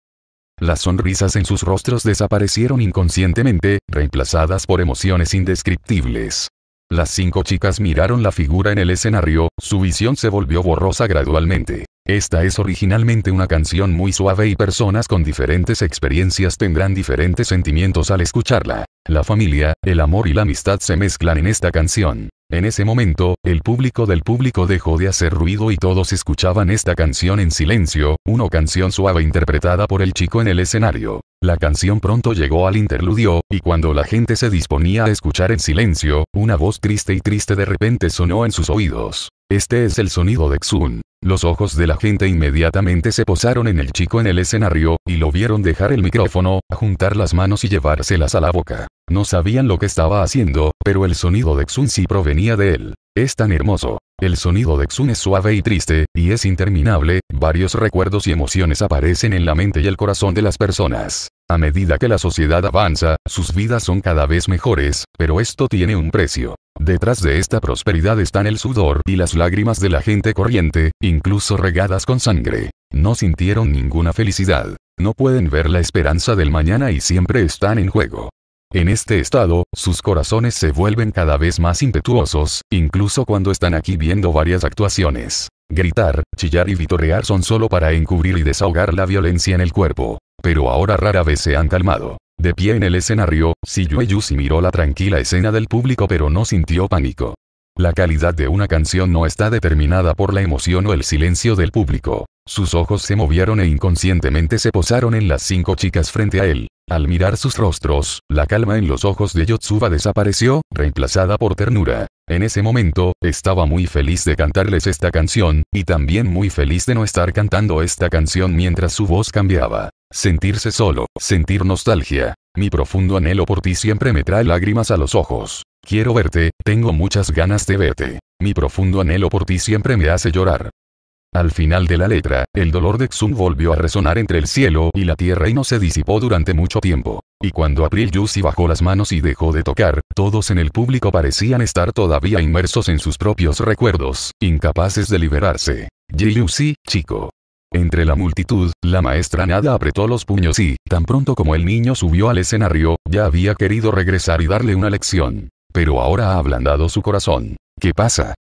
Speaker 1: Las sonrisas en sus rostros desaparecieron inconscientemente, reemplazadas por emociones indescriptibles. Las cinco chicas miraron la figura en el escenario, su visión se volvió borrosa gradualmente. Esta es originalmente una canción muy suave y personas con diferentes experiencias tendrán diferentes sentimientos al escucharla. La familia, el amor y la amistad se mezclan en esta canción. En ese momento, el público del público dejó de hacer ruido y todos escuchaban esta canción en silencio, una canción suave interpretada por el chico en el escenario. La canción pronto llegó al interludio, y cuando la gente se disponía a escuchar en silencio, una voz triste y triste de repente sonó en sus oídos. Este es el sonido de Xun. Los ojos de la gente inmediatamente se posaron en el chico en el escenario, y lo vieron dejar el micrófono, juntar las manos y llevárselas a la boca. No sabían lo que estaba haciendo, pero el sonido de Xun sí provenía de él. Es tan hermoso. El sonido de Xun es suave y triste, y es interminable, varios recuerdos y emociones aparecen en la mente y el corazón de las personas. A medida que la sociedad avanza, sus vidas son cada vez mejores, pero esto tiene un precio. Detrás de esta prosperidad están el sudor y las lágrimas de la gente corriente, incluso regadas con sangre. No sintieron ninguna felicidad. No pueden ver la esperanza del mañana y siempre están en juego. En este estado, sus corazones se vuelven cada vez más impetuosos, incluso cuando están aquí viendo varias actuaciones. Gritar, chillar y vitorear son solo para encubrir y desahogar la violencia en el cuerpo pero ahora rara vez se han calmado. De pie en el escenario, y miró la tranquila escena del público pero no sintió pánico. La calidad de una canción no está determinada por la emoción o el silencio del público. Sus ojos se movieron e inconscientemente se posaron en las cinco chicas frente a él. Al mirar sus rostros, la calma en los ojos de Yotsuba desapareció, reemplazada por ternura. En ese momento, estaba muy feliz de cantarles esta canción, y también muy feliz de no estar cantando esta canción mientras su voz cambiaba. Sentirse solo, sentir nostalgia. Mi profundo anhelo por ti siempre me trae lágrimas a los ojos. Quiero verte, tengo muchas ganas de verte. Mi profundo anhelo por ti siempre me hace llorar. Al final de la letra, el dolor de Xun volvió a resonar entre el cielo y la tierra y no se disipó durante mucho tiempo. Y cuando April Yusi bajó las manos y dejó de tocar, todos en el público parecían estar todavía inmersos en sus propios recuerdos, incapaces de liberarse. Yusi, chico, entre la multitud, la maestra nada apretó los puños y, tan pronto como el niño subió al escenario, ya había querido regresar y darle una lección. Pero ahora ha ablandado su corazón. ¿Qué pasa?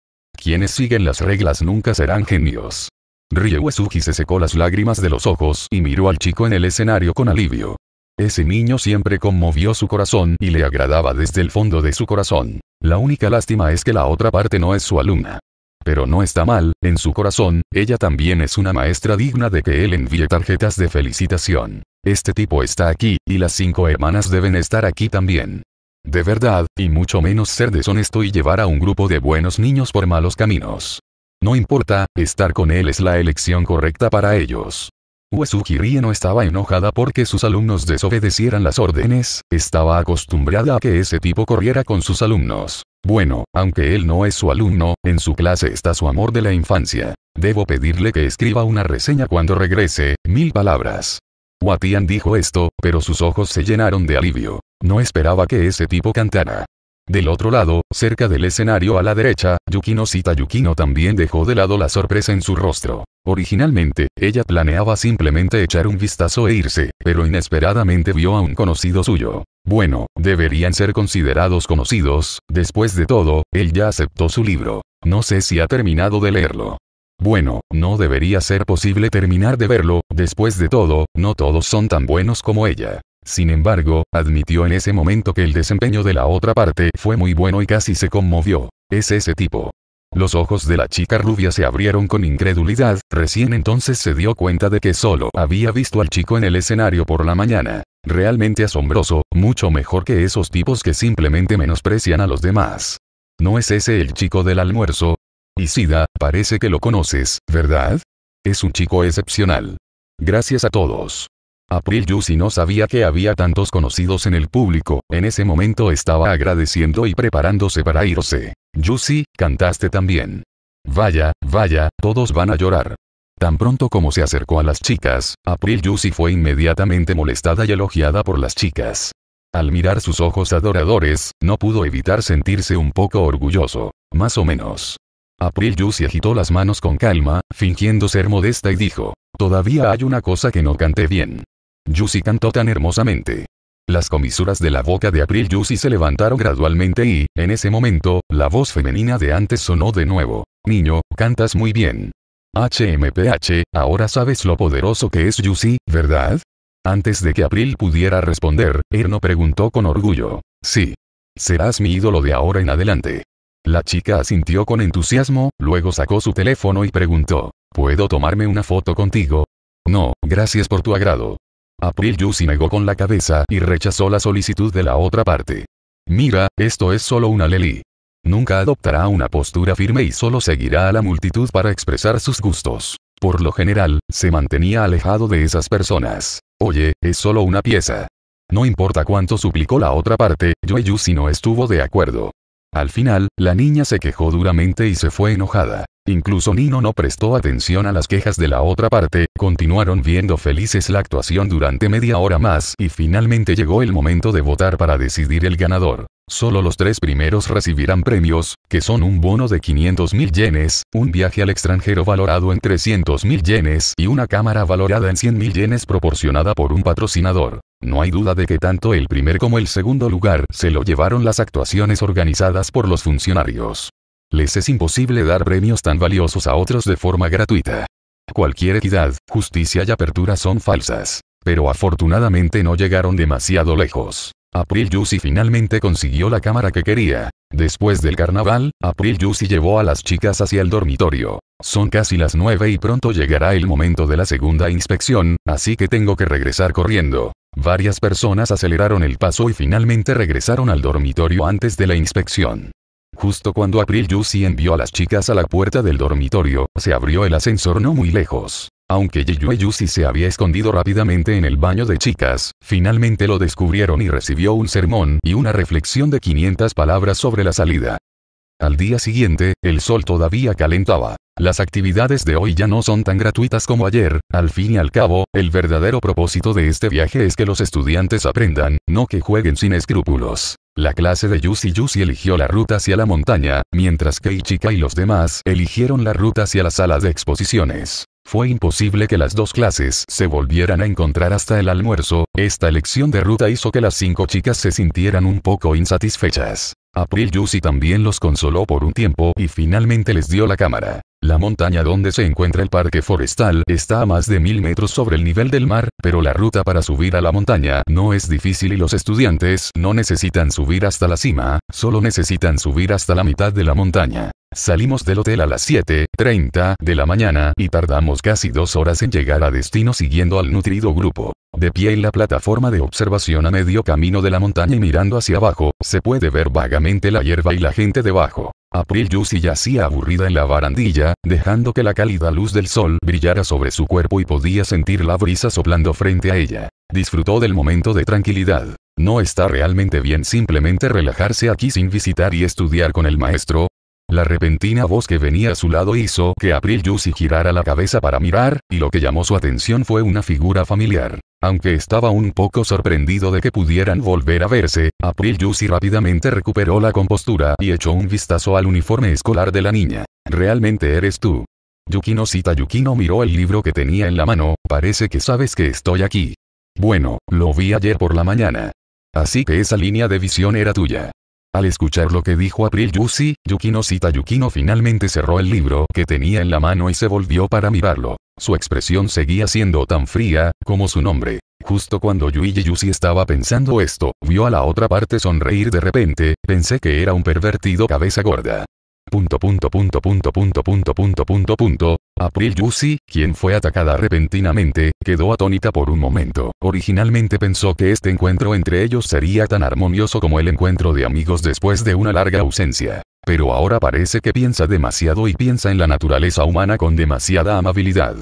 Speaker 1: Quienes siguen las reglas nunca serán genios. Ryu se secó las lágrimas de los ojos y miró al chico en el escenario con alivio. Ese niño siempre conmovió su corazón y le agradaba desde el fondo de su corazón. La única lástima es que la otra parte no es su alumna. Pero no está mal, en su corazón, ella también es una maestra digna de que él envíe tarjetas de felicitación. Este tipo está aquí, y las cinco hermanas deben estar aquí también. De verdad, y mucho menos ser deshonesto y llevar a un grupo de buenos niños por malos caminos. No importa, estar con él es la elección correcta para ellos. Uesugi Rie no estaba enojada porque sus alumnos desobedecieran las órdenes, estaba acostumbrada a que ese tipo corriera con sus alumnos. Bueno, aunque él no es su alumno, en su clase está su amor de la infancia. Debo pedirle que escriba una reseña cuando regrese, mil palabras. Watian dijo esto, pero sus ojos se llenaron de alivio. No esperaba que ese tipo cantara. Del otro lado, cerca del escenario a la derecha, Yukino Cita Yukino también dejó de lado la sorpresa en su rostro. Originalmente, ella planeaba simplemente echar un vistazo e irse, pero inesperadamente vio a un conocido suyo. Bueno, deberían ser considerados conocidos, después de todo, él ya aceptó su libro. No sé si ha terminado de leerlo. Bueno, no debería ser posible terminar de verlo, después de todo, no todos son tan buenos como ella. Sin embargo, admitió en ese momento que el desempeño de la otra parte fue muy bueno y casi se conmovió. Es ese tipo. Los ojos de la chica rubia se abrieron con incredulidad, recién entonces se dio cuenta de que solo había visto al chico en el escenario por la mañana. Realmente asombroso, mucho mejor que esos tipos que simplemente menosprecian a los demás. ¿No es ese el chico del almuerzo? Isida, parece que lo conoces, ¿verdad? Es un chico excepcional. Gracias a todos. April Yusi no sabía que había tantos conocidos en el público, en ese momento estaba agradeciendo y preparándose para irse. Yusi, cantaste también. Vaya, vaya, todos van a llorar. Tan pronto como se acercó a las chicas, April Yusi fue inmediatamente molestada y elogiada por las chicas. Al mirar sus ojos adoradores, no pudo evitar sentirse un poco orgulloso, más o menos. April Yusi agitó las manos con calma, fingiendo ser modesta y dijo, todavía hay una cosa que no canté bien. Yusi cantó tan hermosamente. Las comisuras de la boca de April Yusi se levantaron gradualmente y, en ese momento, la voz femenina de antes sonó de nuevo. Niño, cantas muy bien. HMPH, ahora sabes lo poderoso que es Yusi, ¿verdad? Antes de que April pudiera responder, Erno preguntó con orgullo. Sí. Serás mi ídolo de ahora en adelante. La chica asintió con entusiasmo, luego sacó su teléfono y preguntó. ¿Puedo tomarme una foto contigo? No, gracias por tu agrado. April Yoo-si negó con la cabeza y rechazó la solicitud de la otra parte. Mira, esto es solo una leli. Nunca adoptará una postura firme y solo seguirá a la multitud para expresar sus gustos. Por lo general, se mantenía alejado de esas personas. Oye, es solo una pieza. No importa cuánto suplicó la otra parte, Yoo-si no estuvo de acuerdo. Al final, la niña se quejó duramente y se fue enojada. Incluso Nino no prestó atención a las quejas de la otra parte, continuaron viendo felices la actuación durante media hora más y finalmente llegó el momento de votar para decidir el ganador. Solo los tres primeros recibirán premios, que son un bono de 500 mil yenes, un viaje al extranjero valorado en 300 mil yenes y una cámara valorada en 100 mil yenes proporcionada por un patrocinador. No hay duda de que tanto el primer como el segundo lugar se lo llevaron las actuaciones organizadas por los funcionarios. Les es imposible dar premios tan valiosos a otros de forma gratuita. Cualquier equidad, justicia y apertura son falsas. Pero afortunadamente no llegaron demasiado lejos. April Yussi finalmente consiguió la cámara que quería. Después del carnaval, April Yussi llevó a las chicas hacia el dormitorio. Son casi las 9 y pronto llegará el momento de la segunda inspección, así que tengo que regresar corriendo. Varias personas aceleraron el paso y finalmente regresaron al dormitorio antes de la inspección. Justo cuando April Yusi envió a las chicas a la puerta del dormitorio, se abrió el ascensor no muy lejos. Aunque Yiyue Yusi se había escondido rápidamente en el baño de chicas, finalmente lo descubrieron y recibió un sermón y una reflexión de 500 palabras sobre la salida. Al día siguiente, el sol todavía calentaba. Las actividades de hoy ya no son tan gratuitas como ayer, al fin y al cabo, el verdadero propósito de este viaje es que los estudiantes aprendan, no que jueguen sin escrúpulos. La clase de Yusi Yusi eligió la ruta hacia la montaña, mientras que Ichika y los demás eligieron la ruta hacia la sala de exposiciones. Fue imposible que las dos clases se volvieran a encontrar hasta el almuerzo, esta elección de ruta hizo que las cinco chicas se sintieran un poco insatisfechas. April Yusi también los consoló por un tiempo y finalmente les dio la cámara. La montaña donde se encuentra el parque forestal está a más de mil metros sobre el nivel del mar, pero la ruta para subir a la montaña no es difícil y los estudiantes no necesitan subir hasta la cima, solo necesitan subir hasta la mitad de la montaña. Salimos del hotel a las 7.30 de la mañana y tardamos casi dos horas en llegar a destino siguiendo al nutrido grupo. De pie en la plataforma de observación a medio camino de la montaña y mirando hacia abajo, se puede ver vagamente la hierba y la gente debajo. April Yusi yacía aburrida en la barandilla, dejando que la cálida luz del sol brillara sobre su cuerpo y podía sentir la brisa soplando frente a ella. Disfrutó del momento de tranquilidad. No está realmente bien simplemente relajarse aquí sin visitar y estudiar con el maestro, la repentina voz que venía a su lado hizo que April Yusi girara la cabeza para mirar, y lo que llamó su atención fue una figura familiar. Aunque estaba un poco sorprendido de que pudieran volver a verse, April Yusi rápidamente recuperó la compostura y echó un vistazo al uniforme escolar de la niña. Realmente eres tú. Yukino Sita Yukino miró el libro que tenía en la mano, parece que sabes que estoy aquí. Bueno, lo vi ayer por la mañana. Así que esa línea de visión era tuya. Al escuchar lo que dijo April Yusi, Yukino Sitayukino Yukino finalmente cerró el libro que tenía en la mano y se volvió para mirarlo. Su expresión seguía siendo tan fría, como su nombre. Justo cuando Yuji si estaba pensando esto, vio a la otra parte sonreír de repente, pensé que era un pervertido cabeza gorda. Punto punto punto punto punto punto punto punto punto. April Yusi, quien fue atacada repentinamente, quedó atónita por un momento. Originalmente pensó que este encuentro entre ellos sería tan armonioso como el encuentro de amigos después de una larga ausencia. Pero ahora parece que piensa demasiado y piensa en la naturaleza humana con demasiada amabilidad.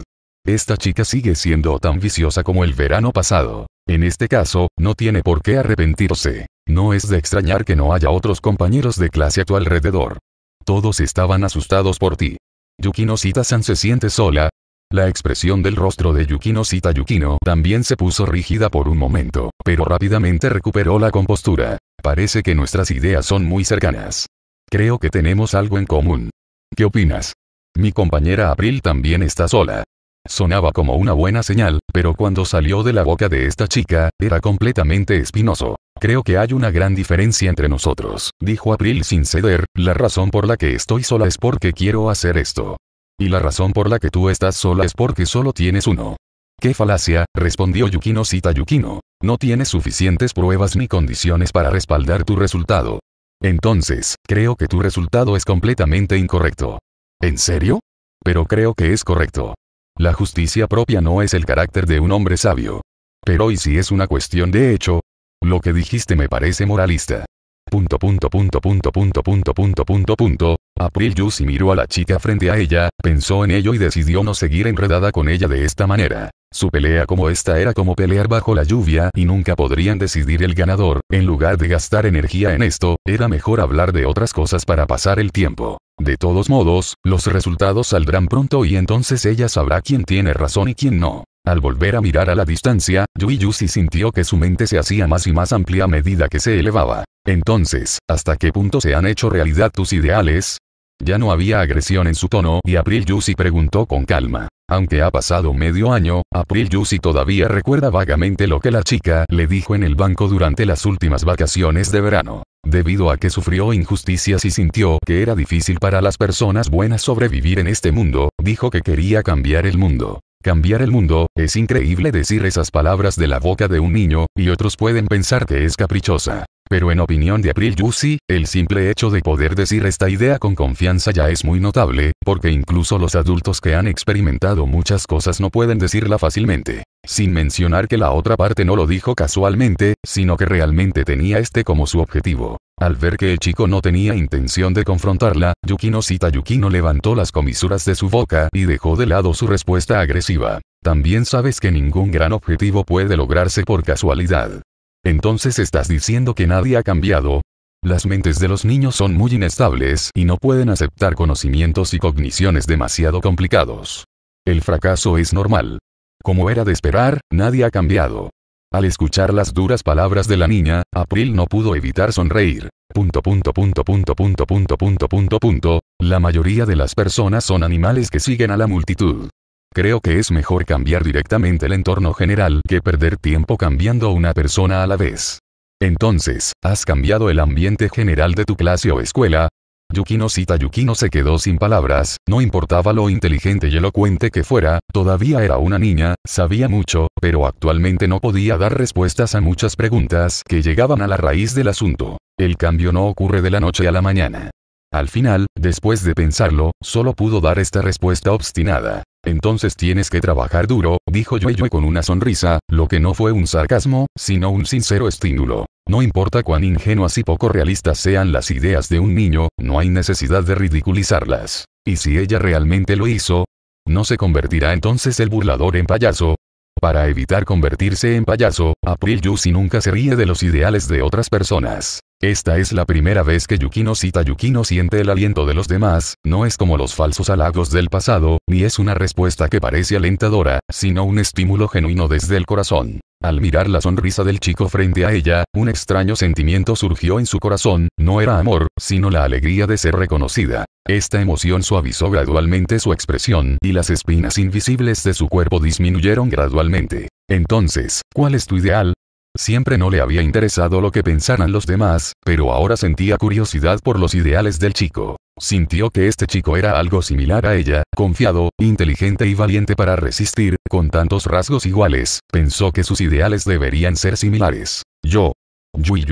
Speaker 1: Esta chica sigue siendo tan viciosa como el verano pasado. En este caso, no tiene por qué arrepentirse. No es de extrañar que no haya otros compañeros de clase a tu alrededor. Todos estaban asustados por ti. Yukino san se siente sola. La expresión del rostro de Yukino Yukino también se puso rígida por un momento, pero rápidamente recuperó la compostura. Parece que nuestras ideas son muy cercanas. Creo que tenemos algo en común. ¿Qué opinas? Mi compañera April también está sola. Sonaba como una buena señal, pero cuando salió de la boca de esta chica, era completamente espinoso. Creo que hay una gran diferencia entre nosotros, dijo April sin ceder, la razón por la que estoy sola es porque quiero hacer esto. Y la razón por la que tú estás sola es porque solo tienes uno. ¡Qué falacia! respondió Yukino Cita Yukino. No tienes suficientes pruebas ni condiciones para respaldar tu resultado. Entonces, creo que tu resultado es completamente incorrecto. ¿En serio? Pero creo que es correcto. La justicia propia no es el carácter de un hombre sabio. Pero ¿y si es una cuestión de hecho? Lo que dijiste me parece moralista. Punto punto punto punto punto punto punto punto punto. April Yusi miró a la chica frente a ella, pensó en ello y decidió no seguir enredada con ella de esta manera. Su pelea como esta era como pelear bajo la lluvia y nunca podrían decidir el ganador, en lugar de gastar energía en esto, era mejor hablar de otras cosas para pasar el tiempo. De todos modos, los resultados saldrán pronto y entonces ella sabrá quién tiene razón y quién no. Al volver a mirar a la distancia, Yui Yusi sintió que su mente se hacía más y más amplia a medida que se elevaba. Entonces, ¿hasta qué punto se han hecho realidad tus ideales? Ya no había agresión en su tono y April Yusi preguntó con calma. Aunque ha pasado medio año, April Yusi todavía recuerda vagamente lo que la chica le dijo en el banco durante las últimas vacaciones de verano. Debido a que sufrió injusticias y sintió que era difícil para las personas buenas sobrevivir en este mundo, dijo que quería cambiar el mundo. Cambiar el mundo, es increíble decir esas palabras de la boca de un niño, y otros pueden pensar que es caprichosa. Pero en opinión de April Yussi, el simple hecho de poder decir esta idea con confianza ya es muy notable, porque incluso los adultos que han experimentado muchas cosas no pueden decirla fácilmente. Sin mencionar que la otra parte no lo dijo casualmente, sino que realmente tenía este como su objetivo. Al ver que el chico no tenía intención de confrontarla, Yukino Sita Yukino levantó las comisuras de su boca y dejó de lado su respuesta agresiva. También sabes que ningún gran objetivo puede lograrse por casualidad. Entonces estás diciendo que nadie ha cambiado. Las mentes de los niños son muy inestables y no pueden aceptar conocimientos y cogniciones demasiado complicados. El fracaso es normal. Como era de esperar, nadie ha cambiado. Al escuchar las duras palabras de la niña, April no pudo evitar sonreír. Punto punto punto punto punto punto punto punto La mayoría de las personas son animales que siguen a la multitud. Creo que es mejor cambiar directamente el entorno general que perder tiempo cambiando a una persona a la vez. Entonces, ¿has cambiado el ambiente general de tu clase o escuela? Yukino Cita Yukino se quedó sin palabras, no importaba lo inteligente y elocuente que fuera, todavía era una niña, sabía mucho, pero actualmente no podía dar respuestas a muchas preguntas que llegaban a la raíz del asunto. El cambio no ocurre de la noche a la mañana. Al final, después de pensarlo, solo pudo dar esta respuesta obstinada. Entonces tienes que trabajar duro, dijo Yueyue con una sonrisa, lo que no fue un sarcasmo, sino un sincero estímulo. No importa cuán ingenuas y poco realistas sean las ideas de un niño, no hay necesidad de ridiculizarlas. ¿Y si ella realmente lo hizo? ¿No se convertirá entonces el burlador en payaso? Para evitar convertirse en payaso, April Yusi nunca se ríe de los ideales de otras personas. Esta es la primera vez que Yukino cita Yukino siente el aliento de los demás, no es como los falsos halagos del pasado, ni es una respuesta que parece alentadora, sino un estímulo genuino desde el corazón. Al mirar la sonrisa del chico frente a ella, un extraño sentimiento surgió en su corazón, no era amor, sino la alegría de ser reconocida. Esta emoción suavizó gradualmente su expresión y las espinas invisibles de su cuerpo disminuyeron gradualmente. Entonces, ¿cuál es tu ideal? Siempre no le había interesado lo que pensaran los demás, pero ahora sentía curiosidad por los ideales del chico. Sintió que este chico era algo similar a ella, confiado, inteligente y valiente para resistir, con tantos rasgos iguales, pensó que sus ideales deberían ser similares. Yo. Yui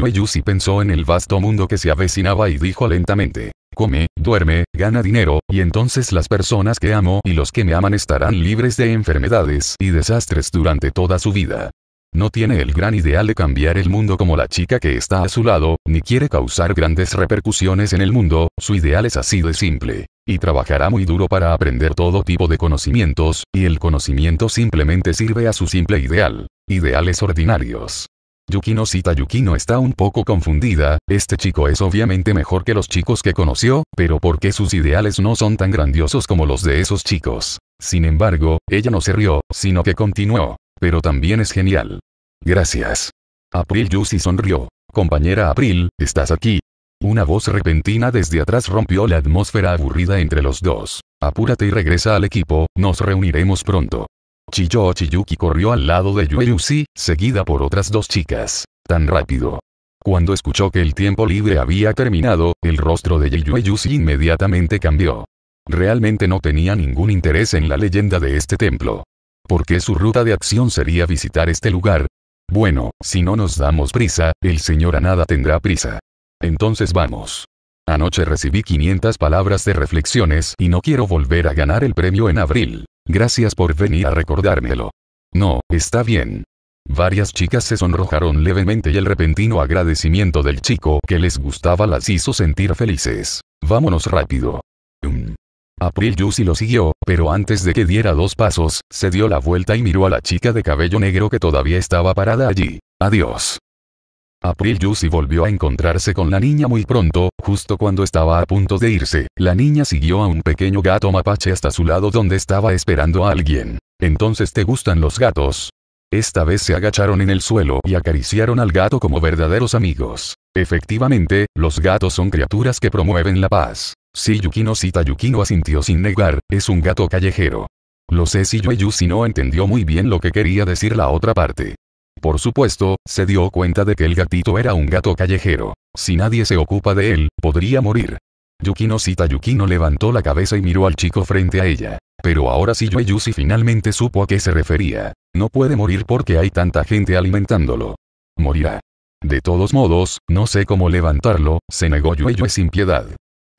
Speaker 1: pensó en el vasto mundo que se avecinaba y dijo lentamente. Come, duerme, gana dinero, y entonces las personas que amo y los que me aman estarán libres de enfermedades y desastres durante toda su vida. No tiene el gran ideal de cambiar el mundo como la chica que está a su lado, ni quiere causar grandes repercusiones en el mundo, su ideal es así de simple. Y trabajará muy duro para aprender todo tipo de conocimientos, y el conocimiento simplemente sirve a su simple ideal. Ideales ordinarios. Yukino Cita Yukino está un poco confundida, este chico es obviamente mejor que los chicos que conoció, pero porque qué sus ideales no son tan grandiosos como los de esos chicos? Sin embargo, ella no se rió, sino que continuó. Pero también es genial. Gracias. April Yusi sonrió. Compañera April, ¿estás aquí? Una voz repentina desde atrás rompió la atmósfera aburrida entre los dos. Apúrate y regresa al equipo, nos reuniremos pronto. Chiyo Chiyuki corrió al lado de Yue seguida por otras dos chicas. Tan rápido. Cuando escuchó que el tiempo libre había terminado, el rostro de Yue inmediatamente cambió. Realmente no tenía ningún interés en la leyenda de este templo porque su ruta de acción sería visitar este lugar. Bueno, si no nos damos prisa, el señor Anada tendrá prisa. Entonces vamos. Anoche recibí 500 palabras de reflexiones y no quiero volver a ganar el premio en abril. Gracias por venir a recordármelo. No, está bien. Varias chicas se sonrojaron levemente y el repentino agradecimiento del chico que les gustaba las hizo sentir felices. Vámonos rápido. Um. April Yusi lo siguió, pero antes de que diera dos pasos, se dio la vuelta y miró a la chica de cabello negro que todavía estaba parada allí. Adiós. April Yusi volvió a encontrarse con la niña muy pronto, justo cuando estaba a punto de irse. La niña siguió a un pequeño gato mapache hasta su lado donde estaba esperando a alguien. Entonces te gustan los gatos. Esta vez se agacharon en el suelo y acariciaron al gato como verdaderos amigos. Efectivamente, los gatos son criaturas que promueven la paz. Si Yukino cita Yukino asintió sin negar, es un gato callejero. Lo sé si si no entendió muy bien lo que quería decir la otra parte. Por supuesto, se dio cuenta de que el gatito era un gato callejero. Si nadie se ocupa de él, podría morir. Yukino Sita Yukino levantó la cabeza y miró al chico frente a ella. Pero ahora si si finalmente supo a qué se refería. No puede morir porque hay tanta gente alimentándolo. Morirá. De todos modos, no sé cómo levantarlo, se negó Yueyue sin piedad.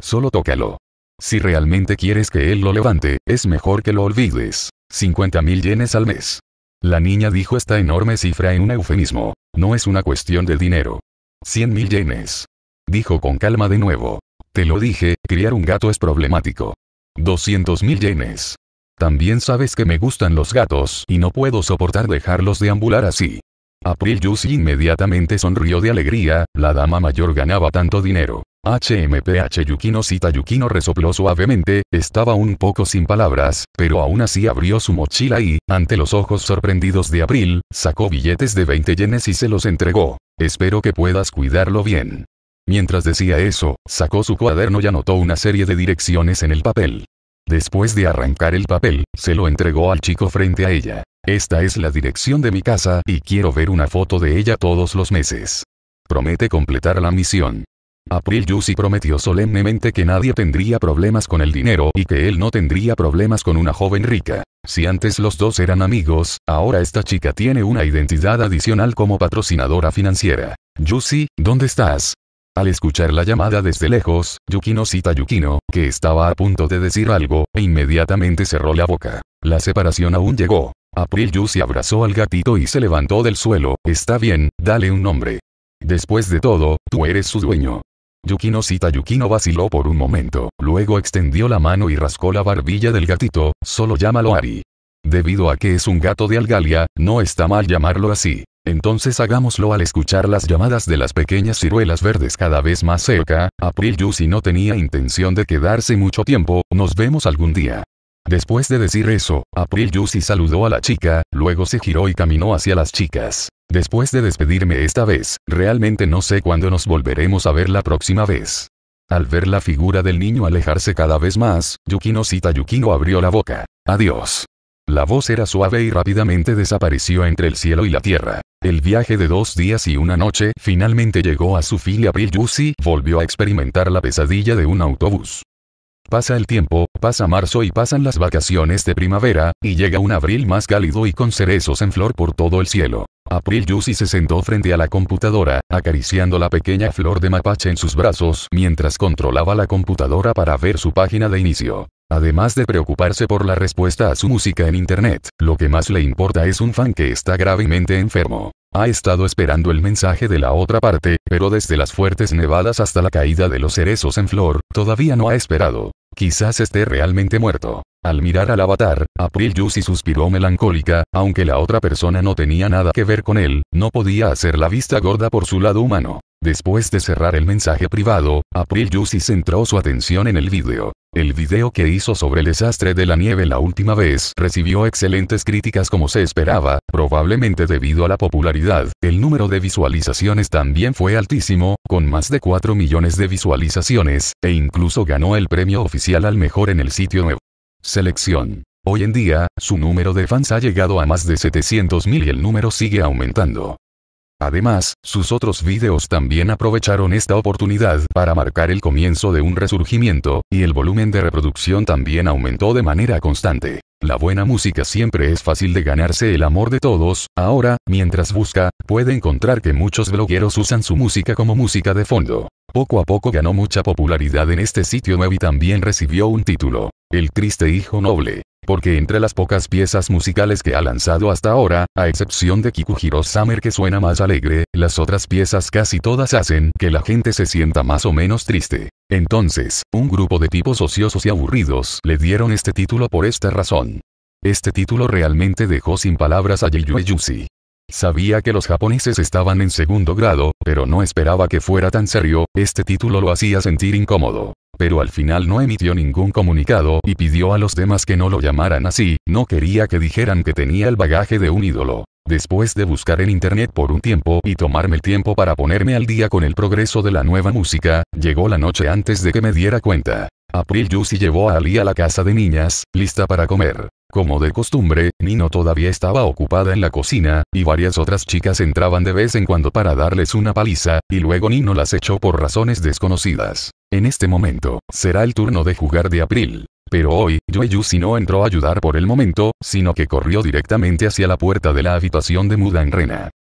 Speaker 1: Solo tócalo. Si realmente quieres que él lo levante, es mejor que lo olvides. 50 mil yenes al mes. La niña dijo esta enorme cifra en un eufemismo. No es una cuestión de dinero. 100 mil yenes. Dijo con calma de nuevo. Te lo dije, criar un gato es problemático. 200 mil yenes. También sabes que me gustan los gatos y no puedo soportar dejarlos deambular así. April Juicy inmediatamente sonrió de alegría, la dama mayor ganaba tanto dinero. HMPH Yukino Sita Yukino resopló suavemente, estaba un poco sin palabras, pero aún así abrió su mochila y, ante los ojos sorprendidos de Abril, sacó billetes de 20 yenes y se los entregó. Espero que puedas cuidarlo bien. Mientras decía eso, sacó su cuaderno y anotó una serie de direcciones en el papel. Después de arrancar el papel, se lo entregó al chico frente a ella. Esta es la dirección de mi casa y quiero ver una foto de ella todos los meses. Promete completar la misión. April Yusi prometió solemnemente que nadie tendría problemas con el dinero y que él no tendría problemas con una joven rica. Si antes los dos eran amigos, ahora esta chica tiene una identidad adicional como patrocinadora financiera. Yusi, ¿dónde estás? Al escuchar la llamada desde lejos, Yukino cita a Yukino, que estaba a punto de decir algo, e inmediatamente cerró la boca. La separación aún llegó. April Yusi abrazó al gatito y se levantó del suelo. Está bien, dale un nombre. Después de todo, tú eres su dueño. Yukino Sita Yukino vaciló por un momento, luego extendió la mano y rascó la barbilla del gatito, solo llámalo Ari. Debido a que es un gato de Algalia, no está mal llamarlo así. Entonces hagámoslo al escuchar las llamadas de las pequeñas ciruelas verdes cada vez más cerca, April Yusi no tenía intención de quedarse mucho tiempo, nos vemos algún día. Después de decir eso, April Yusi saludó a la chica, luego se giró y caminó hacia las chicas. Después de despedirme esta vez, realmente no sé cuándo nos volveremos a ver la próxima vez. Al ver la figura del niño alejarse cada vez más, Yukino sitayukino Yukino abrió la boca. Adiós. La voz era suave y rápidamente desapareció entre el cielo y la tierra. El viaje de dos días y una noche finalmente llegó a su fin y April Yusi volvió a experimentar la pesadilla de un autobús. Pasa el tiempo, pasa marzo y pasan las vacaciones de primavera, y llega un abril más cálido y con cerezos en flor por todo el cielo. April Yusi se sentó frente a la computadora, acariciando la pequeña flor de mapache en sus brazos mientras controlaba la computadora para ver su página de inicio. Además de preocuparse por la respuesta a su música en internet, lo que más le importa es un fan que está gravemente enfermo. Ha estado esperando el mensaje de la otra parte, pero desde las fuertes nevadas hasta la caída de los cerezos en flor, todavía no ha esperado. Quizás esté realmente muerto. Al mirar al avatar, April Yusi suspiró melancólica, aunque la otra persona no tenía nada que ver con él, no podía hacer la vista gorda por su lado humano. Después de cerrar el mensaje privado, April Juicy centró su atención en el vídeo. El video que hizo sobre el desastre de la nieve la última vez recibió excelentes críticas como se esperaba, probablemente debido a la popularidad. El número de visualizaciones también fue altísimo, con más de 4 millones de visualizaciones, e incluso ganó el premio oficial al mejor en el sitio web. Selección. Hoy en día, su número de fans ha llegado a más de mil y el número sigue aumentando. Además, sus otros videos también aprovecharon esta oportunidad para marcar el comienzo de un resurgimiento, y el volumen de reproducción también aumentó de manera constante. La buena música siempre es fácil de ganarse el amor de todos, ahora, mientras busca, puede encontrar que muchos blogueros usan su música como música de fondo. Poco a poco ganó mucha popularidad en este sitio web y también recibió un título, El triste hijo noble porque entre las pocas piezas musicales que ha lanzado hasta ahora, a excepción de Kikuhiro Summer que suena más alegre, las otras piezas casi todas hacen que la gente se sienta más o menos triste. Entonces, un grupo de tipos ociosos y aburridos le dieron este título por esta razón. Este título realmente dejó sin palabras a Yeyue Sabía que los japoneses estaban en segundo grado, pero no esperaba que fuera tan serio, este título lo hacía sentir incómodo pero al final no emitió ningún comunicado y pidió a los demás que no lo llamaran así, no quería que dijeran que tenía el bagaje de un ídolo. Después de buscar en internet por un tiempo y tomarme el tiempo para ponerme al día con el progreso de la nueva música, llegó la noche antes de que me diera cuenta. April Juicy llevó a Ali a la casa de niñas, lista para comer. Como de costumbre, Nino todavía estaba ocupada en la cocina, y varias otras chicas entraban de vez en cuando para darles una paliza, y luego Nino las echó por razones desconocidas. En este momento, será el turno de jugar de April. Pero hoy, Yuzi no entró a ayudar por el momento, sino que corrió directamente hacia la puerta de la habitación de Mudan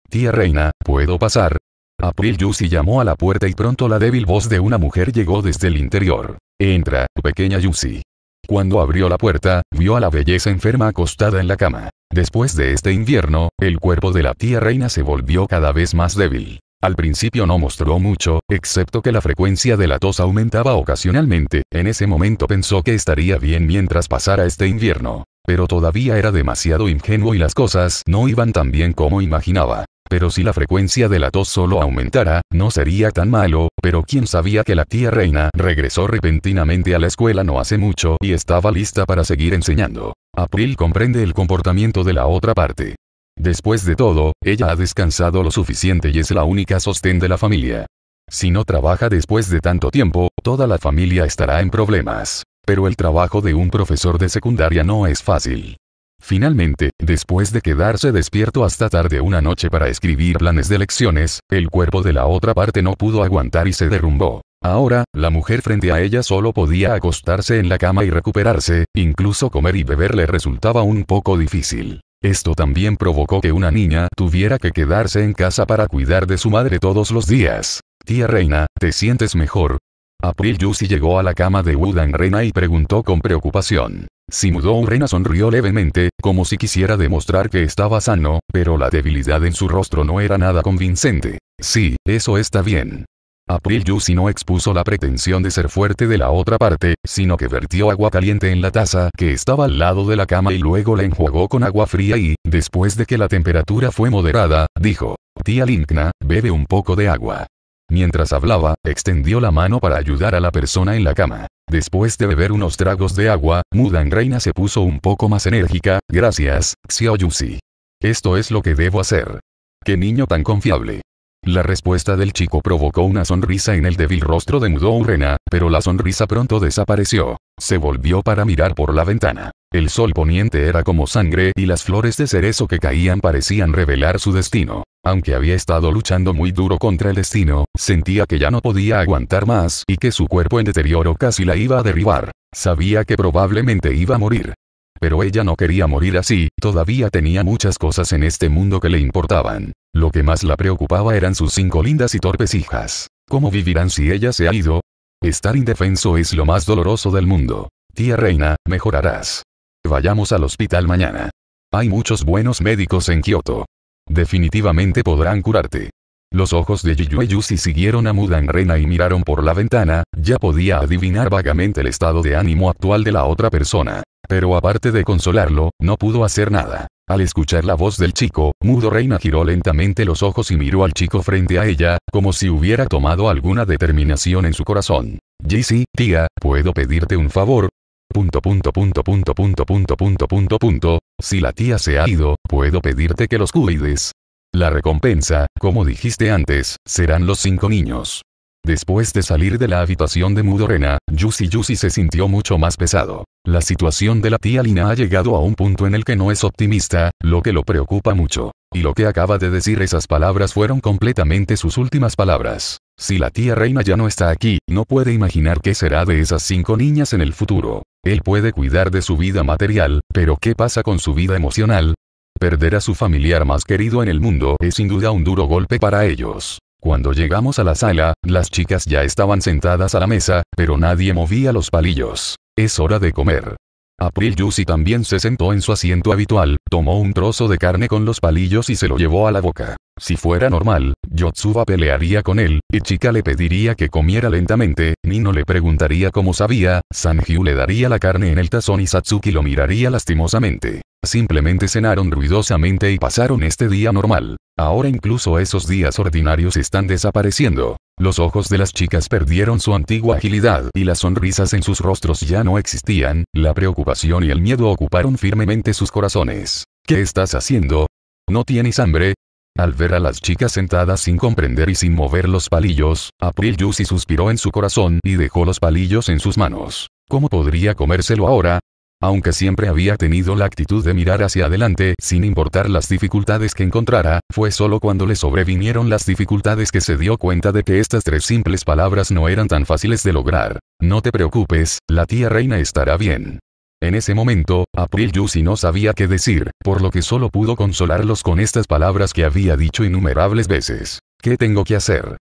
Speaker 1: Tía Reina, ¿puedo pasar? April Yusi llamó a la puerta y pronto la débil voz de una mujer llegó desde el interior. Entra, pequeña Yusi. Cuando abrió la puerta, vio a la belleza enferma acostada en la cama. Después de este invierno, el cuerpo de la tía reina se volvió cada vez más débil. Al principio no mostró mucho, excepto que la frecuencia de la tos aumentaba ocasionalmente, en ese momento pensó que estaría bien mientras pasara este invierno. Pero todavía era demasiado ingenuo y las cosas no iban tan bien como imaginaba. Pero si la frecuencia de la tos solo aumentara, no sería tan malo, pero quién sabía que la tía Reina regresó repentinamente a la escuela no hace mucho y estaba lista para seguir enseñando. April comprende el comportamiento de la otra parte. Después de todo, ella ha descansado lo suficiente y es la única sostén de la familia. Si no trabaja después de tanto tiempo, toda la familia estará en problemas. Pero el trabajo de un profesor de secundaria no es fácil. Finalmente, después de quedarse despierto hasta tarde una noche para escribir planes de lecciones, el cuerpo de la otra parte no pudo aguantar y se derrumbó. Ahora, la mujer frente a ella solo podía acostarse en la cama y recuperarse, incluso comer y beber le resultaba un poco difícil. Esto también provocó que una niña tuviera que quedarse en casa para cuidar de su madre todos los días. Tía Reina, ¿te sientes mejor? April Yusi llegó a la cama de Wudan Rena y preguntó con preocupación. Si un Rena sonrió levemente, como si quisiera demostrar que estaba sano, pero la debilidad en su rostro no era nada convincente. Sí, eso está bien. April Yusi no expuso la pretensión de ser fuerte de la otra parte, sino que vertió agua caliente en la taza que estaba al lado de la cama y luego la enjuagó con agua fría y, después de que la temperatura fue moderada, dijo, Tía Linkna, bebe un poco de agua. Mientras hablaba, extendió la mano para ayudar a la persona en la cama. Después de beber unos tragos de agua, Mudan Reina se puso un poco más enérgica, gracias, Xiao Esto es lo que debo hacer. Qué niño tan confiable. La respuesta del chico provocó una sonrisa en el débil rostro de Mudou Rena, pero la sonrisa pronto desapareció. Se volvió para mirar por la ventana. El sol poniente era como sangre y las flores de cerezo que caían parecían revelar su destino. Aunque había estado luchando muy duro contra el destino, sentía que ya no podía aguantar más y que su cuerpo en deterioro casi la iba a derribar. Sabía que probablemente iba a morir. Pero ella no quería morir así, todavía tenía muchas cosas en este mundo que le importaban. Lo que más la preocupaba eran sus cinco lindas y torpes hijas. ¿Cómo vivirán si ella se ha ido? Estar indefenso es lo más doloroso del mundo. Tía Reina, mejorarás. Vayamos al hospital mañana. Hay muchos buenos médicos en Kioto. Definitivamente podrán curarte. Los ojos de Yuzi siguieron a Mudan reina y miraron por la ventana, ya podía adivinar vagamente el estado de ánimo actual de la otra persona. Pero aparte de consolarlo, no pudo hacer nada. Al escuchar la voz del chico, Mudo Reina giró lentamente los ojos y miró al chico frente a ella, como si hubiera tomado alguna determinación en su corazón. Jisi, tía, ¿puedo pedirte un favor? Punto punto punto punto punto punto punto punto punto si la tía se ha ido, puedo pedirte que los cuides. La recompensa, como dijiste antes, serán los cinco niños. Después de salir de la habitación de Mudorena, Yusi Yusi se sintió mucho más pesado. La situación de la tía Lina ha llegado a un punto en el que no es optimista, lo que lo preocupa mucho. Y lo que acaba de decir esas palabras fueron completamente sus últimas palabras. Si la tía reina ya no está aquí, no puede imaginar qué será de esas cinco niñas en el futuro. Él puede cuidar de su vida material, pero ¿qué pasa con su vida emocional? Perder a su familiar más querido en el mundo es sin duda un duro golpe para ellos. Cuando llegamos a la sala, las chicas ya estaban sentadas a la mesa, pero nadie movía los palillos. Es hora de comer. April Yusi también se sentó en su asiento habitual, tomó un trozo de carne con los palillos y se lo llevó a la boca. Si fuera normal, Yotsuba pelearía con él, y Chica le pediría que comiera lentamente, Nino le preguntaría cómo sabía, Sanjiu le daría la carne en el tazón y Satsuki lo miraría lastimosamente. Simplemente cenaron ruidosamente y pasaron este día normal. Ahora incluso esos días ordinarios están desapareciendo. Los ojos de las chicas perdieron su antigua agilidad y las sonrisas en sus rostros ya no existían, la preocupación y el miedo ocuparon firmemente sus corazones. ¿Qué estás haciendo? ¿No tienes hambre? Al ver a las chicas sentadas sin comprender y sin mover los palillos, April Yusi suspiró en su corazón y dejó los palillos en sus manos. ¿Cómo podría comérselo ahora? aunque siempre había tenido la actitud de mirar hacia adelante sin importar las dificultades que encontrara, fue solo cuando le sobrevinieron las dificultades que se dio cuenta de que estas tres simples palabras no eran tan fáciles de lograr. No te preocupes, la tía reina estará bien. En ese momento, April Yusi no sabía qué decir, por lo que solo pudo consolarlos con estas palabras que había dicho innumerables veces. ¿Qué tengo que hacer?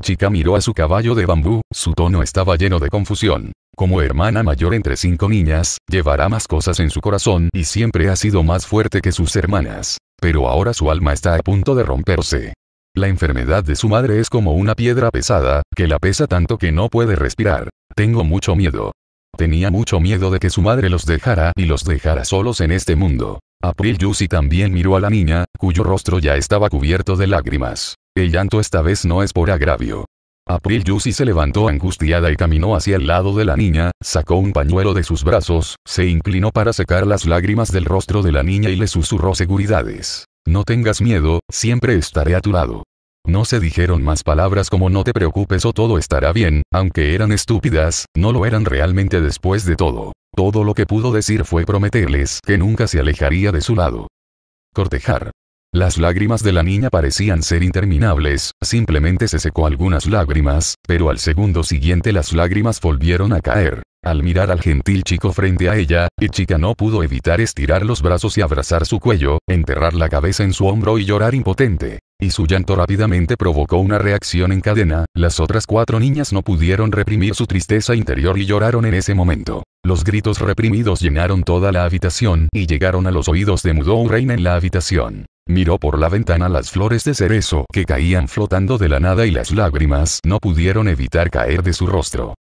Speaker 1: chica miró a su caballo de bambú, su tono estaba lleno de confusión. Como hermana mayor entre cinco niñas, llevará más cosas en su corazón y siempre ha sido más fuerte que sus hermanas. Pero ahora su alma está a punto de romperse. La enfermedad de su madre es como una piedra pesada, que la pesa tanto que no puede respirar. Tengo mucho miedo. Tenía mucho miedo de que su madre los dejara y los dejara solos en este mundo. April Yusi también miró a la niña, cuyo rostro ya estaba cubierto de lágrimas. El llanto esta vez no es por agravio. April Yusi se levantó angustiada y caminó hacia el lado de la niña, sacó un pañuelo de sus brazos, se inclinó para secar las lágrimas del rostro de la niña y le susurró seguridades. No tengas miedo, siempre estaré a tu lado. No se dijeron más palabras como no te preocupes o todo estará bien, aunque eran estúpidas, no lo eran realmente después de todo. Todo lo que pudo decir fue prometerles que nunca se alejaría de su lado. Cortejar. Las lágrimas de la niña parecían ser interminables, simplemente se secó algunas lágrimas, pero al segundo siguiente las lágrimas volvieron a caer. Al mirar al gentil chico frente a ella, chica no pudo evitar estirar los brazos y abrazar su cuello, enterrar la cabeza en su hombro y llorar impotente y su llanto rápidamente provocó una reacción en cadena, las otras cuatro niñas no pudieron reprimir su tristeza interior y lloraron en ese momento. Los gritos reprimidos llenaron toda la habitación y llegaron a los oídos de Mudou Reina en la habitación. Miró por la ventana las flores de cerezo que caían flotando de la nada y las lágrimas no pudieron evitar caer de su rostro.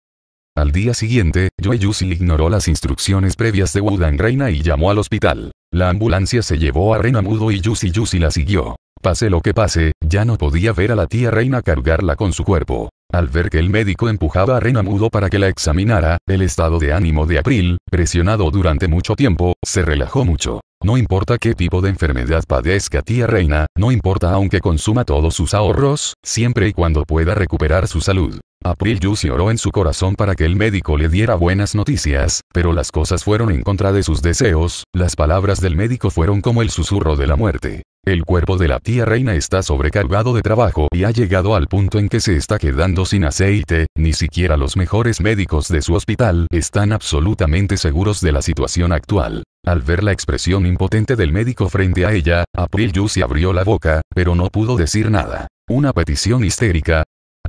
Speaker 1: Al día siguiente, Yoeyusi ignoró las instrucciones previas de Wudan Reina y llamó al hospital. La ambulancia se llevó a reina Mudo y Yuzi Yusi la siguió. Pase lo que pase, ya no podía ver a la tía reina cargarla con su cuerpo. Al ver que el médico empujaba a reina Mudo para que la examinara, el estado de ánimo de April, presionado durante mucho tiempo, se relajó mucho. No importa qué tipo de enfermedad padezca tía Reina, no importa aunque consuma todos sus ahorros, siempre y cuando pueda recuperar su salud. April Yussi oró en su corazón para que el médico le diera buenas noticias, pero las cosas fueron en contra de sus deseos, las palabras del médico fueron como el susurro de la muerte. El cuerpo de la tía reina está sobrecargado de trabajo y ha llegado al punto en que se está quedando sin aceite, ni siquiera los mejores médicos de su hospital están absolutamente seguros de la situación actual. Al ver la expresión impotente del médico frente a ella, April Yussi abrió la boca, pero no pudo decir nada. Una petición histérica,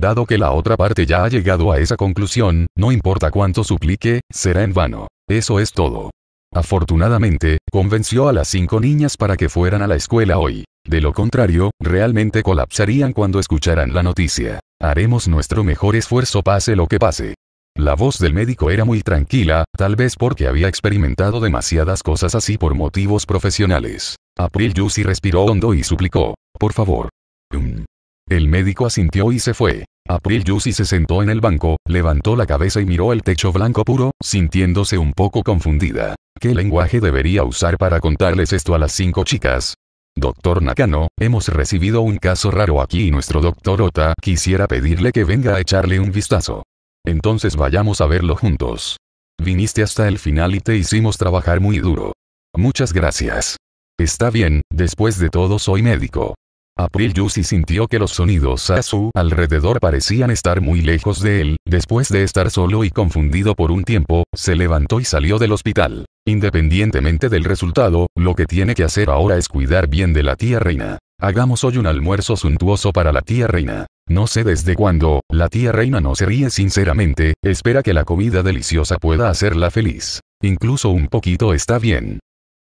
Speaker 1: dado que la otra parte ya ha llegado a esa conclusión, no importa cuánto suplique, será en vano. Eso es todo. Afortunadamente, convenció a las cinco niñas para que fueran a la escuela hoy. De lo contrario, realmente colapsarían cuando escucharan la noticia. Haremos nuestro mejor esfuerzo pase lo que pase. La voz del médico era muy tranquila, tal vez porque había experimentado demasiadas cosas así por motivos profesionales. April Yusi respiró hondo y suplicó, por favor. Mm. El médico asintió y se fue. April Yusi se sentó en el banco, levantó la cabeza y miró el techo blanco puro, sintiéndose un poco confundida. ¿Qué lenguaje debería usar para contarles esto a las cinco chicas? Doctor Nakano, hemos recibido un caso raro aquí y nuestro doctor Ota quisiera pedirle que venga a echarle un vistazo. Entonces vayamos a verlo juntos. Viniste hasta el final y te hicimos trabajar muy duro. Muchas gracias. Está bien, después de todo soy médico. April Yusi sintió que los sonidos a su alrededor parecían estar muy lejos de él, después de estar solo y confundido por un tiempo, se levantó y salió del hospital. Independientemente del resultado, lo que tiene que hacer ahora es cuidar bien de la tía reina. Hagamos hoy un almuerzo suntuoso para la tía reina. No sé desde cuándo, la tía reina no se ríe sinceramente, espera que la comida deliciosa pueda hacerla feliz. Incluso un poquito está bien.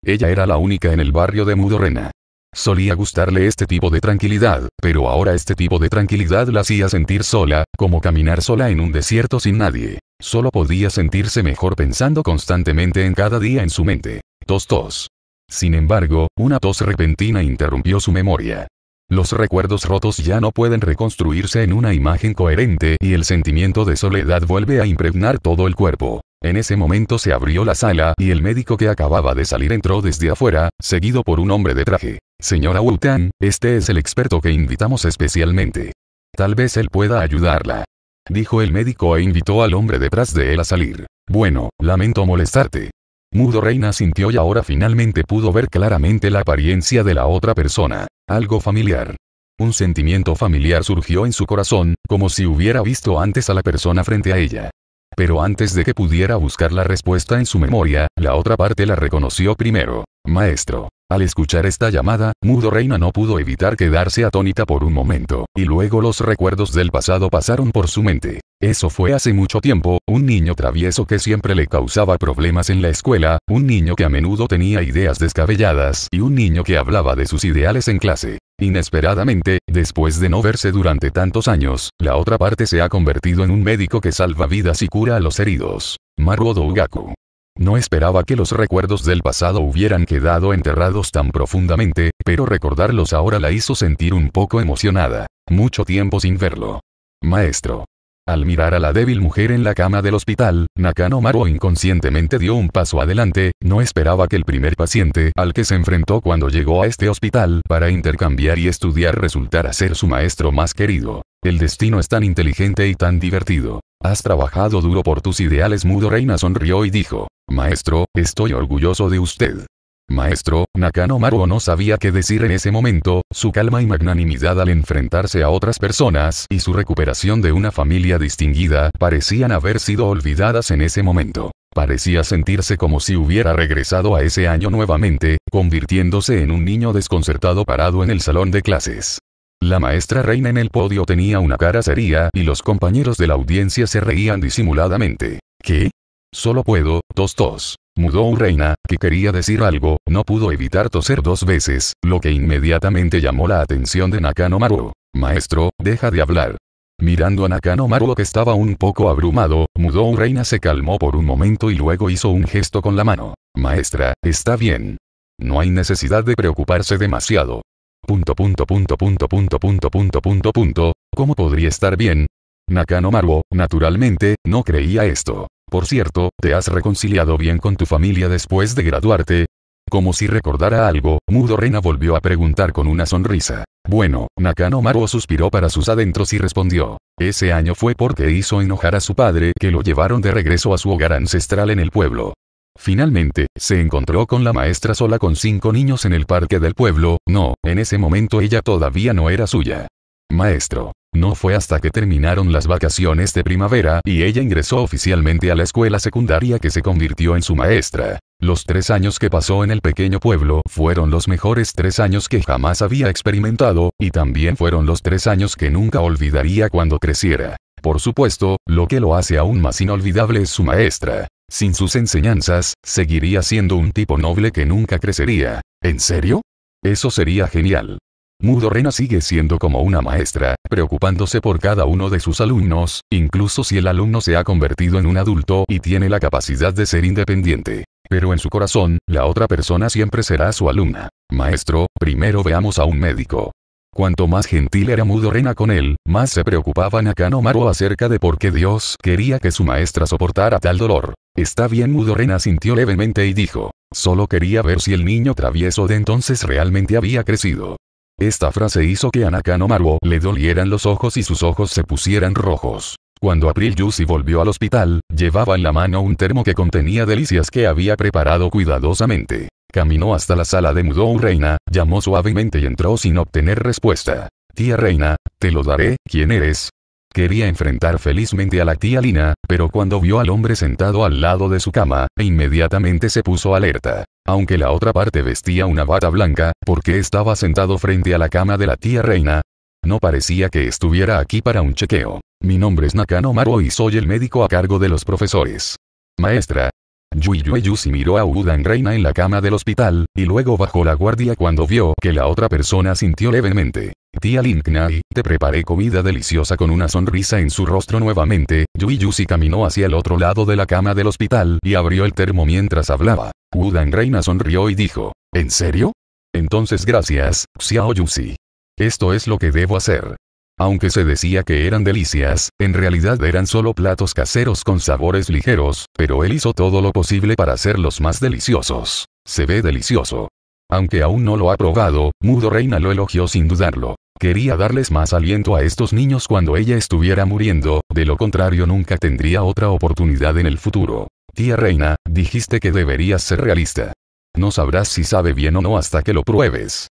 Speaker 1: Ella era la única en el barrio de Mudorena. Solía gustarle este tipo de tranquilidad, pero ahora este tipo de tranquilidad la hacía sentir sola, como caminar sola en un desierto sin nadie. Solo podía sentirse mejor pensando constantemente en cada día en su mente. Tos tos. Sin embargo, una tos repentina interrumpió su memoria. Los recuerdos rotos ya no pueden reconstruirse en una imagen coherente y el sentimiento de soledad vuelve a impregnar todo el cuerpo. En ese momento se abrió la sala y el médico que acababa de salir entró desde afuera, seguido por un hombre de traje. Señora Wutan, este es el experto que invitamos especialmente. Tal vez él pueda ayudarla. Dijo el médico e invitó al hombre detrás de él a salir. Bueno, lamento molestarte. Mudo Reina sintió y ahora finalmente pudo ver claramente la apariencia de la otra persona. Algo familiar. Un sentimiento familiar surgió en su corazón, como si hubiera visto antes a la persona frente a ella. Pero antes de que pudiera buscar la respuesta en su memoria, la otra parte la reconoció primero. Maestro. Al escuchar esta llamada, Mudo Reina no pudo evitar quedarse atónita por un momento, y luego los recuerdos del pasado pasaron por su mente. Eso fue hace mucho tiempo, un niño travieso que siempre le causaba problemas en la escuela, un niño que a menudo tenía ideas descabelladas y un niño que hablaba de sus ideales en clase. Inesperadamente, después de no verse durante tantos años, la otra parte se ha convertido en un médico que salva vidas y cura a los heridos. Maruo Ugaku. No esperaba que los recuerdos del pasado hubieran quedado enterrados tan profundamente, pero recordarlos ahora la hizo sentir un poco emocionada. Mucho tiempo sin verlo. Maestro. Al mirar a la débil mujer en la cama del hospital, Nakano Maro inconscientemente dio un paso adelante, no esperaba que el primer paciente al que se enfrentó cuando llegó a este hospital para intercambiar y estudiar resultara ser su maestro más querido. El destino es tan inteligente y tan divertido. Has trabajado duro por tus ideales. Mudo Reina sonrió y dijo, Maestro, estoy orgulloso de usted. Maestro, Nakano Maruo no sabía qué decir en ese momento, su calma y magnanimidad al enfrentarse a otras personas y su recuperación de una familia distinguida parecían haber sido olvidadas en ese momento. Parecía sentirse como si hubiera regresado a ese año nuevamente, convirtiéndose en un niño desconcertado parado en el salón de clases. La maestra reina en el podio tenía una cara seria y los compañeros de la audiencia se reían disimuladamente. ¿Qué? Solo puedo, tos tos. Mudou Reina, que quería decir algo, no pudo evitar toser dos veces, lo que inmediatamente llamó la atención de Nakano Maru. Maestro, deja de hablar. Mirando a Nakano Maru, que estaba un poco abrumado, Mudou Reina se calmó por un momento y luego hizo un gesto con la mano. Maestra, está bien. No hay necesidad de preocuparse demasiado. Punto punto punto punto punto punto punto punto punto. ¿Cómo podría estar bien? Nakano Maru? naturalmente, no creía esto. Por cierto, ¿te has reconciliado bien con tu familia después de graduarte? Como si recordara algo, Mudo Rena volvió a preguntar con una sonrisa. Bueno, Nakano Maruo suspiró para sus adentros y respondió. Ese año fue porque hizo enojar a su padre que lo llevaron de regreso a su hogar ancestral en el pueblo. Finalmente, se encontró con la maestra sola con cinco niños en el parque del pueblo, no, en ese momento ella todavía no era suya. Maestro, no fue hasta que terminaron las vacaciones de primavera y ella ingresó oficialmente a la escuela secundaria que se convirtió en su maestra. Los tres años que pasó en el pequeño pueblo fueron los mejores tres años que jamás había experimentado, y también fueron los tres años que nunca olvidaría cuando creciera. Por supuesto, lo que lo hace aún más inolvidable es su maestra. Sin sus enseñanzas, seguiría siendo un tipo noble que nunca crecería. ¿En serio? Eso sería genial. Rena sigue siendo como una maestra, preocupándose por cada uno de sus alumnos, incluso si el alumno se ha convertido en un adulto y tiene la capacidad de ser independiente. Pero en su corazón, la otra persona siempre será su alumna. Maestro, primero veamos a un médico. Cuanto más gentil era Mudorena con él, más se preocupaba Nakano acerca de por qué Dios quería que su maestra soportara tal dolor. Está bien Mudorena sintió levemente y dijo, solo quería ver si el niño travieso de entonces realmente había crecido. Esta frase hizo que a Nakano Maruo le dolieran los ojos y sus ojos se pusieran rojos. Cuando April Yusi volvió al hospital, llevaba en la mano un termo que contenía delicias que había preparado cuidadosamente. Caminó hasta la sala de Mudou Reina, llamó suavemente y entró sin obtener respuesta. Tía Reina, te lo daré, ¿quién eres? Quería enfrentar felizmente a la tía Lina, pero cuando vio al hombre sentado al lado de su cama, inmediatamente se puso alerta. Aunque la otra parte vestía una bata blanca, porque estaba sentado frente a la cama de la tía reina? No parecía que estuviera aquí para un chequeo. Mi nombre es Nakano Maro y soy el médico a cargo de los profesores. Maestra. Yueyu si miró a Udan Reina en la cama del hospital, y luego bajó la guardia cuando vio que la otra persona sintió levemente Tía Linknai, te preparé comida deliciosa con una sonrisa en su rostro nuevamente, Yui Yusi caminó hacia el otro lado de la cama del hospital y abrió el termo mientras hablaba. Wudan Reina sonrió y dijo, ¿En serio? Entonces gracias, Xiao si Esto es lo que debo hacer. Aunque se decía que eran delicias, en realidad eran solo platos caseros con sabores ligeros, pero él hizo todo lo posible para hacerlos más deliciosos. Se ve delicioso. Aunque aún no lo ha probado, Mudo Reina lo elogió sin dudarlo. Quería darles más aliento a estos niños cuando ella estuviera muriendo, de lo contrario nunca tendría otra oportunidad en el futuro. Tía Reina, dijiste que deberías ser realista. No sabrás si sabe bien o no hasta que lo pruebes.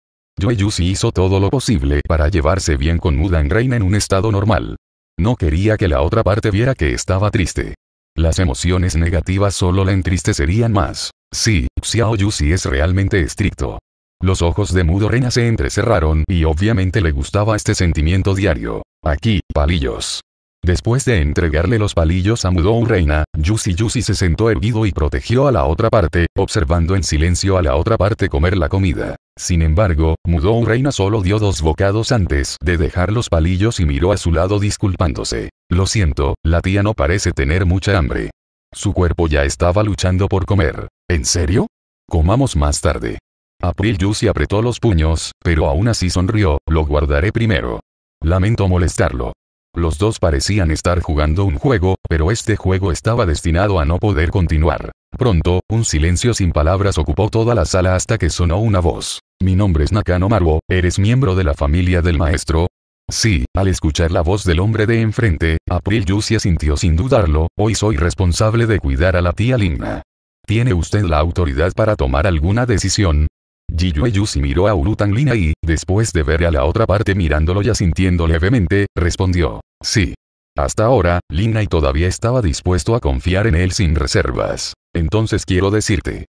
Speaker 1: si hizo todo lo posible para llevarse bien con Mudan Reina en un estado normal. No quería que la otra parte viera que estaba triste. Las emociones negativas solo la entristecerían más. Sí, Xiao Yusi es realmente estricto. Los ojos de Mudo Reina se entrecerraron y obviamente le gustaba este sentimiento diario. Aquí, palillos. Después de entregarle los palillos a Mudo Reina, Yusi Yusi se sentó erguido y protegió a la otra parte, observando en silencio a la otra parte comer la comida. Sin embargo, Mudou Reina solo dio dos bocados antes de dejar los palillos y miró a su lado disculpándose. Lo siento, la tía no parece tener mucha hambre. Su cuerpo ya estaba luchando por comer. ¿En serio? Comamos más tarde. April Yusi apretó los puños, pero aún así sonrió, lo guardaré primero. Lamento molestarlo. Los dos parecían estar jugando un juego, pero este juego estaba destinado a no poder continuar. Pronto, un silencio sin palabras ocupó toda la sala hasta que sonó una voz. Mi nombre es Nakano Maruo, ¿eres miembro de la familia del maestro? Sí, al escuchar la voz del hombre de enfrente, April Yusia sintió sin dudarlo, hoy soy responsable de cuidar a la tía Lingna. ¿Tiene usted la autoridad para tomar alguna decisión? Jiyue Yusi miró a Urutan Lina y, después de ver a la otra parte mirándolo y asintiendo levemente, respondió. Sí. Hasta ahora, Lina y todavía estaba dispuesto a confiar en él sin reservas. Entonces quiero decirte.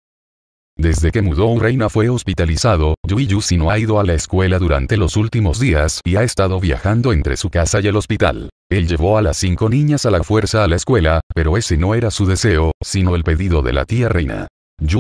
Speaker 1: Desde que mudó Reina fue hospitalizado, Yui si no ha ido a la escuela durante los últimos días y ha estado viajando entre su casa y el hospital. Él llevó a las cinco niñas a la fuerza a la escuela, pero ese no era su deseo, sino el pedido de la tía Reina.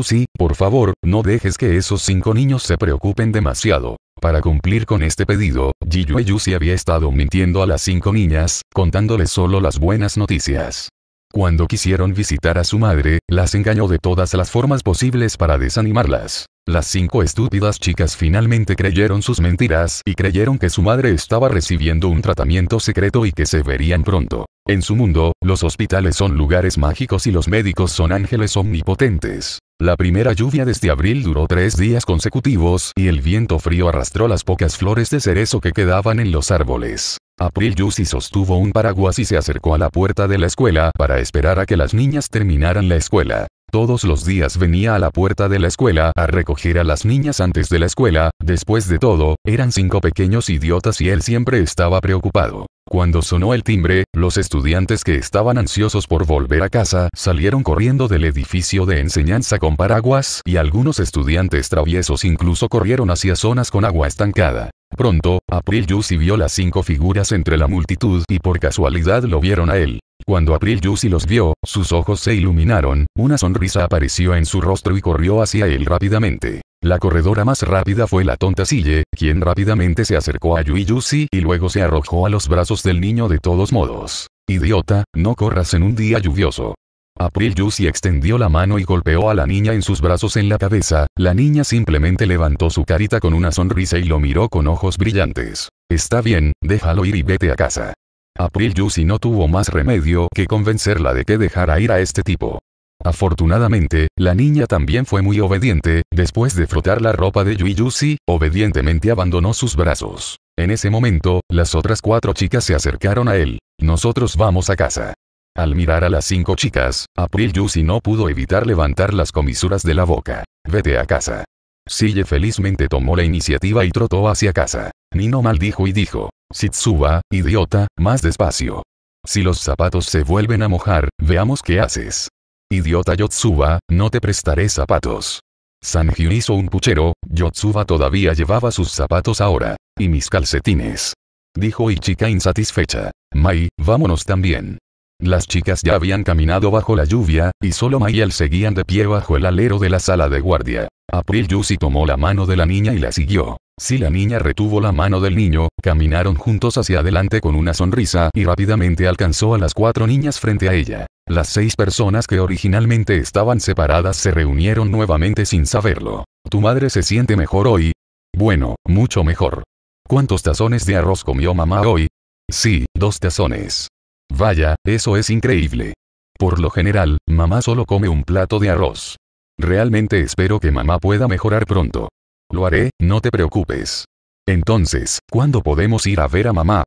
Speaker 1: si, por favor, no dejes que esos cinco niños se preocupen demasiado. Para cumplir con este pedido, Jiyue si había estado mintiendo a las cinco niñas, contándoles solo las buenas noticias. Cuando quisieron visitar a su madre, las engañó de todas las formas posibles para desanimarlas. Las cinco estúpidas chicas finalmente creyeron sus mentiras y creyeron que su madre estaba recibiendo un tratamiento secreto y que se verían pronto. En su mundo, los hospitales son lugares mágicos y los médicos son ángeles omnipotentes. La primera lluvia desde este abril duró tres días consecutivos y el viento frío arrastró las pocas flores de cerezo que quedaban en los árboles. April Yussi sostuvo un paraguas y se acercó a la puerta de la escuela para esperar a que las niñas terminaran la escuela. Todos los días venía a la puerta de la escuela a recoger a las niñas antes de la escuela, después de todo, eran cinco pequeños idiotas y él siempre estaba preocupado. Cuando sonó el timbre, los estudiantes que estaban ansiosos por volver a casa salieron corriendo del edificio de enseñanza con paraguas y algunos estudiantes traviesos incluso corrieron hacia zonas con agua estancada. Pronto, April Yussi vio las cinco figuras entre la multitud y por casualidad lo vieron a él. Cuando April Yusi los vio, sus ojos se iluminaron, una sonrisa apareció en su rostro y corrió hacia él rápidamente. La corredora más rápida fue la tonta Sille, quien rápidamente se acercó a Yui Yusi y luego se arrojó a los brazos del niño de todos modos. Idiota, no corras en un día lluvioso. April Yusi extendió la mano y golpeó a la niña en sus brazos en la cabeza, la niña simplemente levantó su carita con una sonrisa y lo miró con ojos brillantes. Está bien, déjalo ir y vete a casa. April Yusi no tuvo más remedio que convencerla de que dejara ir a este tipo. Afortunadamente, la niña también fue muy obediente, después de frotar la ropa de Yui Yusi, obedientemente abandonó sus brazos. En ese momento, las otras cuatro chicas se acercaron a él. Nosotros vamos a casa. Al mirar a las cinco chicas, April Yusi no pudo evitar levantar las comisuras de la boca. Vete a casa. Sille felizmente tomó la iniciativa y trotó hacia casa. Nino maldijo y dijo, Sitsuba, idiota, más despacio. Si los zapatos se vuelven a mojar, veamos qué haces. Idiota Yotsuba, no te prestaré zapatos. Sanji hizo un puchero, Yotsuba todavía llevaba sus zapatos ahora. Y mis calcetines. Dijo Ichika insatisfecha. Mai, vámonos también. Las chicas ya habían caminado bajo la lluvia, y solo Mai y él seguían de pie bajo el alero de la sala de guardia. April Yusi tomó la mano de la niña y la siguió. Si la niña retuvo la mano del niño, caminaron juntos hacia adelante con una sonrisa y rápidamente alcanzó a las cuatro niñas frente a ella. Las seis personas que originalmente estaban separadas se reunieron nuevamente sin saberlo. ¿Tu madre se siente mejor hoy? Bueno, mucho mejor. ¿Cuántos tazones de arroz comió mamá hoy? Sí, dos tazones. Vaya, eso es increíble. Por lo general, mamá solo come un plato de arroz. Realmente espero que mamá pueda mejorar pronto. Lo haré, no te preocupes. Entonces, ¿cuándo podemos ir a ver a mamá?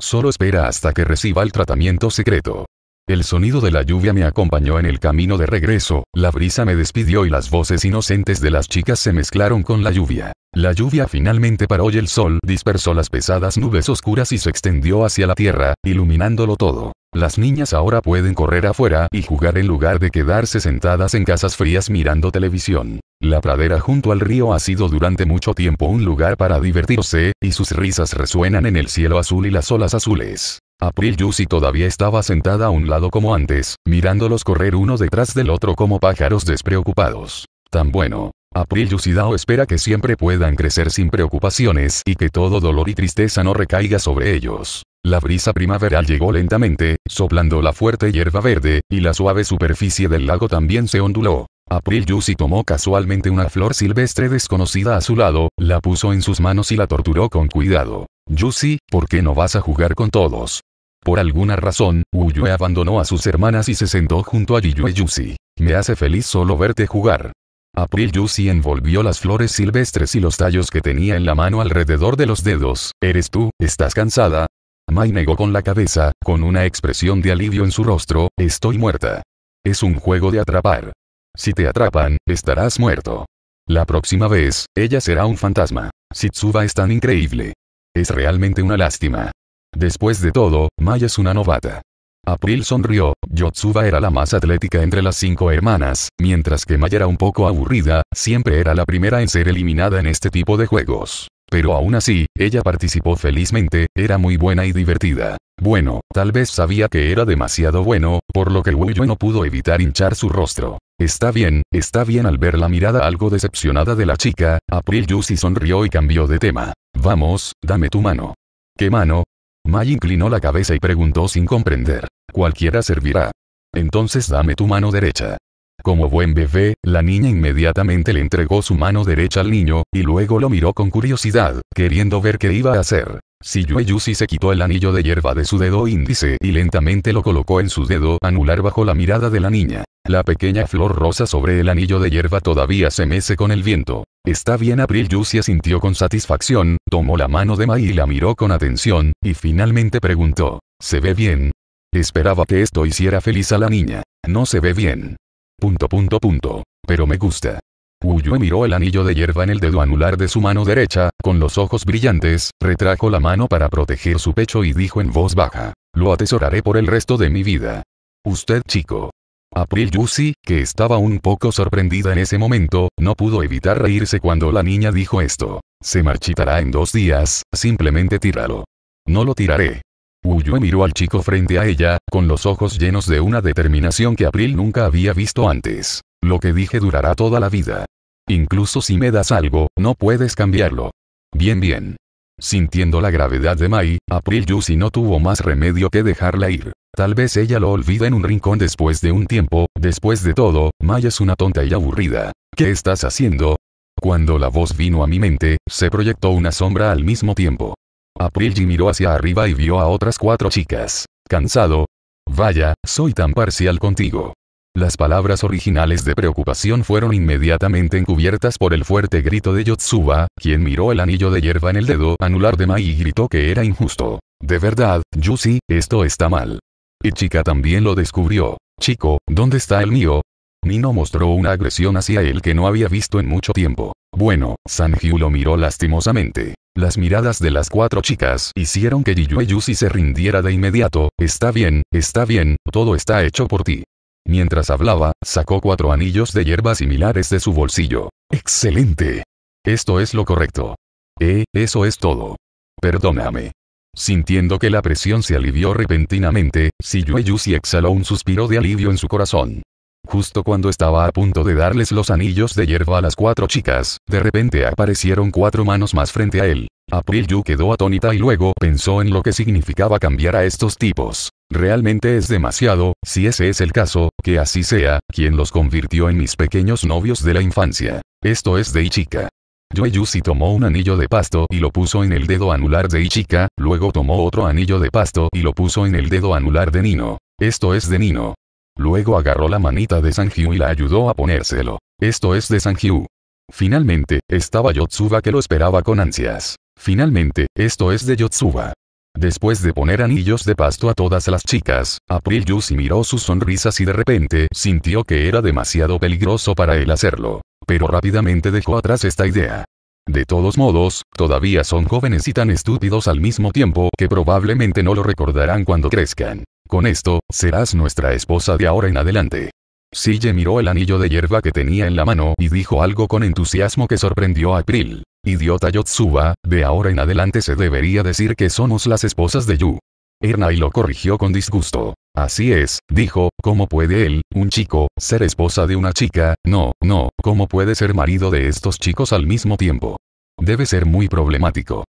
Speaker 1: Solo espera hasta que reciba el tratamiento secreto. El sonido de la lluvia me acompañó en el camino de regreso, la brisa me despidió y las voces inocentes de las chicas se mezclaron con la lluvia. La lluvia finalmente paró y el sol dispersó las pesadas nubes oscuras y se extendió hacia la tierra, iluminándolo todo. Las niñas ahora pueden correr afuera y jugar en lugar de quedarse sentadas en casas frías mirando televisión. La pradera junto al río ha sido durante mucho tiempo un lugar para divertirse, y sus risas resuenan en el cielo azul y las olas azules. April Juicy todavía estaba sentada a un lado como antes, mirándolos correr uno detrás del otro como pájaros despreocupados. Tan bueno. April y espera que siempre puedan crecer sin preocupaciones y que todo dolor y tristeza no recaiga sobre ellos. La brisa primaveral llegó lentamente, soplando la fuerte hierba verde, y la suave superficie del lago también se onduló. April Yusi tomó casualmente una flor silvestre desconocida a su lado, la puso en sus manos y la torturó con cuidado. Yusi, ¿por qué no vas a jugar con todos? Por alguna razón, Uyue abandonó a sus hermanas y se sentó junto a Yiyue Yusi. Me hace feliz solo verte jugar. April Yusi envolvió las flores silvestres y los tallos que tenía en la mano alrededor de los dedos. ¿Eres tú? ¿Estás cansada? Mai negó con la cabeza, con una expresión de alivio en su rostro, estoy muerta. Es un juego de atrapar. Si te atrapan, estarás muerto. La próxima vez, ella será un fantasma. Sitsuba es tan increíble. Es realmente una lástima. Después de todo, Mai es una novata. April sonrió, Yotsuba era la más atlética entre las cinco hermanas, mientras que Mai era un poco aburrida, siempre era la primera en ser eliminada en este tipo de juegos. Pero aún así, ella participó felizmente, era muy buena y divertida. Bueno, tal vez sabía que era demasiado bueno, por lo que Wuyo no pudo evitar hinchar su rostro. Está bien, está bien al ver la mirada algo decepcionada de la chica, April Yusi sonrió y cambió de tema. Vamos, dame tu mano. ¿Qué mano? Mai inclinó la cabeza y preguntó sin comprender cualquiera servirá. Entonces dame tu mano derecha. Como buen bebé, la niña inmediatamente le entregó su mano derecha al niño, y luego lo miró con curiosidad, queriendo ver qué iba a hacer. Si Yue Yusi se quitó el anillo de hierba de su dedo índice y lentamente lo colocó en su dedo anular bajo la mirada de la niña. La pequeña flor rosa sobre el anillo de hierba todavía se mece con el viento. Está bien April Yusi sintió con satisfacción, tomó la mano de Mai y la miró con atención, y finalmente preguntó. ¿Se ve bien? Esperaba que esto hiciera feliz a la niña. No se ve bien. Punto punto punto. Pero me gusta. Uyue miró el anillo de hierba en el dedo anular de su mano derecha, con los ojos brillantes, retrajo la mano para proteger su pecho y dijo en voz baja. Lo atesoraré por el resto de mi vida. Usted chico. April Yusi, que estaba un poco sorprendida en ese momento, no pudo evitar reírse cuando la niña dijo esto. Se marchitará en dos días, simplemente tíralo. No lo tiraré. Uyue miró al chico frente a ella, con los ojos llenos de una determinación que April nunca había visto antes. Lo que dije durará toda la vida. Incluso si me das algo, no puedes cambiarlo. Bien bien. Sintiendo la gravedad de Mai, April Yusi no tuvo más remedio que dejarla ir. Tal vez ella lo olvide en un rincón después de un tiempo, después de todo, Mai es una tonta y aburrida. ¿Qué estás haciendo? Cuando la voz vino a mi mente, se proyectó una sombra al mismo tiempo. Aprilji miró hacia arriba y vio a otras cuatro chicas. Cansado. Vaya, soy tan parcial contigo. Las palabras originales de preocupación fueron inmediatamente encubiertas por el fuerte grito de Yotsuba, quien miró el anillo de hierba en el dedo anular de Mai y gritó que era injusto. De verdad, Yusi, esto está mal. Y Chica también lo descubrió. Chico, ¿dónde está el mío? Nino mostró una agresión hacia él que no había visto en mucho tiempo. Bueno, Sanji lo miró lastimosamente. Las miradas de las cuatro chicas hicieron que Yiyue Yusi se rindiera de inmediato, está bien, está bien, todo está hecho por ti. Mientras hablaba, sacó cuatro anillos de hierbas similares de su bolsillo. ¡Excelente! Esto es lo correcto. Eh, eso es todo. Perdóname. Sintiendo que la presión se alivió repentinamente, Siyue Yusi exhaló un suspiro de alivio en su corazón. Justo cuando estaba a punto de darles los anillos de hierba a las cuatro chicas, de repente aparecieron cuatro manos más frente a él. April Yu quedó atónita y luego pensó en lo que significaba cambiar a estos tipos. Realmente es demasiado, si ese es el caso, que así sea, quien los convirtió en mis pequeños novios de la infancia. Esto es de Ichika. si tomó un anillo de pasto y lo puso en el dedo anular de Ichika, luego tomó otro anillo de pasto y lo puso en el dedo anular de Nino. Esto es de Nino. Luego agarró la manita de Sanjiu y la ayudó a ponérselo. Esto es de Sanjiu. Finalmente, estaba Yotsuba que lo esperaba con ansias. Finalmente, esto es de Yotsuba. Después de poner anillos de pasto a todas las chicas, April Yusi miró sus sonrisas y de repente sintió que era demasiado peligroso para él hacerlo. Pero rápidamente dejó atrás esta idea. De todos modos, todavía son jóvenes y tan estúpidos al mismo tiempo que probablemente no lo recordarán cuando crezcan. Con esto, serás nuestra esposa de ahora en adelante. Sille miró el anillo de hierba que tenía en la mano y dijo algo con entusiasmo que sorprendió a April. Idiota Yotsuba, de ahora en adelante se debería decir que somos las esposas de Yu. y lo corrigió con disgusto. Así es, dijo, ¿cómo puede él, un chico, ser esposa de una chica? No, no, ¿cómo puede ser marido de estos chicos al mismo tiempo? Debe ser muy problemático.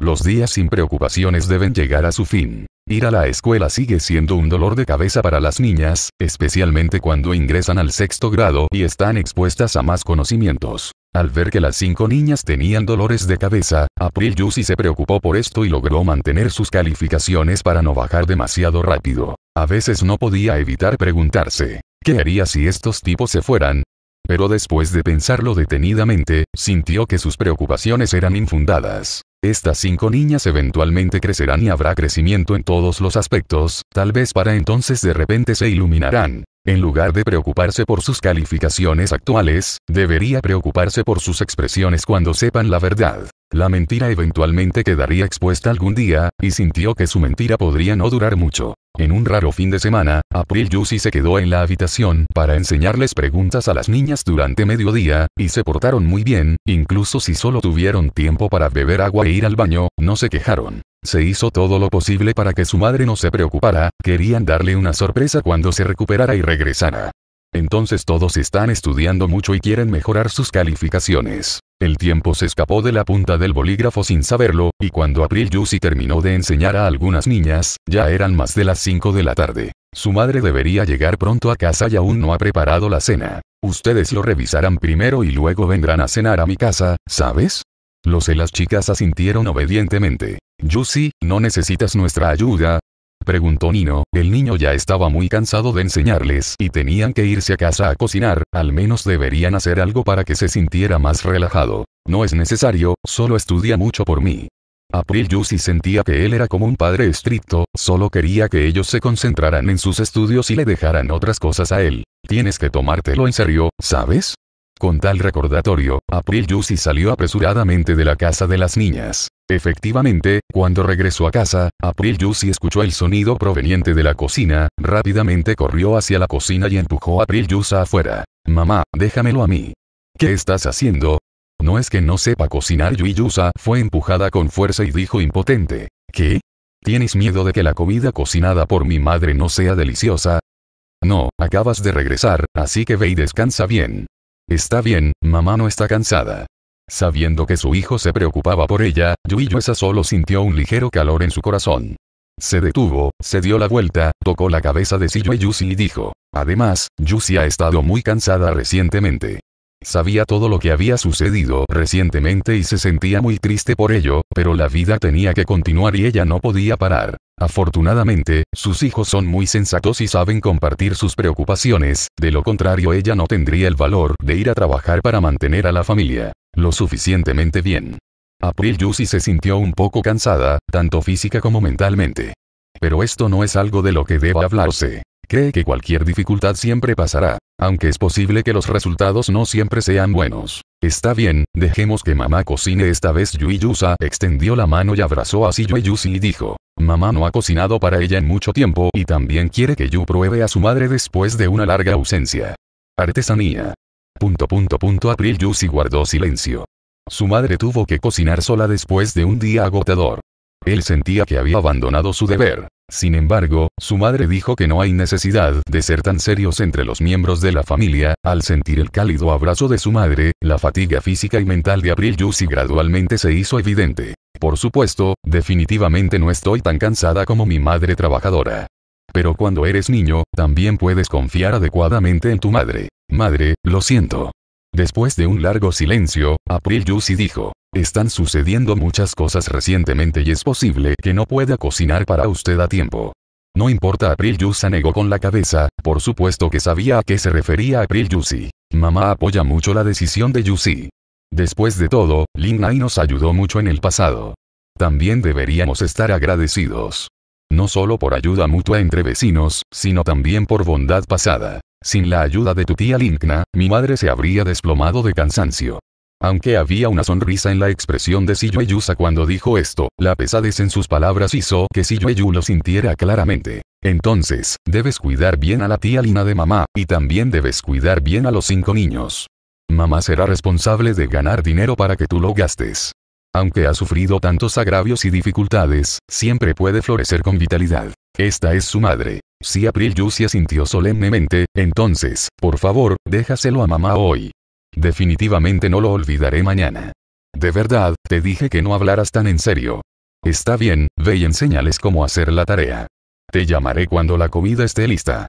Speaker 1: Los días sin preocupaciones deben llegar a su fin. Ir a la escuela sigue siendo un dolor de cabeza para las niñas, especialmente cuando ingresan al sexto grado y están expuestas a más conocimientos. Al ver que las cinco niñas tenían dolores de cabeza, April Yusi se preocupó por esto y logró mantener sus calificaciones para no bajar demasiado rápido. A veces no podía evitar preguntarse, ¿qué haría si estos tipos se fueran? pero después de pensarlo detenidamente, sintió que sus preocupaciones eran infundadas. Estas cinco niñas eventualmente crecerán y habrá crecimiento en todos los aspectos, tal vez para entonces de repente se iluminarán. En lugar de preocuparse por sus calificaciones actuales, debería preocuparse por sus expresiones cuando sepan la verdad. La mentira eventualmente quedaría expuesta algún día, y sintió que su mentira podría no durar mucho. En un raro fin de semana, April Lucy se quedó en la habitación para enseñarles preguntas a las niñas durante mediodía, y se portaron muy bien, incluso si solo tuvieron tiempo para beber agua e ir al baño, no se quejaron. Se hizo todo lo posible para que su madre no se preocupara, querían darle una sorpresa cuando se recuperara y regresara. Entonces todos están estudiando mucho y quieren mejorar sus calificaciones. El tiempo se escapó de la punta del bolígrafo sin saberlo, y cuando April Juicy terminó de enseñar a algunas niñas, ya eran más de las 5 de la tarde. Su madre debería llegar pronto a casa y aún no ha preparado la cena. Ustedes lo revisarán primero y luego vendrán a cenar a mi casa, ¿sabes? Los y las chicas asintieron obedientemente. Yusi, ¿no necesitas nuestra ayuda? Preguntó Nino, el niño ya estaba muy cansado de enseñarles y tenían que irse a casa a cocinar, al menos deberían hacer algo para que se sintiera más relajado. No es necesario, solo estudia mucho por mí. April Yusi sentía que él era como un padre estricto, solo quería que ellos se concentraran en sus estudios y le dejaran otras cosas a él. Tienes que tomártelo en serio, ¿sabes? Con tal recordatorio, April Yusi salió apresuradamente de la casa de las niñas. Efectivamente, cuando regresó a casa, April Yusi escuchó el sonido proveniente de la cocina, rápidamente corrió hacia la cocina y empujó a April Yusa afuera. Mamá, déjamelo a mí. ¿Qué estás haciendo? No es que no sepa cocinar Yui Yusa fue empujada con fuerza y dijo impotente. ¿Qué? ¿Tienes miedo de que la comida cocinada por mi madre no sea deliciosa? No, acabas de regresar, así que ve y descansa bien. Está bien, mamá no está cansada. Sabiendo que su hijo se preocupaba por ella, Yueza solo sintió un ligero calor en su corazón. Se detuvo, se dio la vuelta, tocó la cabeza de Siyue y y dijo. Además, Yusi ha estado muy cansada recientemente. Sabía todo lo que había sucedido recientemente y se sentía muy triste por ello, pero la vida tenía que continuar y ella no podía parar. Afortunadamente, sus hijos son muy sensatos y saben compartir sus preocupaciones, de lo contrario ella no tendría el valor de ir a trabajar para mantener a la familia. Lo suficientemente bien. April Yusi se sintió un poco cansada, tanto física como mentalmente. Pero esto no es algo de lo que deba hablarse. Cree que cualquier dificultad siempre pasará, aunque es posible que los resultados no siempre sean buenos. Está bien, dejemos que mamá cocine esta vez Yusa. extendió la mano y abrazó a Yusi y dijo. Mamá no ha cocinado para ella en mucho tiempo y también quiere que Yu pruebe a su madre después de una larga ausencia. Artesanía. Punto punto April Yusi guardó silencio. Su madre tuvo que cocinar sola después de un día agotador. Él sentía que había abandonado su deber. Sin embargo, su madre dijo que no hay necesidad de ser tan serios entre los miembros de la familia, al sentir el cálido abrazo de su madre, la fatiga física y mental de April Yussi gradualmente se hizo evidente. Por supuesto, definitivamente no estoy tan cansada como mi madre trabajadora. Pero cuando eres niño, también puedes confiar adecuadamente en tu madre. Madre, lo siento. Después de un largo silencio, April Yussi dijo. Están sucediendo muchas cosas recientemente y es posible que no pueda cocinar para usted a tiempo. No importa, April Yusa negó con la cabeza, por supuesto que sabía a qué se refería April Yusi. Mamá apoya mucho la decisión de Yusi. Después de todo, Lin nos ayudó mucho en el pasado. También deberíamos estar agradecidos. No solo por ayuda mutua entre vecinos, sino también por bondad pasada. Sin la ayuda de tu tía Linkna, mi madre se habría desplomado de cansancio. Aunque había una sonrisa en la expresión de Yuza cuando dijo esto, la pesadez en sus palabras hizo que Yu lo sintiera claramente. Entonces, debes cuidar bien a la tía Lina de mamá, y también debes cuidar bien a los cinco niños. Mamá será responsable de ganar dinero para que tú lo gastes. Aunque ha sufrido tantos agravios y dificultades, siempre puede florecer con vitalidad. Esta es su madre. Si April Yu sintió solemnemente, entonces, por favor, déjaselo a mamá hoy. Definitivamente no lo olvidaré mañana. De verdad, te dije que no hablaras tan en serio. Está bien, ve y enséñales cómo hacer la tarea. Te llamaré cuando la comida esté lista.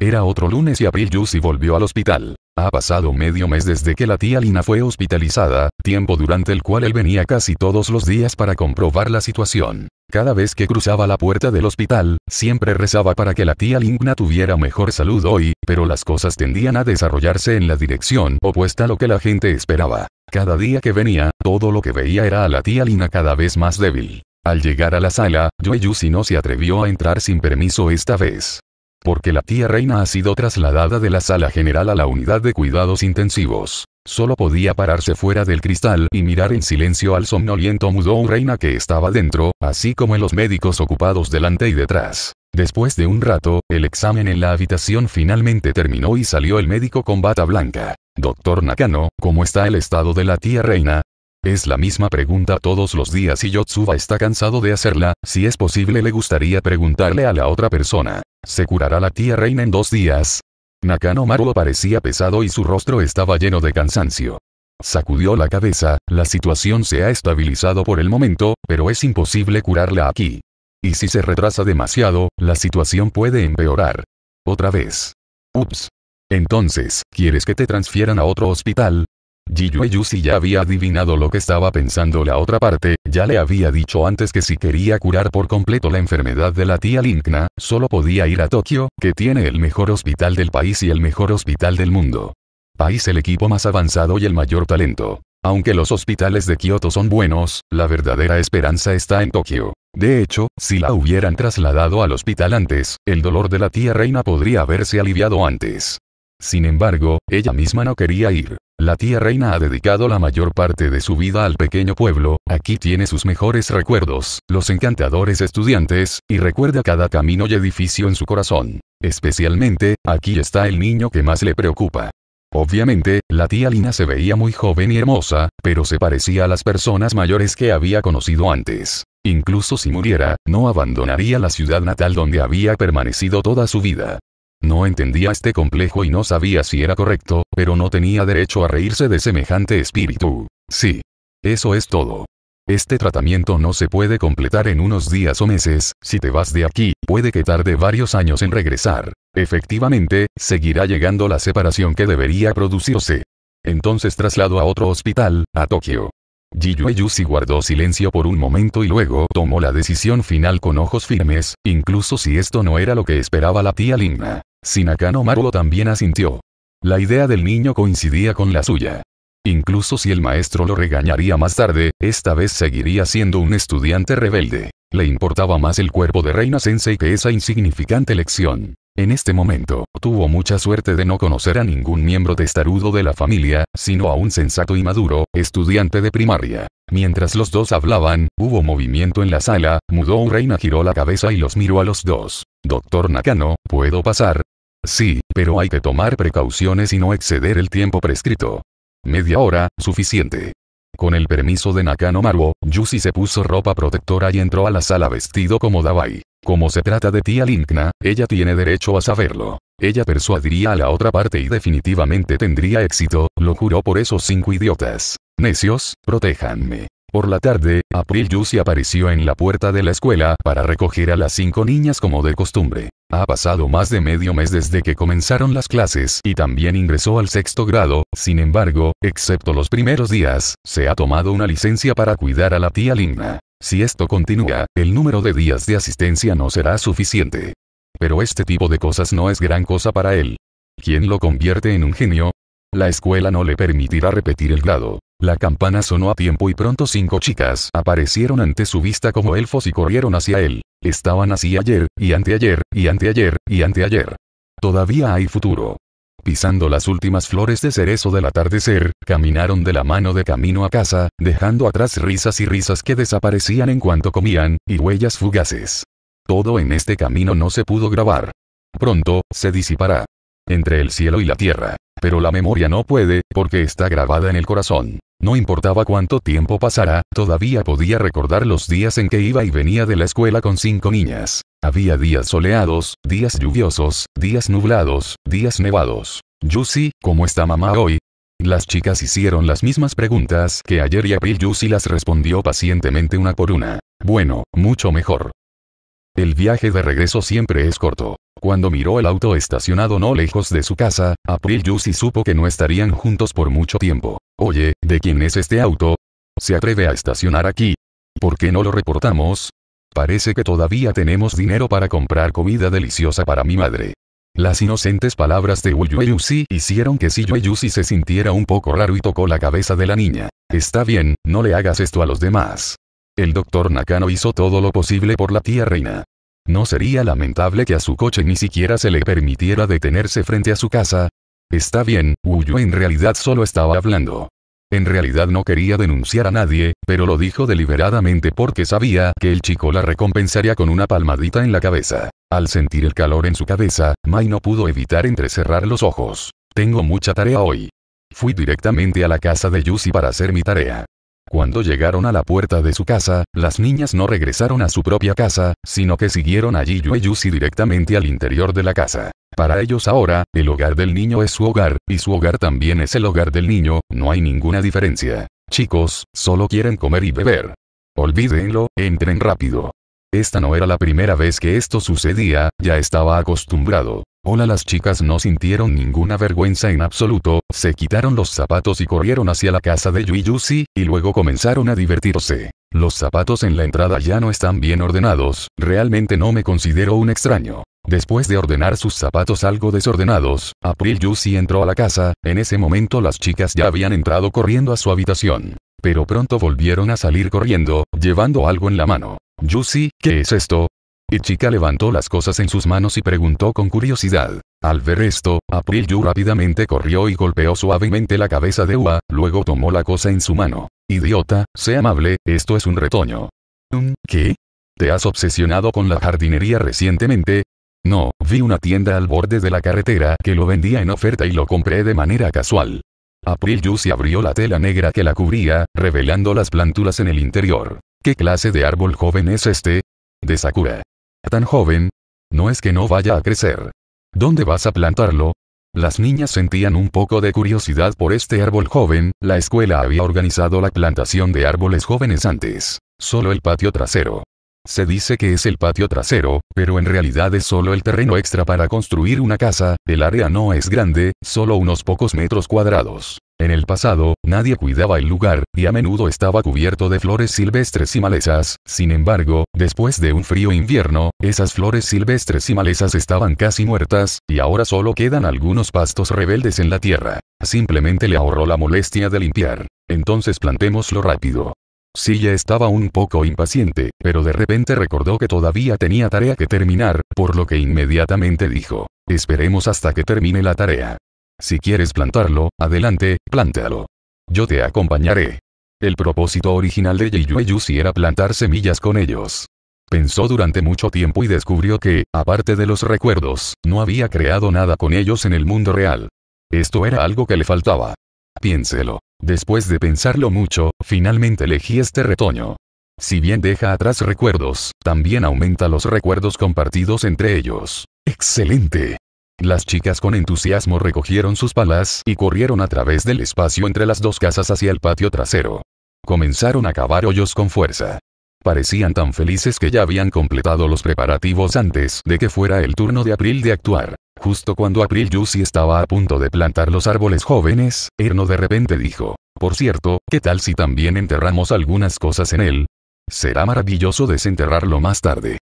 Speaker 1: Era otro lunes y April Yussi volvió al hospital. Ha pasado medio mes desde que la tía Lina fue hospitalizada, tiempo durante el cual él venía casi todos los días para comprobar la situación. Cada vez que cruzaba la puerta del hospital, siempre rezaba para que la tía Lina tuviera mejor salud hoy, pero las cosas tendían a desarrollarse en la dirección opuesta a lo que la gente esperaba. Cada día que venía, todo lo que veía era a la tía Lina cada vez más débil. Al llegar a la sala, si no se atrevió a entrar sin permiso esta vez. Porque la tía reina ha sido trasladada de la sala general a la unidad de cuidados intensivos. Solo podía pararse fuera del cristal y mirar en silencio al somnoliento Mudou reina que estaba dentro, así como en los médicos ocupados delante y detrás. Después de un rato, el examen en la habitación finalmente terminó y salió el médico con bata blanca. Doctor Nakano, ¿cómo está el estado de la tía reina? Es la misma pregunta todos los días y Yotsuba está cansado de hacerla, si es posible le gustaría preguntarle a la otra persona. ¿Se curará la tía reina en dos días? Nakano Maru parecía pesado y su rostro estaba lleno de cansancio. Sacudió la cabeza, la situación se ha estabilizado por el momento, pero es imposible curarla aquí. Y si se retrasa demasiado, la situación puede empeorar. Otra vez. Ups. Entonces, ¿quieres que te transfieran a otro hospital? Jiyue Yusi ya había adivinado lo que estaba pensando la otra parte, ya le había dicho antes que si quería curar por completo la enfermedad de la tía Linkna, solo podía ir a Tokio, que tiene el mejor hospital del país y el mejor hospital del mundo. País el equipo más avanzado y el mayor talento. Aunque los hospitales de Kioto son buenos, la verdadera esperanza está en Tokio. De hecho, si la hubieran trasladado al hospital antes, el dolor de la tía reina podría haberse aliviado antes. Sin embargo, ella misma no quería ir. La tía reina ha dedicado la mayor parte de su vida al pequeño pueblo, aquí tiene sus mejores recuerdos, los encantadores estudiantes, y recuerda cada camino y edificio en su corazón. Especialmente, aquí está el niño que más le preocupa. Obviamente, la tía Lina se veía muy joven y hermosa, pero se parecía a las personas mayores que había conocido antes. Incluso si muriera, no abandonaría la ciudad natal donde había permanecido toda su vida. No entendía este complejo y no sabía si era correcto, pero no tenía derecho a reírse de semejante espíritu. Sí. Eso es todo. Este tratamiento no se puede completar en unos días o meses, si te vas de aquí, puede que tarde varios años en regresar. Efectivamente, seguirá llegando la separación que debería producirse. Entonces traslado a otro hospital, a Tokio. Yusi guardó silencio por un momento y luego tomó la decisión final con ojos firmes, incluso si esto no era lo que esperaba la tía Lina. Sinakano Maruo también asintió. La idea del niño coincidía con la suya. Incluso si el maestro lo regañaría más tarde, esta vez seguiría siendo un estudiante rebelde. Le importaba más el cuerpo de Reina Sensei que esa insignificante lección. En este momento, tuvo mucha suerte de no conocer a ningún miembro testarudo de la familia, sino a un sensato y maduro, estudiante de primaria. Mientras los dos hablaban, hubo movimiento en la sala, Mudou Reina giró la cabeza y los miró a los dos. Doctor Nakano, ¿puedo pasar? Sí, pero hay que tomar precauciones y no exceder el tiempo prescrito. Media hora, suficiente. Con el permiso de Nakano Maruo, Yusi se puso ropa protectora y entró a la sala vestido como Dabai. Como se trata de tía Linkna, ella tiene derecho a saberlo. Ella persuadiría a la otra parte y definitivamente tendría éxito, lo juró por esos cinco idiotas. Necios, protéjanme. Por la tarde, April Yussi apareció en la puerta de la escuela para recoger a las cinco niñas como de costumbre. Ha pasado más de medio mes desde que comenzaron las clases y también ingresó al sexto grado, sin embargo, excepto los primeros días, se ha tomado una licencia para cuidar a la tía Ligna. Si esto continúa, el número de días de asistencia no será suficiente. Pero este tipo de cosas no es gran cosa para él. ¿Quién lo convierte en un genio, la escuela no le permitirá repetir el grado. La campana sonó a tiempo y pronto cinco chicas aparecieron ante su vista como elfos y corrieron hacia él. Estaban así ayer, y anteayer, y anteayer, y anteayer. Todavía hay futuro. Pisando las últimas flores de cerezo del atardecer, caminaron de la mano de camino a casa, dejando atrás risas y risas que desaparecían en cuanto comían, y huellas fugaces. Todo en este camino no se pudo grabar. Pronto, se disipará entre el cielo y la tierra. Pero la memoria no puede, porque está grabada en el corazón. No importaba cuánto tiempo pasara, todavía podía recordar los días en que iba y venía de la escuela con cinco niñas. Había días soleados, días lluviosos, días nublados, días nevados. Yusi, ¿cómo está mamá hoy? Las chicas hicieron las mismas preguntas que ayer y April Yusi las respondió pacientemente una por una. Bueno, mucho mejor. El viaje de regreso siempre es corto. Cuando miró el auto estacionado no lejos de su casa, April Yussi supo que no estarían juntos por mucho tiempo. Oye, ¿de quién es este auto? ¿Se atreve a estacionar aquí? ¿Por qué no lo reportamos? Parece que todavía tenemos dinero para comprar comida deliciosa para mi madre. Las inocentes palabras de Yussi hicieron que Yussi se sintiera un poco raro y tocó la cabeza de la niña. Está bien, no le hagas esto a los demás. El doctor Nakano hizo todo lo posible por la tía reina. No sería lamentable que a su coche ni siquiera se le permitiera detenerse frente a su casa. Está bien, Uyu en realidad solo estaba hablando. En realidad no quería denunciar a nadie, pero lo dijo deliberadamente porque sabía que el chico la recompensaría con una palmadita en la cabeza. Al sentir el calor en su cabeza, Mai no pudo evitar entrecerrar los ojos. Tengo mucha tarea hoy. Fui directamente a la casa de Yusi para hacer mi tarea. Cuando llegaron a la puerta de su casa, las niñas no regresaron a su propia casa, sino que siguieron allí Yue y directamente al interior de la casa. Para ellos ahora, el hogar del niño es su hogar, y su hogar también es el hogar del niño, no hay ninguna diferencia. Chicos, solo quieren comer y beber. Olvídenlo, entren rápido. Esta no era la primera vez que esto sucedía, ya estaba acostumbrado. Hola las chicas no sintieron ninguna vergüenza en absoluto, se quitaron los zapatos y corrieron hacia la casa de Yui Yusi, y luego comenzaron a divertirse. Los zapatos en la entrada ya no están bien ordenados, realmente no me considero un extraño. Después de ordenar sus zapatos algo desordenados, April Yusi entró a la casa, en ese momento las chicas ya habían entrado corriendo a su habitación. Pero pronto volvieron a salir corriendo, llevando algo en la mano. Yusi, ¿qué es esto? Ichika levantó las cosas en sus manos y preguntó con curiosidad. Al ver esto, April Yu rápidamente corrió y golpeó suavemente la cabeza de Ua, luego tomó la cosa en su mano. Idiota, sé amable, esto es un retoño. ¿Qué? ¿Te has obsesionado con la jardinería recientemente? No, vi una tienda al borde de la carretera que lo vendía en oferta y lo compré de manera casual. April Yu se abrió la tela negra que la cubría, revelando las plántulas en el interior. ¿Qué clase de árbol joven es este? De Sakura tan joven, no es que no vaya a crecer. ¿Dónde vas a plantarlo? Las niñas sentían un poco de curiosidad por este árbol joven, la escuela había organizado la plantación de árboles jóvenes antes, solo el patio trasero. Se dice que es el patio trasero, pero en realidad es solo el terreno extra para construir una casa, el área no es grande, solo unos pocos metros cuadrados. En el pasado, nadie cuidaba el lugar, y a menudo estaba cubierto de flores silvestres y malezas, sin embargo, después de un frío invierno, esas flores silvestres y malezas estaban casi muertas, y ahora solo quedan algunos pastos rebeldes en la tierra. Simplemente le ahorró la molestia de limpiar. Entonces plantémoslo rápido. Silla estaba un poco impaciente, pero de repente recordó que todavía tenía tarea que terminar, por lo que inmediatamente dijo, esperemos hasta que termine la tarea. Si quieres plantarlo, adelante, plántalo. Yo te acompañaré. El propósito original de si era plantar semillas con ellos. Pensó durante mucho tiempo y descubrió que, aparte de los recuerdos, no había creado nada con ellos en el mundo real. Esto era algo que le faltaba. Piénselo. Después de pensarlo mucho, finalmente elegí este retoño. Si bien deja atrás recuerdos, también aumenta los recuerdos compartidos entre ellos. ¡Excelente! Las chicas con entusiasmo recogieron sus palas y corrieron a través del espacio entre las dos casas hacia el patio trasero. Comenzaron a cavar hoyos con fuerza. Parecían tan felices que ya habían completado los preparativos antes de que fuera el turno de April de actuar. Justo cuando April Yussi estaba a punto de plantar los árboles jóvenes, Erno de repente dijo, por cierto, ¿qué tal si también enterramos algunas cosas en él? Será maravilloso desenterrarlo más tarde.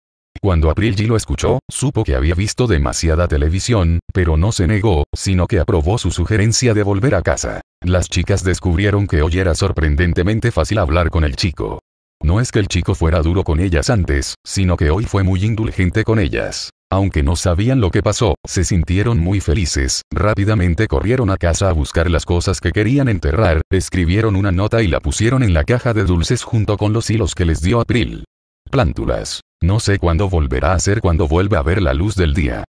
Speaker 1: Cuando April G lo escuchó, supo que había visto demasiada televisión, pero no se negó, sino que aprobó su sugerencia de volver a casa. Las chicas descubrieron que hoy era sorprendentemente fácil hablar con el chico. No es que el chico fuera duro con ellas antes, sino que hoy fue muy indulgente con ellas. Aunque no sabían lo que pasó, se sintieron muy felices, rápidamente corrieron a casa a buscar las cosas que querían enterrar, escribieron una nota y la pusieron en la caja de dulces junto con los hilos que les dio April. Plántulas. No sé cuándo volverá a ser cuando vuelva a
Speaker 2: ver la luz del día.